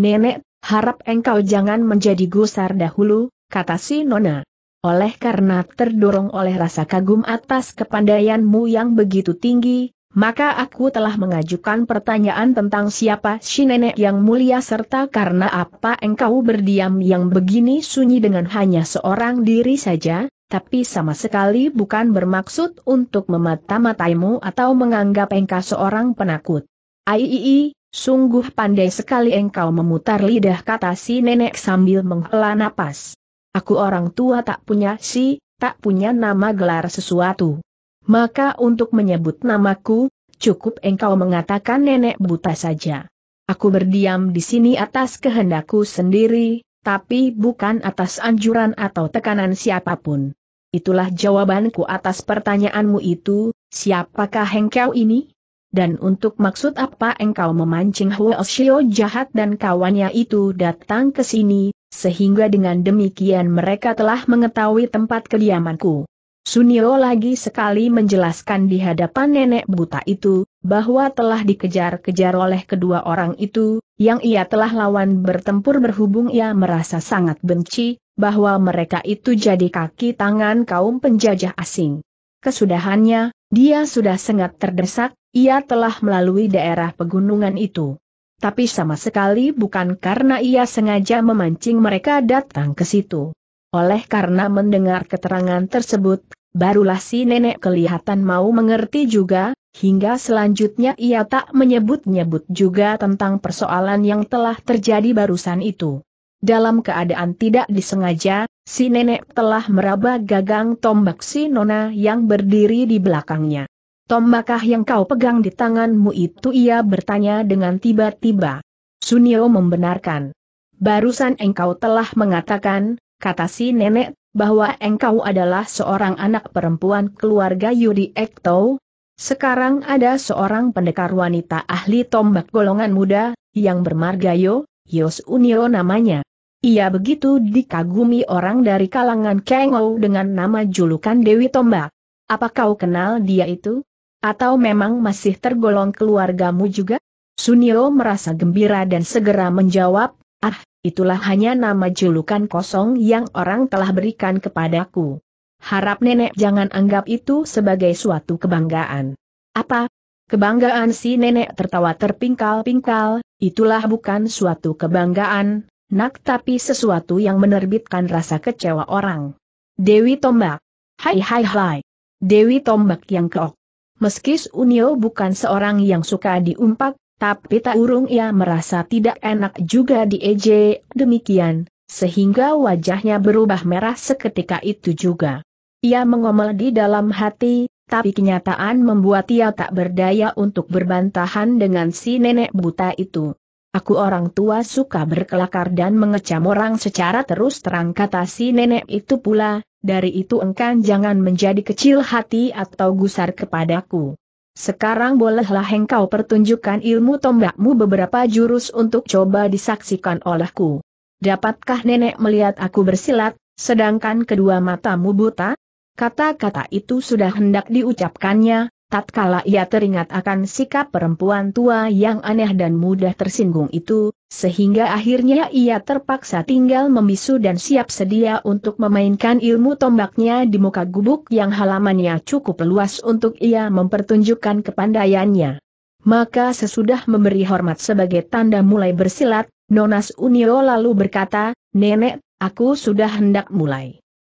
Nenek, harap engkau jangan menjadi gusar dahulu, kata si Nona. Oleh karena terdorong oleh rasa kagum atas kepandaianmu yang begitu tinggi, maka aku telah mengajukan pertanyaan tentang siapa si nenek yang mulia serta karena apa engkau berdiam yang begini sunyi dengan hanya seorang diri saja, tapi sama sekali bukan bermaksud untuk memata-mataimu atau menganggap engkau seorang penakut. Aiii, sungguh pandai sekali engkau memutar lidah kata si nenek sambil menghela napas. Aku orang tua tak punya si, tak punya nama gelar sesuatu. Maka untuk menyebut namaku, cukup engkau mengatakan nenek buta saja. Aku berdiam di sini atas kehendakku sendiri, tapi bukan atas anjuran atau tekanan siapapun. Itulah jawabanku atas pertanyaanmu itu, siapakah engkau ini? dan untuk maksud apa engkau memancing Huo Shio jahat dan kawannya itu datang ke sini, sehingga dengan demikian mereka telah mengetahui tempat kediamanku. Sunio lagi sekali menjelaskan di hadapan nenek buta itu, bahwa telah dikejar-kejar oleh kedua orang itu, yang ia telah lawan bertempur berhubung ia merasa sangat benci, bahwa mereka itu jadi kaki tangan kaum penjajah asing. Kesudahannya, dia sudah sangat terdesak, ia telah melalui daerah pegunungan itu. Tapi sama sekali bukan karena ia sengaja memancing mereka datang ke situ. Oleh karena mendengar keterangan tersebut, barulah si nenek kelihatan mau mengerti juga, hingga selanjutnya ia tak menyebut-nyebut juga tentang persoalan yang telah terjadi barusan itu dalam keadaan tidak disengaja, si nenek telah meraba gagang tombak si nona yang berdiri di belakangnya. Tombakah yang kau pegang di tanganmu itu ia bertanya dengan tiba-tiba. Sunio membenarkan. Barusan engkau telah mengatakan, kata si nenek, bahwa engkau adalah seorang anak perempuan keluarga Yudi Ekto, sekarang ada seorang pendekar wanita ahli tombak golongan muda, yang bermargayo, Yos Unio namanya. Ia begitu dikagumi orang dari kalangan Kengou dengan nama julukan Dewi Tombak. Apa kau kenal dia itu? Atau memang masih tergolong keluargamu juga? Sunio merasa gembira dan segera menjawab, ah, itulah hanya nama julukan kosong yang orang telah berikan kepadaku. Harap nenek jangan anggap itu sebagai suatu kebanggaan. Apa, Kebanggaan si nenek tertawa terpingkal-pingkal, itulah bukan suatu kebanggaan, nak tapi sesuatu yang menerbitkan rasa kecewa orang. Dewi Tombak. Hai hai hai. Dewi Tombak yang keok. Meski Unio bukan seorang yang suka diumpak, tapi tak urung ia merasa tidak enak juga diejek demikian, sehingga wajahnya berubah merah seketika itu juga. Ia mengomel di dalam hati, tapi kenyataan membuat ia tak berdaya untuk berbantahan dengan si nenek buta itu. Aku orang tua suka berkelakar dan mengecam orang secara terus terang kata si nenek itu pula, dari itu engkau jangan menjadi kecil hati atau gusar kepadaku. Sekarang bolehlah engkau pertunjukkan ilmu tombakmu beberapa jurus untuk coba disaksikan olehku. Dapatkah nenek melihat aku bersilat, sedangkan kedua matamu buta? Kata-kata itu sudah hendak diucapkannya, tatkala ia teringat akan sikap perempuan tua yang aneh dan mudah tersinggung itu, sehingga akhirnya ia terpaksa tinggal membisu dan siap sedia untuk memainkan ilmu tombaknya di muka gubuk yang halamannya cukup luas untuk ia mempertunjukkan kepandaiannya. Maka sesudah memberi hormat sebagai tanda mulai bersilat, Nonas Unio lalu berkata, Nenek, aku sudah hendak mulai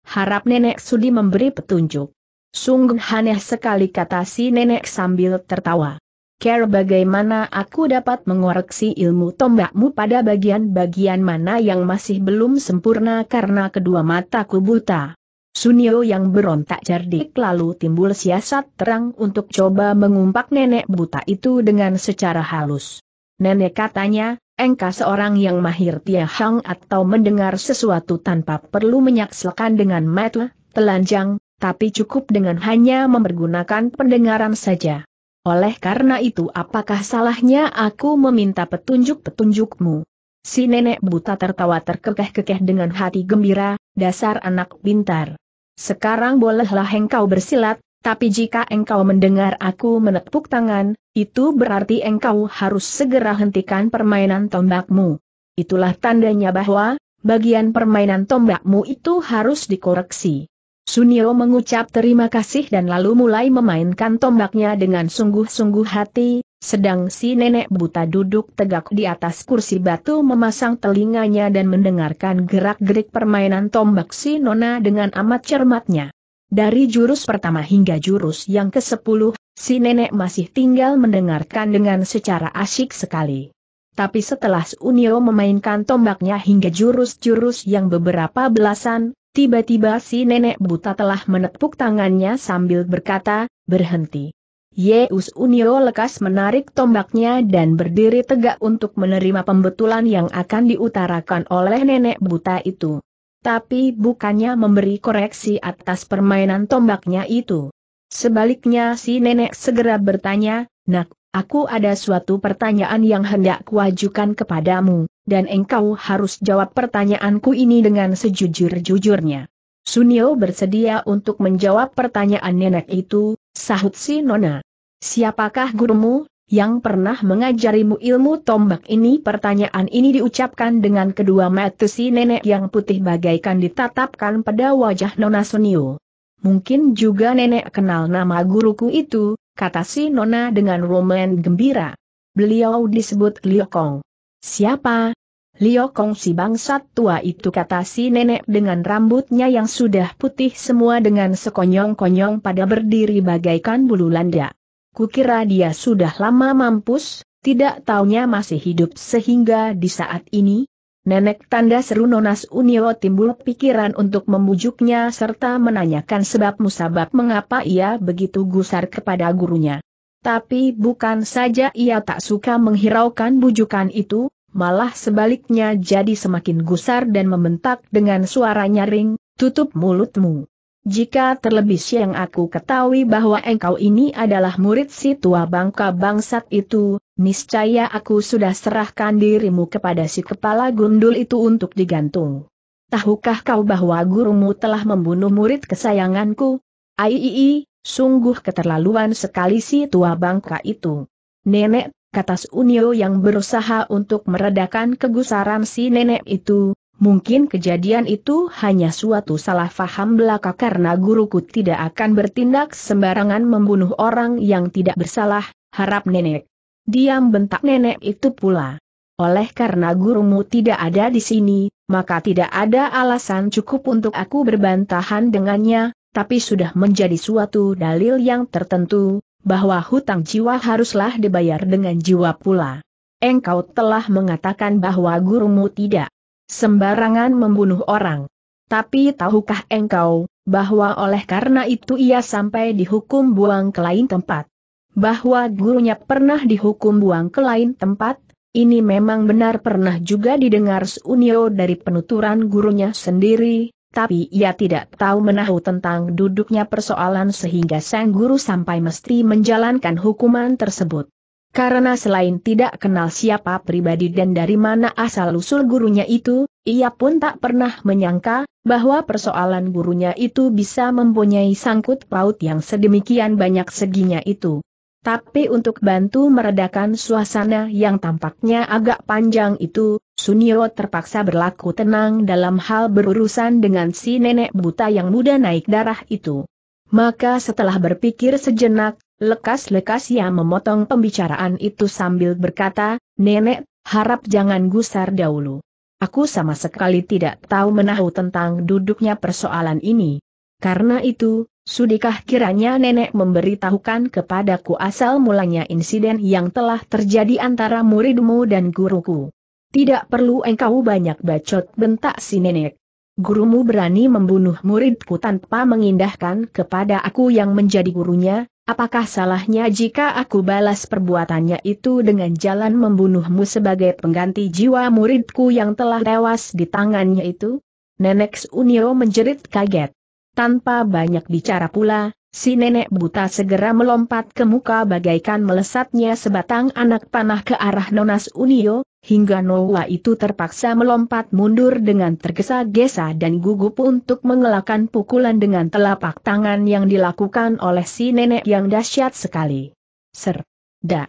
harap nenek sudi memberi petunjuk. Sungguh aneh sekali kata si nenek sambil tertawa. Care bagaimana aku dapat mengoreksi ilmu tombakmu pada bagian-bagian mana yang masih belum sempurna karena kedua mataku buta. Sunio yang berontak cerdik lalu timbul siasat terang untuk coba mengumpak nenek buta itu dengan secara halus. Nenek katanya, engkau seorang yang mahir tiahang atau mendengar sesuatu tanpa perlu menyaksikan dengan mata, telanjang, tapi cukup dengan hanya mempergunakan pendengaran saja. Oleh karena itu apakah salahnya aku meminta petunjuk-petunjukmu? Si nenek buta tertawa terkekeh-kekeh dengan hati gembira, dasar anak pintar. Sekarang bolehlah engkau bersilat, tapi jika engkau mendengar aku menepuk tangan, itu berarti engkau harus segera hentikan permainan tombakmu. Itulah tandanya bahwa, bagian permainan tombakmu itu harus dikoreksi. Sunio mengucap terima kasih dan lalu mulai memainkan tombaknya dengan sungguh-sungguh hati, sedang si nenek buta duduk tegak di atas kursi batu memasang telinganya dan mendengarkan gerak-gerik permainan tombak si nona dengan amat cermatnya. Dari jurus pertama hingga jurus yang ke-10, si nenek masih tinggal mendengarkan dengan secara asyik sekali. Tapi setelah Unio memainkan tombaknya hingga jurus-jurus yang beberapa belasan, tiba-tiba si nenek buta telah menepuk tangannya sambil berkata, berhenti. Yeus Unio lekas menarik tombaknya dan berdiri tegak untuk menerima pembetulan yang akan diutarakan oleh nenek buta itu tapi bukannya memberi koreksi atas permainan tombaknya itu. Sebaliknya si nenek segera bertanya, Nak, aku ada suatu pertanyaan yang hendak kuajukan kepadamu, dan engkau harus jawab pertanyaanku ini dengan sejujur-jujurnya. Sunio bersedia untuk menjawab pertanyaan nenek itu, sahut si Nona. Siapakah gurumu, yang pernah mengajarimu ilmu tombak ini pertanyaan ini diucapkan dengan kedua mata si nenek yang putih bagaikan ditatapkan pada wajah Nona Sunio. Mungkin juga nenek kenal nama guruku itu, kata si Nona dengan roman gembira. Beliau disebut Liokong. Siapa? Liokong si bangsat tua itu kata si nenek dengan rambutnya yang sudah putih semua dengan sekonyong-konyong pada berdiri bagaikan bulu landak. Kukira dia sudah lama mampus, tidak taunya masih hidup sehingga di saat ini, Nenek tanda seru Nonas Unio timbul pikiran untuk membujuknya serta menanyakan sebab musabab mengapa ia begitu gusar kepada gurunya. Tapi bukan saja ia tak suka menghiraukan bujukan itu, malah sebaliknya jadi semakin gusar dan membentak dengan suara nyaring, tutup mulutmu. Jika terlebih siang aku ketahui bahwa engkau ini adalah murid si tua bangka bangsat itu, niscaya aku sudah serahkan dirimu kepada si kepala gundul itu untuk digantung. Tahukah kau bahwa gurumu telah membunuh murid kesayanganku? Aiii, sungguh keterlaluan sekali si tua bangka itu. Nenek, kata Sunio yang berusaha untuk meredakan kegusaran si nenek itu, Mungkin kejadian itu hanya suatu salah faham belaka karena guruku tidak akan bertindak sembarangan membunuh orang yang tidak bersalah, harap nenek. Diam bentak nenek itu pula. Oleh karena gurumu tidak ada di sini, maka tidak ada alasan cukup untuk aku berbantahan dengannya, tapi sudah menjadi suatu dalil yang tertentu, bahwa hutang jiwa haruslah dibayar dengan jiwa pula. Engkau telah mengatakan bahwa gurumu tidak sembarangan membunuh orang. Tapi tahukah engkau, bahwa oleh karena itu ia sampai dihukum buang ke lain tempat? Bahwa gurunya pernah dihukum buang ke lain tempat? Ini memang benar pernah juga didengar Sunio dari penuturan gurunya sendiri, tapi ia tidak tahu menahu tentang duduknya persoalan sehingga sang guru sampai mesti menjalankan hukuman tersebut. Karena selain tidak kenal siapa pribadi dan dari mana asal-usul gurunya itu, ia pun tak pernah menyangka bahwa persoalan gurunya itu bisa mempunyai sangkut paut yang sedemikian banyak seginya itu. Tapi untuk bantu meredakan suasana yang tampaknya agak panjang itu, Sunio terpaksa berlaku tenang dalam hal berurusan dengan si nenek buta yang muda naik darah itu. Maka setelah berpikir sejenak, Lekas-lekas ia memotong pembicaraan itu sambil berkata, Nenek, harap jangan gusar dahulu. Aku sama sekali tidak tahu menahu tentang duduknya persoalan ini. Karena itu, sudikah kiranya nenek memberitahukan kepadaku asal mulanya insiden yang telah terjadi antara muridmu dan guruku. Tidak perlu engkau banyak bacot bentak si nenek. Gurumu berani membunuh muridku tanpa mengindahkan kepada aku yang menjadi gurunya, Apakah salahnya jika aku balas perbuatannya itu dengan jalan membunuhmu sebagai pengganti jiwa muridku yang telah tewas di tangannya itu? Nenek Unio menjerit kaget. Tanpa banyak bicara pula, si nenek buta segera melompat ke muka bagaikan melesatnya sebatang anak panah ke arah Nonas Unio, hingga Noah itu terpaksa melompat mundur dengan tergesa-gesa dan gugup untuk mengelakkan pukulan dengan telapak tangan yang dilakukan oleh si nenek yang dahsyat sekali. Ser. Da.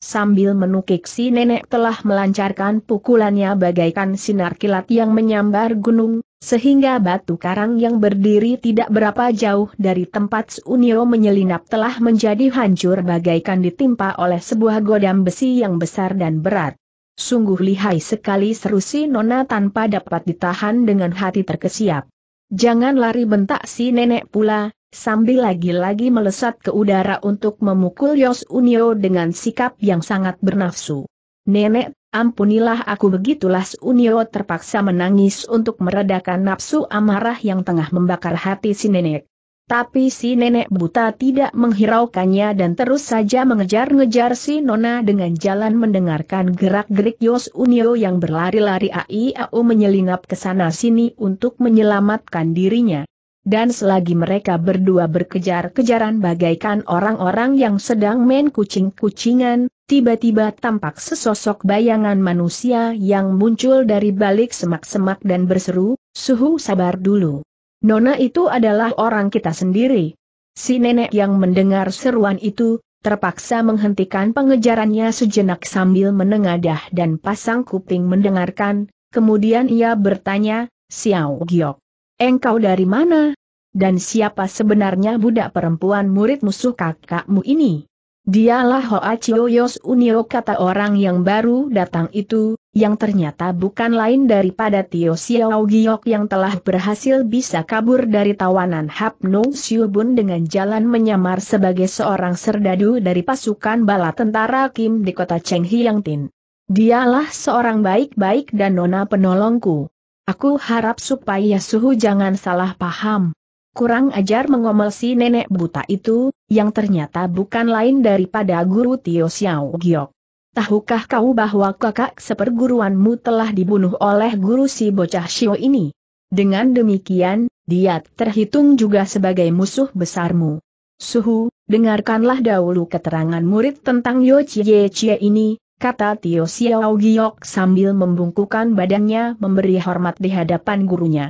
Sambil menukik si nenek telah melancarkan pukulannya bagaikan sinar kilat yang menyambar gunung, sehingga batu karang yang berdiri tidak berapa jauh dari tempat Unio menyelinap telah menjadi hancur bagaikan ditimpa oleh sebuah godam besi yang besar dan berat. Sungguh lihai sekali seru si Nona tanpa dapat ditahan dengan hati terkesiap. Jangan lari bentak si nenek pula, sambil lagi-lagi melesat ke udara untuk memukul Yos Unio dengan sikap yang sangat bernafsu. Nenek, ampunilah aku begitulah Unio terpaksa menangis untuk meredakan nafsu amarah yang tengah membakar hati si nenek. Tapi si nenek buta tidak menghiraukannya dan terus saja mengejar-ngejar si Nona dengan jalan mendengarkan gerak-gerik Yos Unio yang berlari-lari AIAU menyelinap ke sana-sini untuk menyelamatkan dirinya. Dan selagi mereka berdua berkejar-kejaran bagaikan orang-orang yang sedang main kucing-kucingan, tiba-tiba tampak sesosok bayangan manusia yang muncul dari balik semak-semak dan berseru, suhu sabar dulu. Nona itu adalah orang kita sendiri. Si nenek yang mendengar seruan itu, terpaksa menghentikan pengejarannya sejenak sambil menengadah dan pasang kuping mendengarkan, kemudian ia bertanya, Xiao Giok, engkau dari mana? Dan siapa sebenarnya budak perempuan murid musuh kakakmu ini? Dialah Hoa Chioyos Unio kata orang yang baru datang itu, yang ternyata bukan lain daripada Tio Xiao Giok yang telah berhasil bisa kabur dari tawanan Hap Nong Bun dengan jalan menyamar sebagai seorang serdadu dari pasukan bala tentara Kim di kota Cheng Tin. Dialah seorang baik-baik dan nona penolongku. Aku harap supaya Suhu jangan salah paham. Kurang ajar mengomel si nenek buta itu, yang ternyata bukan lain daripada guru Tio Xiao Giok. Tahukah kau bahwa kakak seperguruanmu telah dibunuh oleh guru si bocah Shio ini? Dengan demikian, dia terhitung juga sebagai musuh besarmu. Suhu, dengarkanlah dahulu keterangan murid tentang Yo Chie Chie ini, kata Tio Xiao Giok sambil membungkukan badannya memberi hormat di hadapan gurunya.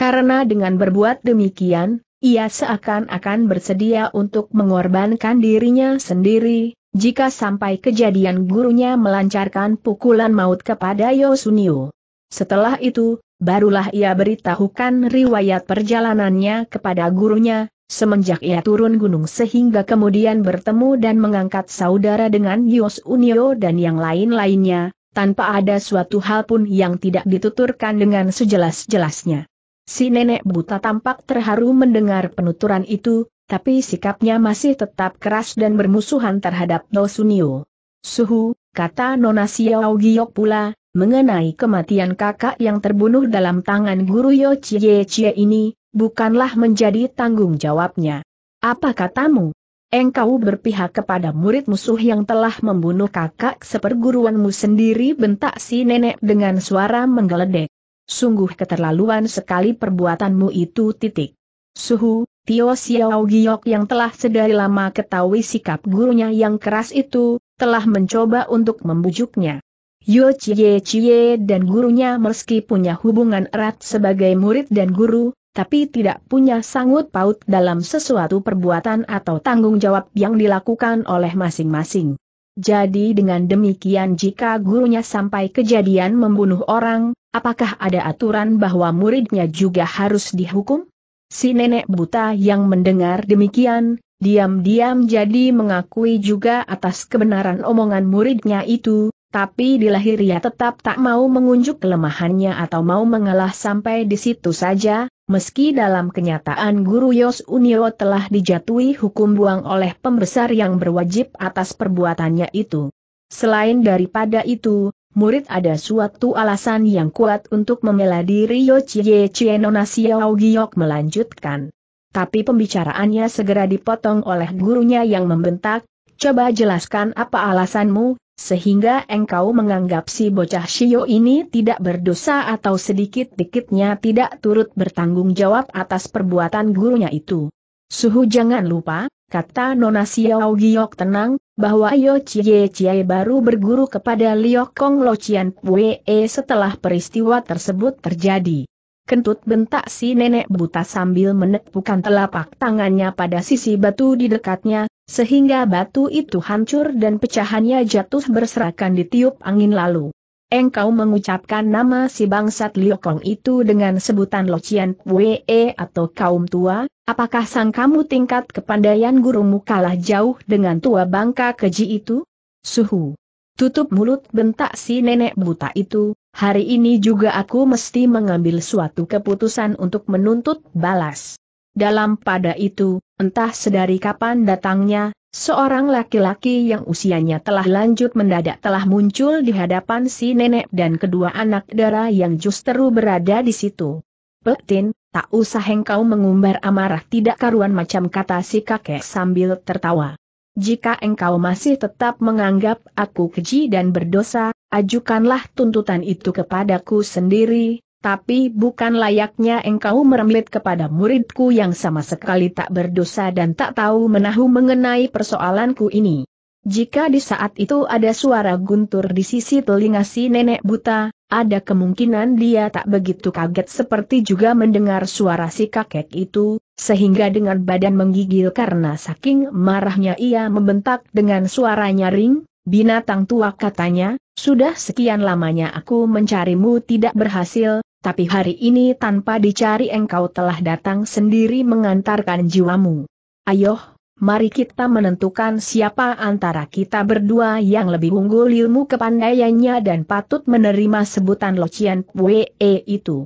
Karena dengan berbuat demikian, ia seakan-akan bersedia untuk mengorbankan dirinya sendiri, jika sampai kejadian gurunya melancarkan pukulan maut kepada Yosunio. Setelah itu, barulah ia beritahukan riwayat perjalanannya kepada gurunya, semenjak ia turun gunung sehingga kemudian bertemu dan mengangkat saudara dengan Yosunio dan yang lain-lainnya, tanpa ada suatu hal pun yang tidak dituturkan dengan sejelas-jelasnya. Si nenek buta tampak terharu mendengar penuturan itu, tapi sikapnya masih tetap keras dan bermusuhan terhadap Dosunio. Suhu, kata Nona Xiao Giok pula, mengenai kematian kakak yang terbunuh dalam tangan guru Yo Chie Chie ini, bukanlah menjadi tanggung jawabnya. Apa katamu? Engkau berpihak kepada murid musuh yang telah membunuh kakak seperguruanmu sendiri bentak si nenek dengan suara menggeledek. Sungguh keterlaluan sekali perbuatanmu itu titik. Suhu, Tio Xiao Giok yang telah sedari lama ketahui sikap gurunya yang keras itu, telah mencoba untuk membujuknya. Yo Chie Chie dan gurunya meski punya hubungan erat sebagai murid dan guru, tapi tidak punya sangut paut dalam sesuatu perbuatan atau tanggung jawab yang dilakukan oleh masing-masing. Jadi dengan demikian jika gurunya sampai kejadian membunuh orang, apakah ada aturan bahwa muridnya juga harus dihukum? Si nenek buta yang mendengar demikian, diam-diam jadi mengakui juga atas kebenaran omongan muridnya itu, tapi di lahir tetap tak mau mengunjuk kelemahannya atau mau mengalah sampai di situ saja, Meski dalam kenyataan Guru Yos Unio telah dijatuhi hukum buang oleh pembesar yang berwajib atas perbuatannya itu. Selain daripada itu, murid ada suatu alasan yang kuat untuk membela diri Yo Chie Chienona Giok melanjutkan. Tapi pembicaraannya segera dipotong oleh gurunya yang membentak, Coba jelaskan apa alasanmu, sehingga engkau menganggap si bocah Shio ini tidak berdosa atau sedikit-dikitnya tidak turut bertanggung jawab atas perbuatan gurunya itu. Suhu jangan lupa, kata Nona Xiao Giok tenang, bahwa Yo Chie Chie baru berguru kepada Liu Kong Lo Chian Pue setelah peristiwa tersebut terjadi. Kentut bentak si nenek buta sambil menepukan telapak tangannya pada sisi batu di dekatnya, sehingga batu itu hancur dan pecahannya jatuh berserakan di tiup angin lalu. Engkau mengucapkan nama si bangsat Liokong itu dengan sebutan Locian Wee atau kaum tua, apakah sang kamu tingkat kepandaian gurumu kalah jauh dengan tua bangka keji itu? Suhu. Tutup mulut bentak si nenek buta itu, hari ini juga aku mesti mengambil suatu keputusan untuk menuntut balas. Dalam pada itu, Entah sedari kapan datangnya, seorang laki-laki yang usianya telah lanjut mendadak telah muncul di hadapan si nenek dan kedua anak dara yang justru berada di situ. Petin, tak usah engkau mengumbar amarah tidak karuan macam kata si kakek sambil tertawa. Jika engkau masih tetap menganggap aku keji dan berdosa, ajukanlah tuntutan itu kepadaku sendiri, tapi bukan layaknya engkau meremit kepada muridku yang sama sekali tak berdosa dan tak tahu menahu mengenai persoalanku ini. Jika di saat itu ada suara guntur di sisi telinga si nenek buta, ada kemungkinan dia tak begitu kaget seperti juga mendengar suara si kakek itu, sehingga dengan badan menggigil karena saking marahnya ia membentak dengan suara nyaring, binatang tua katanya, sudah sekian lamanya aku mencarimu tidak berhasil, tapi hari ini tanpa dicari engkau telah datang sendiri mengantarkan jiwamu. Ayoh, mari kita menentukan siapa antara kita berdua yang lebih unggul ilmu kepandaiannya dan patut menerima sebutan Locian Wee e itu.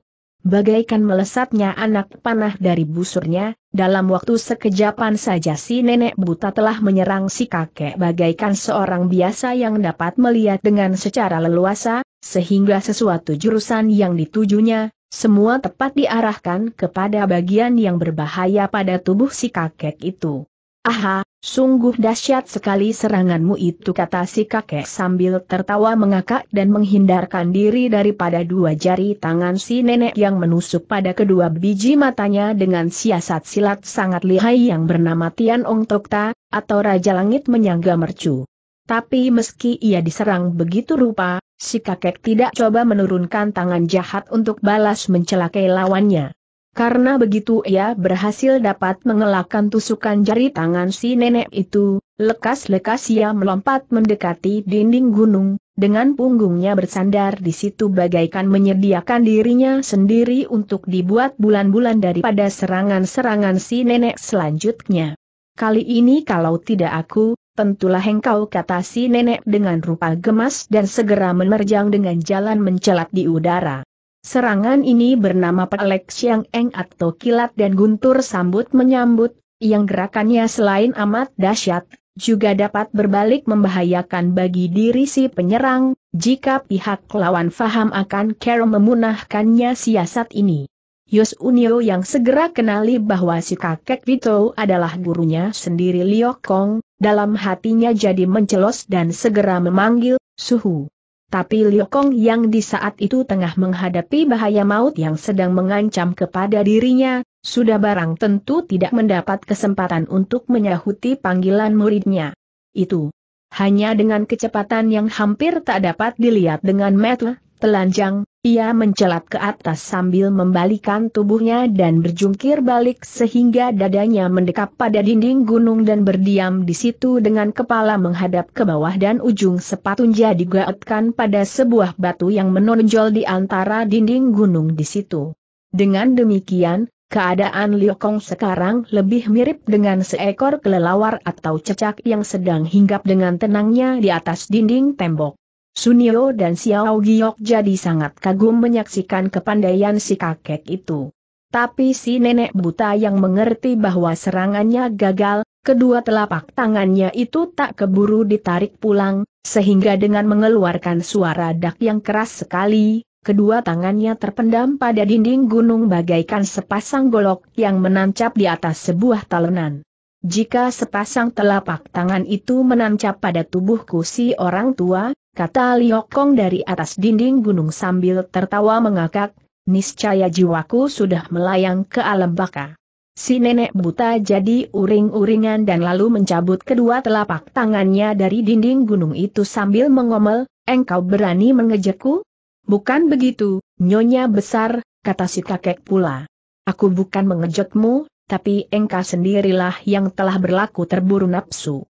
Bagaikan melesatnya anak panah dari busurnya, dalam waktu sekejapan saja si nenek buta telah menyerang si kakek bagaikan seorang biasa yang dapat melihat dengan secara leluasa, sehingga sesuatu jurusan yang ditujunya, semua tepat diarahkan kepada bagian yang berbahaya pada tubuh si kakek itu. Aha, sungguh dahsyat sekali seranganmu itu kata si kakek sambil tertawa mengakak dan menghindarkan diri daripada dua jari tangan si nenek yang menusuk pada kedua biji matanya dengan siasat silat sangat lihai yang bernama Tian Ong Tokta, atau Raja Langit Menyangga Mercu. Tapi meski ia diserang begitu rupa, si kakek tidak coba menurunkan tangan jahat untuk balas mencelakai lawannya. Karena begitu ia berhasil dapat mengelakkan tusukan jari tangan si nenek itu, lekas-lekas ia melompat mendekati dinding gunung, dengan punggungnya bersandar di situ bagaikan menyediakan dirinya sendiri untuk dibuat bulan-bulan daripada serangan-serangan si nenek selanjutnya. Kali ini kalau tidak aku, Tentulah engkau kata si nenek dengan rupa gemas dan segera menerjang dengan jalan mencelat di udara. Serangan ini bernama Pelek Siang Eng atau Kilat dan Guntur Sambut Menyambut, yang gerakannya selain amat dahsyat, juga dapat berbalik membahayakan bagi diri si penyerang, jika pihak lawan faham akan care memunahkannya siasat ini. Yos Unio yang segera kenali bahwa si kakek Vito adalah gurunya sendiri Liokong. Dalam hatinya jadi mencelos dan segera memanggil, Suhu. Tapi Liu Kong yang di saat itu tengah menghadapi bahaya maut yang sedang mengancam kepada dirinya, sudah barang tentu tidak mendapat kesempatan untuk menyahuti panggilan muridnya. Itu. Hanya dengan kecepatan yang hampir tak dapat dilihat dengan mata, telanjang, ia mencelat ke atas sambil membalikan tubuhnya dan berjungkir balik sehingga dadanya mendekap pada dinding gunung dan berdiam di situ dengan kepala menghadap ke bawah dan ujung sepatunya digaetkan pada sebuah batu yang menonjol di antara dinding gunung di situ. Dengan demikian, Keadaan Liokong sekarang lebih mirip dengan seekor kelelawar atau cecak yang sedang hinggap dengan tenangnya di atas dinding tembok. Sunio dan Xiao Giok jadi sangat kagum menyaksikan kepandaian si kakek itu. Tapi si nenek buta yang mengerti bahwa serangannya gagal, kedua telapak tangannya itu tak keburu ditarik pulang, sehingga dengan mengeluarkan suara dak yang keras sekali, kedua tangannya terpendam pada dinding gunung bagaikan sepasang golok yang menancap di atas sebuah talenan. Jika sepasang telapak tangan itu menancap pada tubuhku si orang tua, kata Liokong dari atas dinding gunung sambil tertawa mengakak, niscaya jiwaku sudah melayang ke alam baka. Si nenek buta jadi uring-uringan dan lalu mencabut kedua telapak tangannya dari dinding gunung itu sambil mengomel, engkau berani mengejekku? Bukan begitu, nyonya besar, kata si kakek pula. Aku bukan mengejekmu, tapi engkau sendirilah yang telah berlaku terburu nafsu.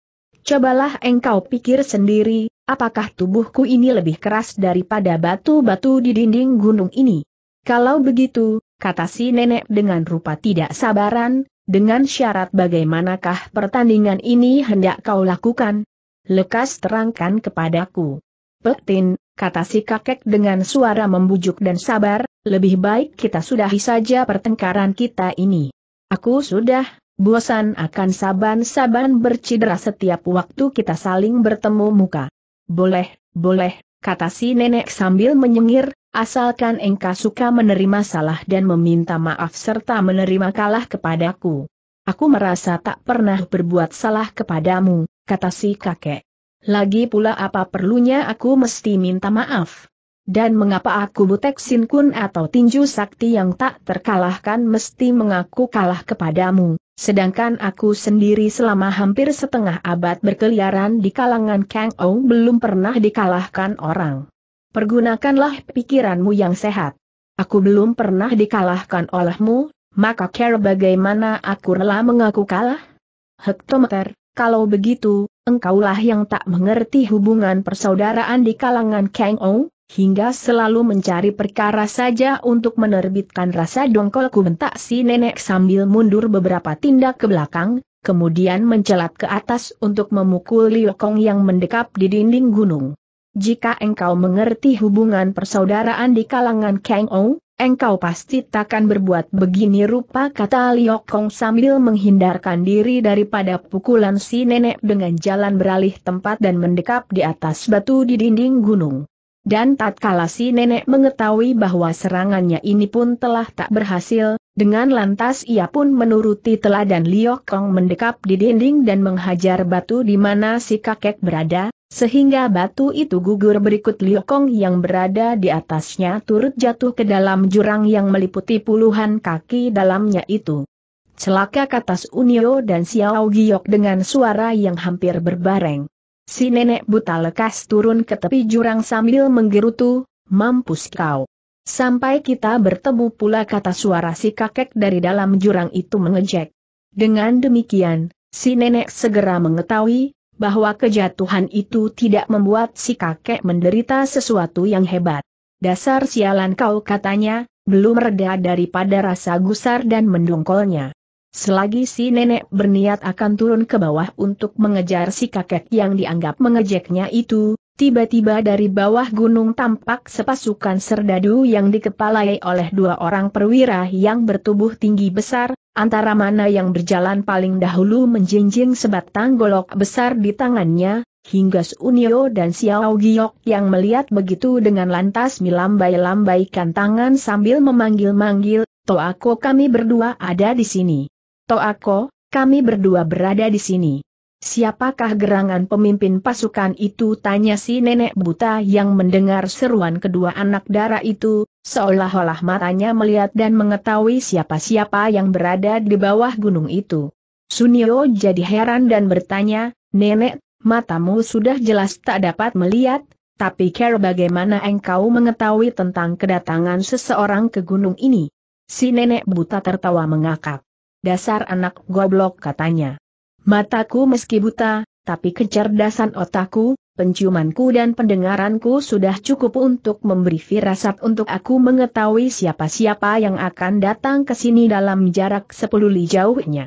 Cobalah engkau pikir sendiri, Apakah tubuhku ini lebih keras daripada batu-batu di dinding gunung ini? Kalau begitu, kata si nenek dengan rupa tidak sabaran, dengan syarat bagaimanakah pertandingan ini hendak kau lakukan? Lekas terangkan kepadaku. Petin, kata si kakek dengan suara membujuk dan sabar, lebih baik kita sudahi saja pertengkaran kita ini. Aku sudah bosan akan saban-saban bercidera setiap waktu kita saling bertemu muka. Boleh, boleh, kata si nenek sambil menyengir, asalkan engkau suka menerima salah dan meminta maaf serta menerima kalah kepadaku. Aku merasa tak pernah berbuat salah kepadamu, kata si kakek. Lagi pula apa perlunya aku mesti minta maaf? Dan mengapa aku butek sinkun atau tinju sakti yang tak terkalahkan mesti mengaku kalah kepadamu? Sedangkan aku sendiri selama hampir setengah abad berkeliaran di kalangan Kang Ou belum pernah dikalahkan orang. Pergunakanlah pikiranmu yang sehat. Aku belum pernah dikalahkan olehmu, maka care bagaimana aku rela mengaku kalah? Hektometer, kalau begitu, engkaulah yang tak mengerti hubungan persaudaraan di kalangan Kang Ou, hingga selalu mencari perkara saja untuk menerbitkan rasa dongkolku bentak si nenek sambil mundur beberapa tindak ke belakang, kemudian mencelat ke atas untuk memukul Liokong yang mendekap di dinding gunung. Jika engkau mengerti hubungan persaudaraan di kalangan Kang Ou, engkau pasti takkan berbuat begini rupa kata Liokong sambil menghindarkan diri daripada pukulan si nenek dengan jalan beralih tempat dan mendekap di atas batu di dinding gunung. Dan tatkala si nenek mengetahui bahwa serangannya ini pun telah tak berhasil, dengan lantas ia pun menuruti teladan Liokong mendekap di dinding dan menghajar batu di mana si kakek berada, sehingga batu itu gugur berikut Liokong yang berada di atasnya turut jatuh ke dalam jurang yang meliputi puluhan kaki dalamnya itu. Celaka kata Unio dan Xiao Giok dengan suara yang hampir berbareng. Si nenek buta lekas turun ke tepi jurang sambil menggerutu, mampus kau. Sampai kita bertemu pula kata suara si kakek dari dalam jurang itu mengejek. Dengan demikian, si nenek segera mengetahui, bahwa kejatuhan itu tidak membuat si kakek menderita sesuatu yang hebat. Dasar sialan kau katanya, belum reda daripada rasa gusar dan mendongkolnya. Selagi si nenek berniat akan turun ke bawah untuk mengejar si kakek yang dianggap mengejeknya itu, tiba-tiba dari bawah gunung tampak sepasukan serdadu yang dikepalai oleh dua orang perwira yang bertubuh tinggi besar, antara mana yang berjalan paling dahulu menjinjing sebatang golok besar di tangannya, hingga Unio dan Xiao Giok yang melihat begitu dengan lantas melambai-lambaikan tangan sambil memanggil-manggil, Toako kami berdua ada di sini. Toako, kami berdua berada di sini. Siapakah gerangan pemimpin pasukan itu tanya si nenek buta yang mendengar seruan kedua anak darah itu, seolah-olah matanya melihat dan mengetahui siapa-siapa yang berada di bawah gunung itu. Sunio jadi heran dan bertanya, Nenek, matamu sudah jelas tak dapat melihat, tapi care bagaimana engkau mengetahui tentang kedatangan seseorang ke gunung ini? Si nenek buta tertawa mengakak dasar anak goblok katanya. Mataku meski buta, tapi kecerdasan otakku, penciumanku dan pendengaranku sudah cukup untuk memberi firasat untuk aku mengetahui siapa-siapa yang akan datang ke sini dalam jarak sepuluh li jauhnya.